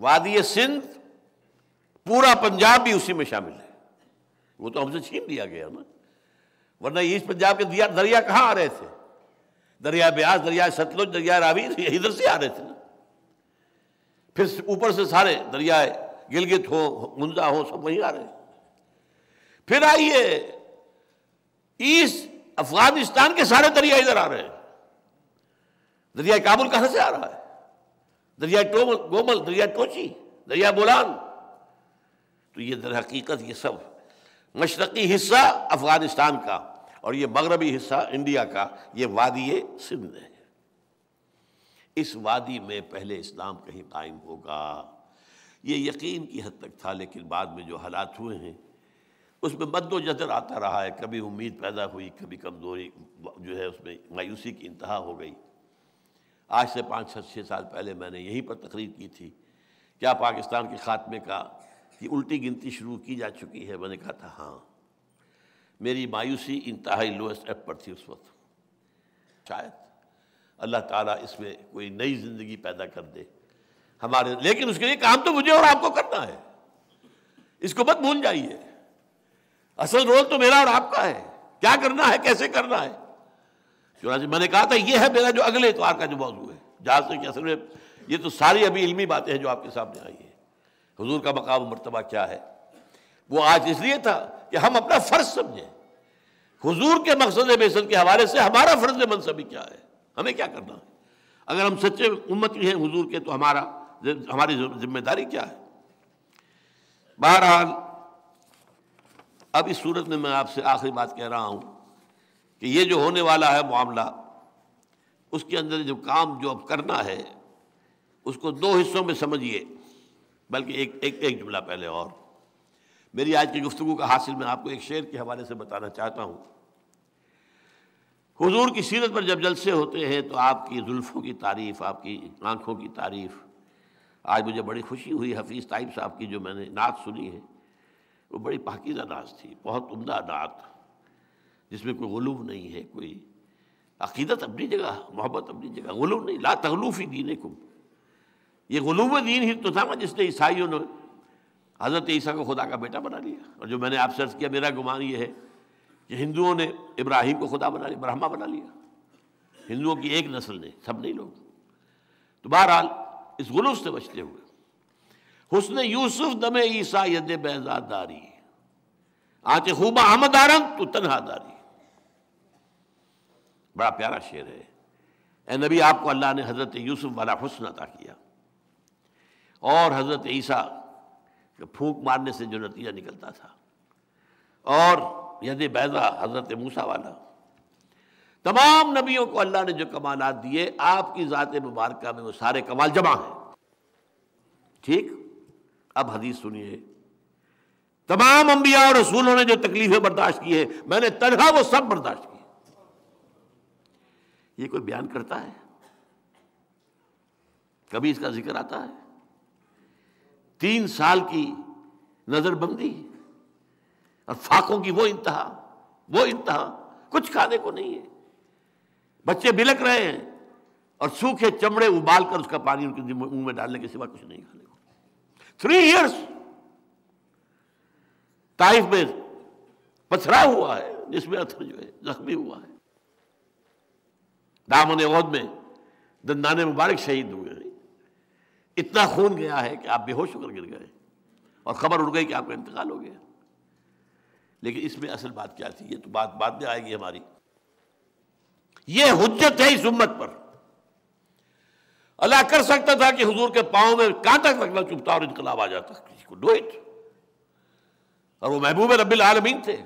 वादी सिंध पूरा पंजाब भी उसी में शामिल है वो तो हमसे छीन लिया गया ना वरना ईस्ट पंजाब के दरिया कहाँ आ रहे थे दरिया ब्यास दरिया सतलुज दरिया रावी इधर से आ रहे थे ना फिर ऊपर से सारे दरियाए गिलगित हो गुंजा हो सब वहीं आ रहे फिर आइए ईस्ट अफगानिस्तान के सारे दरिया इधर आ रहे हैं दरिया काबुल कहां से आ रहा है दरिया टोमल गोमल दरिया टोची दरिया बोलान तो ये दर हकीकत ये सब मशरकी हिस्सा अफगानिस्तान का और ये मगरबी हिस्सा इंडिया का ये वादी सिंध है इस वादी में पहले इस्लाम कहीं कायम होगा ये यकीन की हद तक था लेकिन बाद में जो हालात हुए हैं उसमें मद्दोजहर आता रहा है कभी उम्मीद पैदा हुई कभी कमज़ोरी जो है उसमें मायूसी की इंतहा हो गई आज से पाँच छः छः साल पहले मैंने यहीं पर तकरीर की थी क्या पाकिस्तान के ख़ात्मे का कि उल्टी गिनती शुरू की जा चुकी है मैंने कहा था हाँ मेरी मायूसी इंतहाई लोएस्ट एप पर थी उस वक्त शायद अल्लाह ताला इसमें कोई नई ज़िंदगी पैदा कर दे हमारे लेकिन उसके लिए काम तो मुझे और आपको करना है इसको मत भूल जाइए असल रोल तो मेरा और आपका है क्या करना है कैसे करना है चुनाचे मैंने कहा था यह है मेरा जो अगले इतवार का जो मौजूद है जहाँ से असल में ये तो सारी अभी इलमी बातें हैं जो आपके सामने आई है हजूर का मकाम मरतबा क्या है वो आज इसलिए था कि हम अपना फ़र्ज समझें हुजूर के मकसद बेसन के हवाले से हमारा फ़र्ज मनसबी क्या है हमें क्या करना है अगर हम सच्चे उम्मत भी हैं हुजूर के तो हमारा हमारी जिम्मेदारी क्या है बहरहाल अब इस सूरत में मैं आपसे आखिरी बात कह रहा हूं कि ये जो होने वाला है मामला उसके अंदर जो काम जो अब करना है उसको दो हिस्सों में समझिए बल्कि एक एक एक जुमला पहले और मेरी आज की गुफ्तु का हासिल मैं आपको एक शेर के हवाले से बताना चाहता हूँ हजूर की सीरत पर जब जलसे होते हैं तो आपकी जुल्फ़ों की तारीफ़ आपकी आंखों की तारीफ़ आज मुझे बड़ी खुशी हुई हफीज़ ताइब साहब की जो मैंने नात सुनी है वो बड़ी पाकिदा नाच थी बहुत उमदा नात जिसमें कोई गलूब नहीं है कोई अकीदत अपनी जगह मोहब्बत अपनी जगह गलूब नहीं ला तगलूफ़ी दीन कुम ये गलूब दीन ही तो था जिसने ईसाइयों ने हज़रत ईसा को खुदा का बेटा बना लिया और जो मैंने आपसे सर्च किया मेरा गुमान ये है कि हिंदुओं ने इब्राहिम को खुदा बना लिया ब्रह्मा बना लिया हिंदुओं की एक नस्ल ने सब नहीं लोग तो बहरहाल इस गुलूस से बचते हुए हुसन यूसुफ दमे ईसा यद बेजादारी आते खूबा अहमद आरम तो तनहादारी बड़ा प्यारा शेर है ए नबी आपको अल्लाह ने हज़रत यूसुफ वाला हुसन अता किया और हज़रत ईसा फूंक मारने से जो नतीजा निकलता था और यदि बैजा हजरत मूसा वाला तमाम नबियों को अल्लाह ने जो कमालत दिए आपकी ज़ात मुबारक में वो सारे कमाल जमा हैं ठीक अब हदीस सुनिए तमाम अम्बिया और रसूलों ने जो तकलीफें बर्दाश्त की है मैंने तनखा वो सब बर्दाश्त की ये कोई बयान करता है कभी इसका जिक्र आता है तीन साल की नज़रबंदी और फाकों की वो इंतहा वो इंतहा कुछ खाने को नहीं है बच्चे बिलक रहे हैं और सूखे चमड़े उबालकर उसका पानी उनके मुंह में डालने के सिवा कुछ नहीं खाने को थ्री इयर्स ताइफ में पथरा हुआ है जिसमें अथर जो है जख्मी हुआ है दामन ओद में दंदाने मुबारक शहीद हुए हैं इतना खून गया है कि आप बेहोश होकर गिर गए और खबर उड़ गई कि आपका इंतकाल हो गया लेकिन इसमें असल बात क्या थी ये तो बात बाद में आएगी हमारी ये हुज्जत है इस उम्मत पर अल्लाह कर सकता था कि हुजूर के पांव में कांटा रखना चुपता और इनकलाब आ जाता किसी को डो इट और वो महबूब रब्बिल आलमीन थे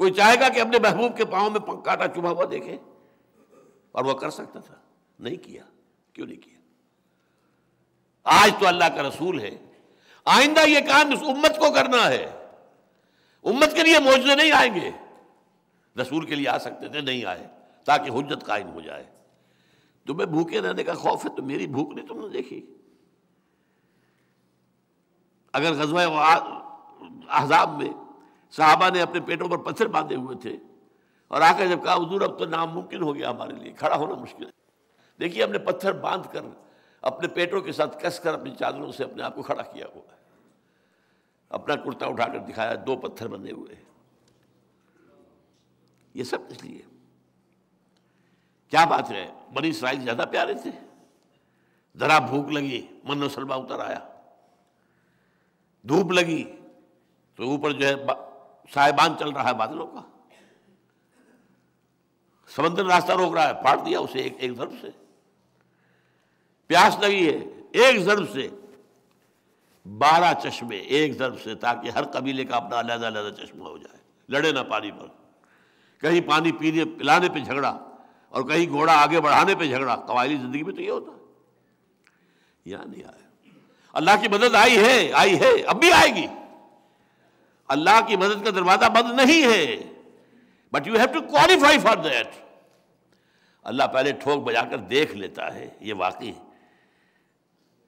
कोई चाहेगा कि अपने महबूब के पांव में कांटा चुभा हुआ देखे और वह कर सकता था नहीं किया क्यों नहीं किया आज तो अल्लाह का रसूल है आइंदा ये काम इस उम्मत को करना है उम्मत के लिए मौजूद नहीं आएंगे रसूल के लिए आ सकते थे नहीं आए ताकि हजत कायम हो जाए तुम्हें भूखे रहने का खौफ है तो मेरी भूख नहीं तुमने देखी अगर गजवा अहजाब में साहबा ने अपने पेटों पर पत्थर बांधे हुए थे और आकर जब कहा हजूर अब तो नामुमकिन हो गया हमारे लिए खड़ा होना मुश्किल है देखिए हमने पत्थर बांध कर अपने पेटों के साथ कसकर अपनी चादरों से अपने आप को खड़ा किया हुआ है अपना कुर्ता उठाकर दिखाया दो पत्थर बने हुए ये सब इसलिए क्या बात है बनी इसराइल ज़्यादा प्यारे थे जरा भूख लगी मन मनोसलवा उतर आया धूप लगी तो ऊपर जो है साहेबान चल रहा है बादलों का समंदर रास्ता रोक रहा है फाड़ दिया उसे एक एक धर्म से प्यास लगी है एक जर्ब से बारह चश्मे एक जरब से ताकि हर कबीले का अपना अलहदा अलहदा चश्मा हो जाए लड़े ना पानी पर कहीं पानी पीने पिलाने पे झगड़ा और कहीं घोड़ा आगे बढ़ाने पे झगड़ा कबायली ज़िंदगी में तो ये होता है नहीं आया अल्लाह की मदद आई है आई है अब भी आएगी अल्लाह की मदद का दरवाज़ा बंद नहीं है but you have to qualify for that अल्लाह पहले ठोक बजाकर देख लेता है ये वाकई है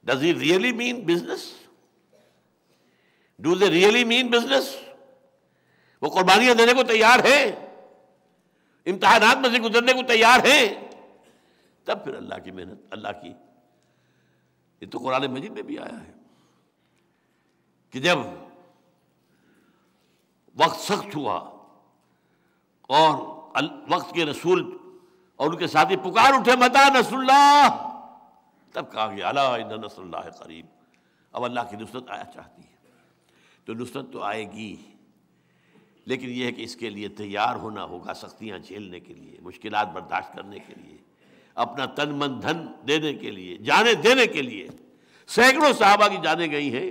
Does he really mean business? Do they really mean business? वो कुर्बानियां देने को तैयार है इम्तहानात में से गुजरने को तैयार है तब फिर अल्लाह की मेहनत अल्लाह की ये तो कुरान मजीद में भी आया है कि जब वक्त सख्त हुआ और वक्त के रसूल और उनके साथी पुकार उठे मता रसुल्ला तब कहा गया अला नसल्ला करीब अब अल्लाह की नुसरत आया चाहती है तो नुसरत तो आएगी लेकिन यह है कि इसके लिए तैयार होना होगा सख्तियाँ झेलने के लिए मुश्किल बर्दाश्त करने के लिए अपना तन मन धन देने के लिए जाने देने के लिए सैकड़ों साहबा की जाने गई हैं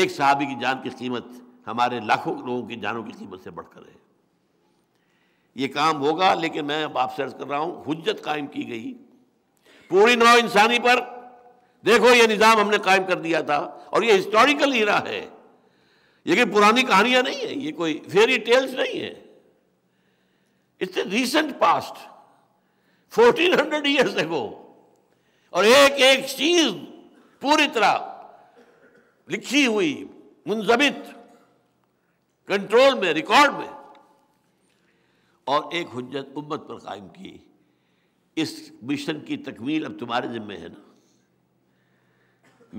एक साहबी की जान की कीमत हमारे लाखों लोगों की जानों की कीमत से बढ़कर है ये काम होगा लेकिन मैं अब आप अर्ज कर रहा हूँ हजत कायम की गई पूरी नौ इंसानी पर देखो ये निज़ाम हमने कायम कर दिया था और ये हिस्टोरिकल हीरा है ये कोई पुरानी कहानियां नहीं है ये कोई फेरी टेल्स नहीं है it's recent past 1400 hundred years वो और एक एक चीज पूरी तरह लिखी हुई मुंजमित कंट्रोल में रिकॉर्ड में और एक हजत उम्मत पर कायम की इस मिशन की तकमील अब तुम्हारे ज़िम्मे है ना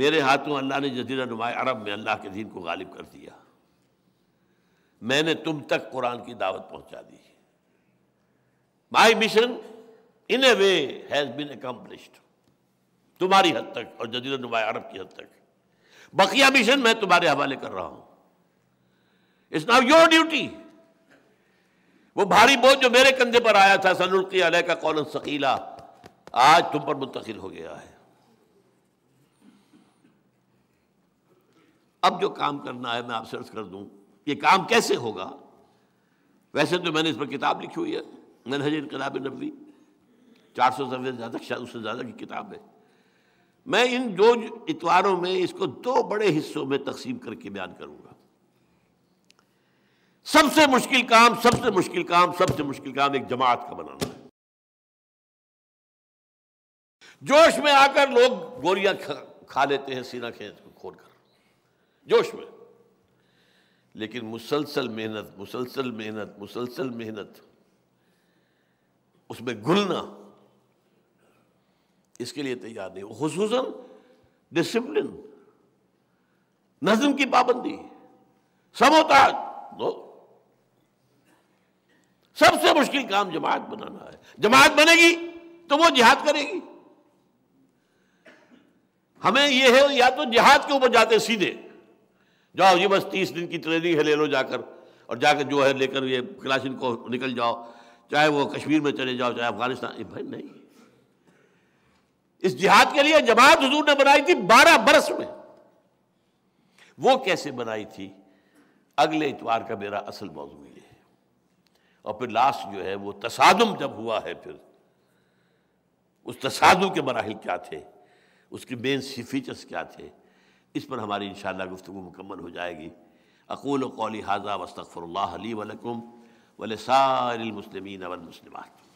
मेरे हाथों अल्लाह ने जजीरा नुमा अरब में अल्लाह के दीन को गालिब कर दिया मैंने तुम तक कुरान की दावत पहुंचा दी my mission in a way has been accomplished तुम्हारी हद तक और जजीरा नुमा अरब की हद तक बकिया मिशन मैं तुम्हारे हवाले कर रहा हूं इट्स नाउ योर ड्यूटी वो भारी बोझ जो मेरे कंधे पर आया था सनुल्की अलह का कौल सकीला आज तुम पर मुंतकिल हो गया है अब जो काम करना है मैं आप सर्च कर दूं ये काम कैसे होगा वैसे तो मैंने इस पर किताब लिखी हुई है ननहज इनकलाब नबी चार सौ सफ़े ज़्यादा शायद उससे ज़्यादा की किताब है मैं इन दो इतवारों में इसको दो बड़े हिस्सों में तकसीम करके बयान करूंगा सबसे मुश्किल काम सबसे मुश्किल काम सबसे मुश्किल काम एक जमात का बनाना है जोश में आकर लोग गोलियां खा, खा लेते हैं सीना खेत को खोल कर जोश में लेकिन मुसलसल मेहनत मुसलसल मेहनत मुसलसल मेहनत उसमें घुलना इसके लिए तैयार नहीं खसूस डिसिप्लिन नजम की पाबंदी समोताज सबसे मुश्किल काम जमात बनाना है जमात बनेगी तो वो जिहाद करेगी हमें ये है या तो जिहाद के ऊपर जाते सीधे जाओ ये बस तीस दिन की ट्रेनिंग है ले लो जाकर और जाकर जो है लेकर ये क्लासिन को निकल जाओ चाहे वो कश्मीर में चले जाओ चाहे अफगानिस्तान भाई नहीं इस जिहाद के लिए जमात हजूर ने बनाई थी बारह बरस में वो कैसे बनाई थी अगले इतवार का मेरा असल मौजूद और फिर लास्ट जो है वो तसादम जब हुआ है फिर उस तसादम के मराहल क्या थे उसके मेन फीचर्स क्या थे इस पर हमारी इन शाला गुफ्तु मुकम्मल हो जाएगी अकूल कौली हाजा वस्तफ़रल वलकुम वलसारमसलमिन वलमसलमत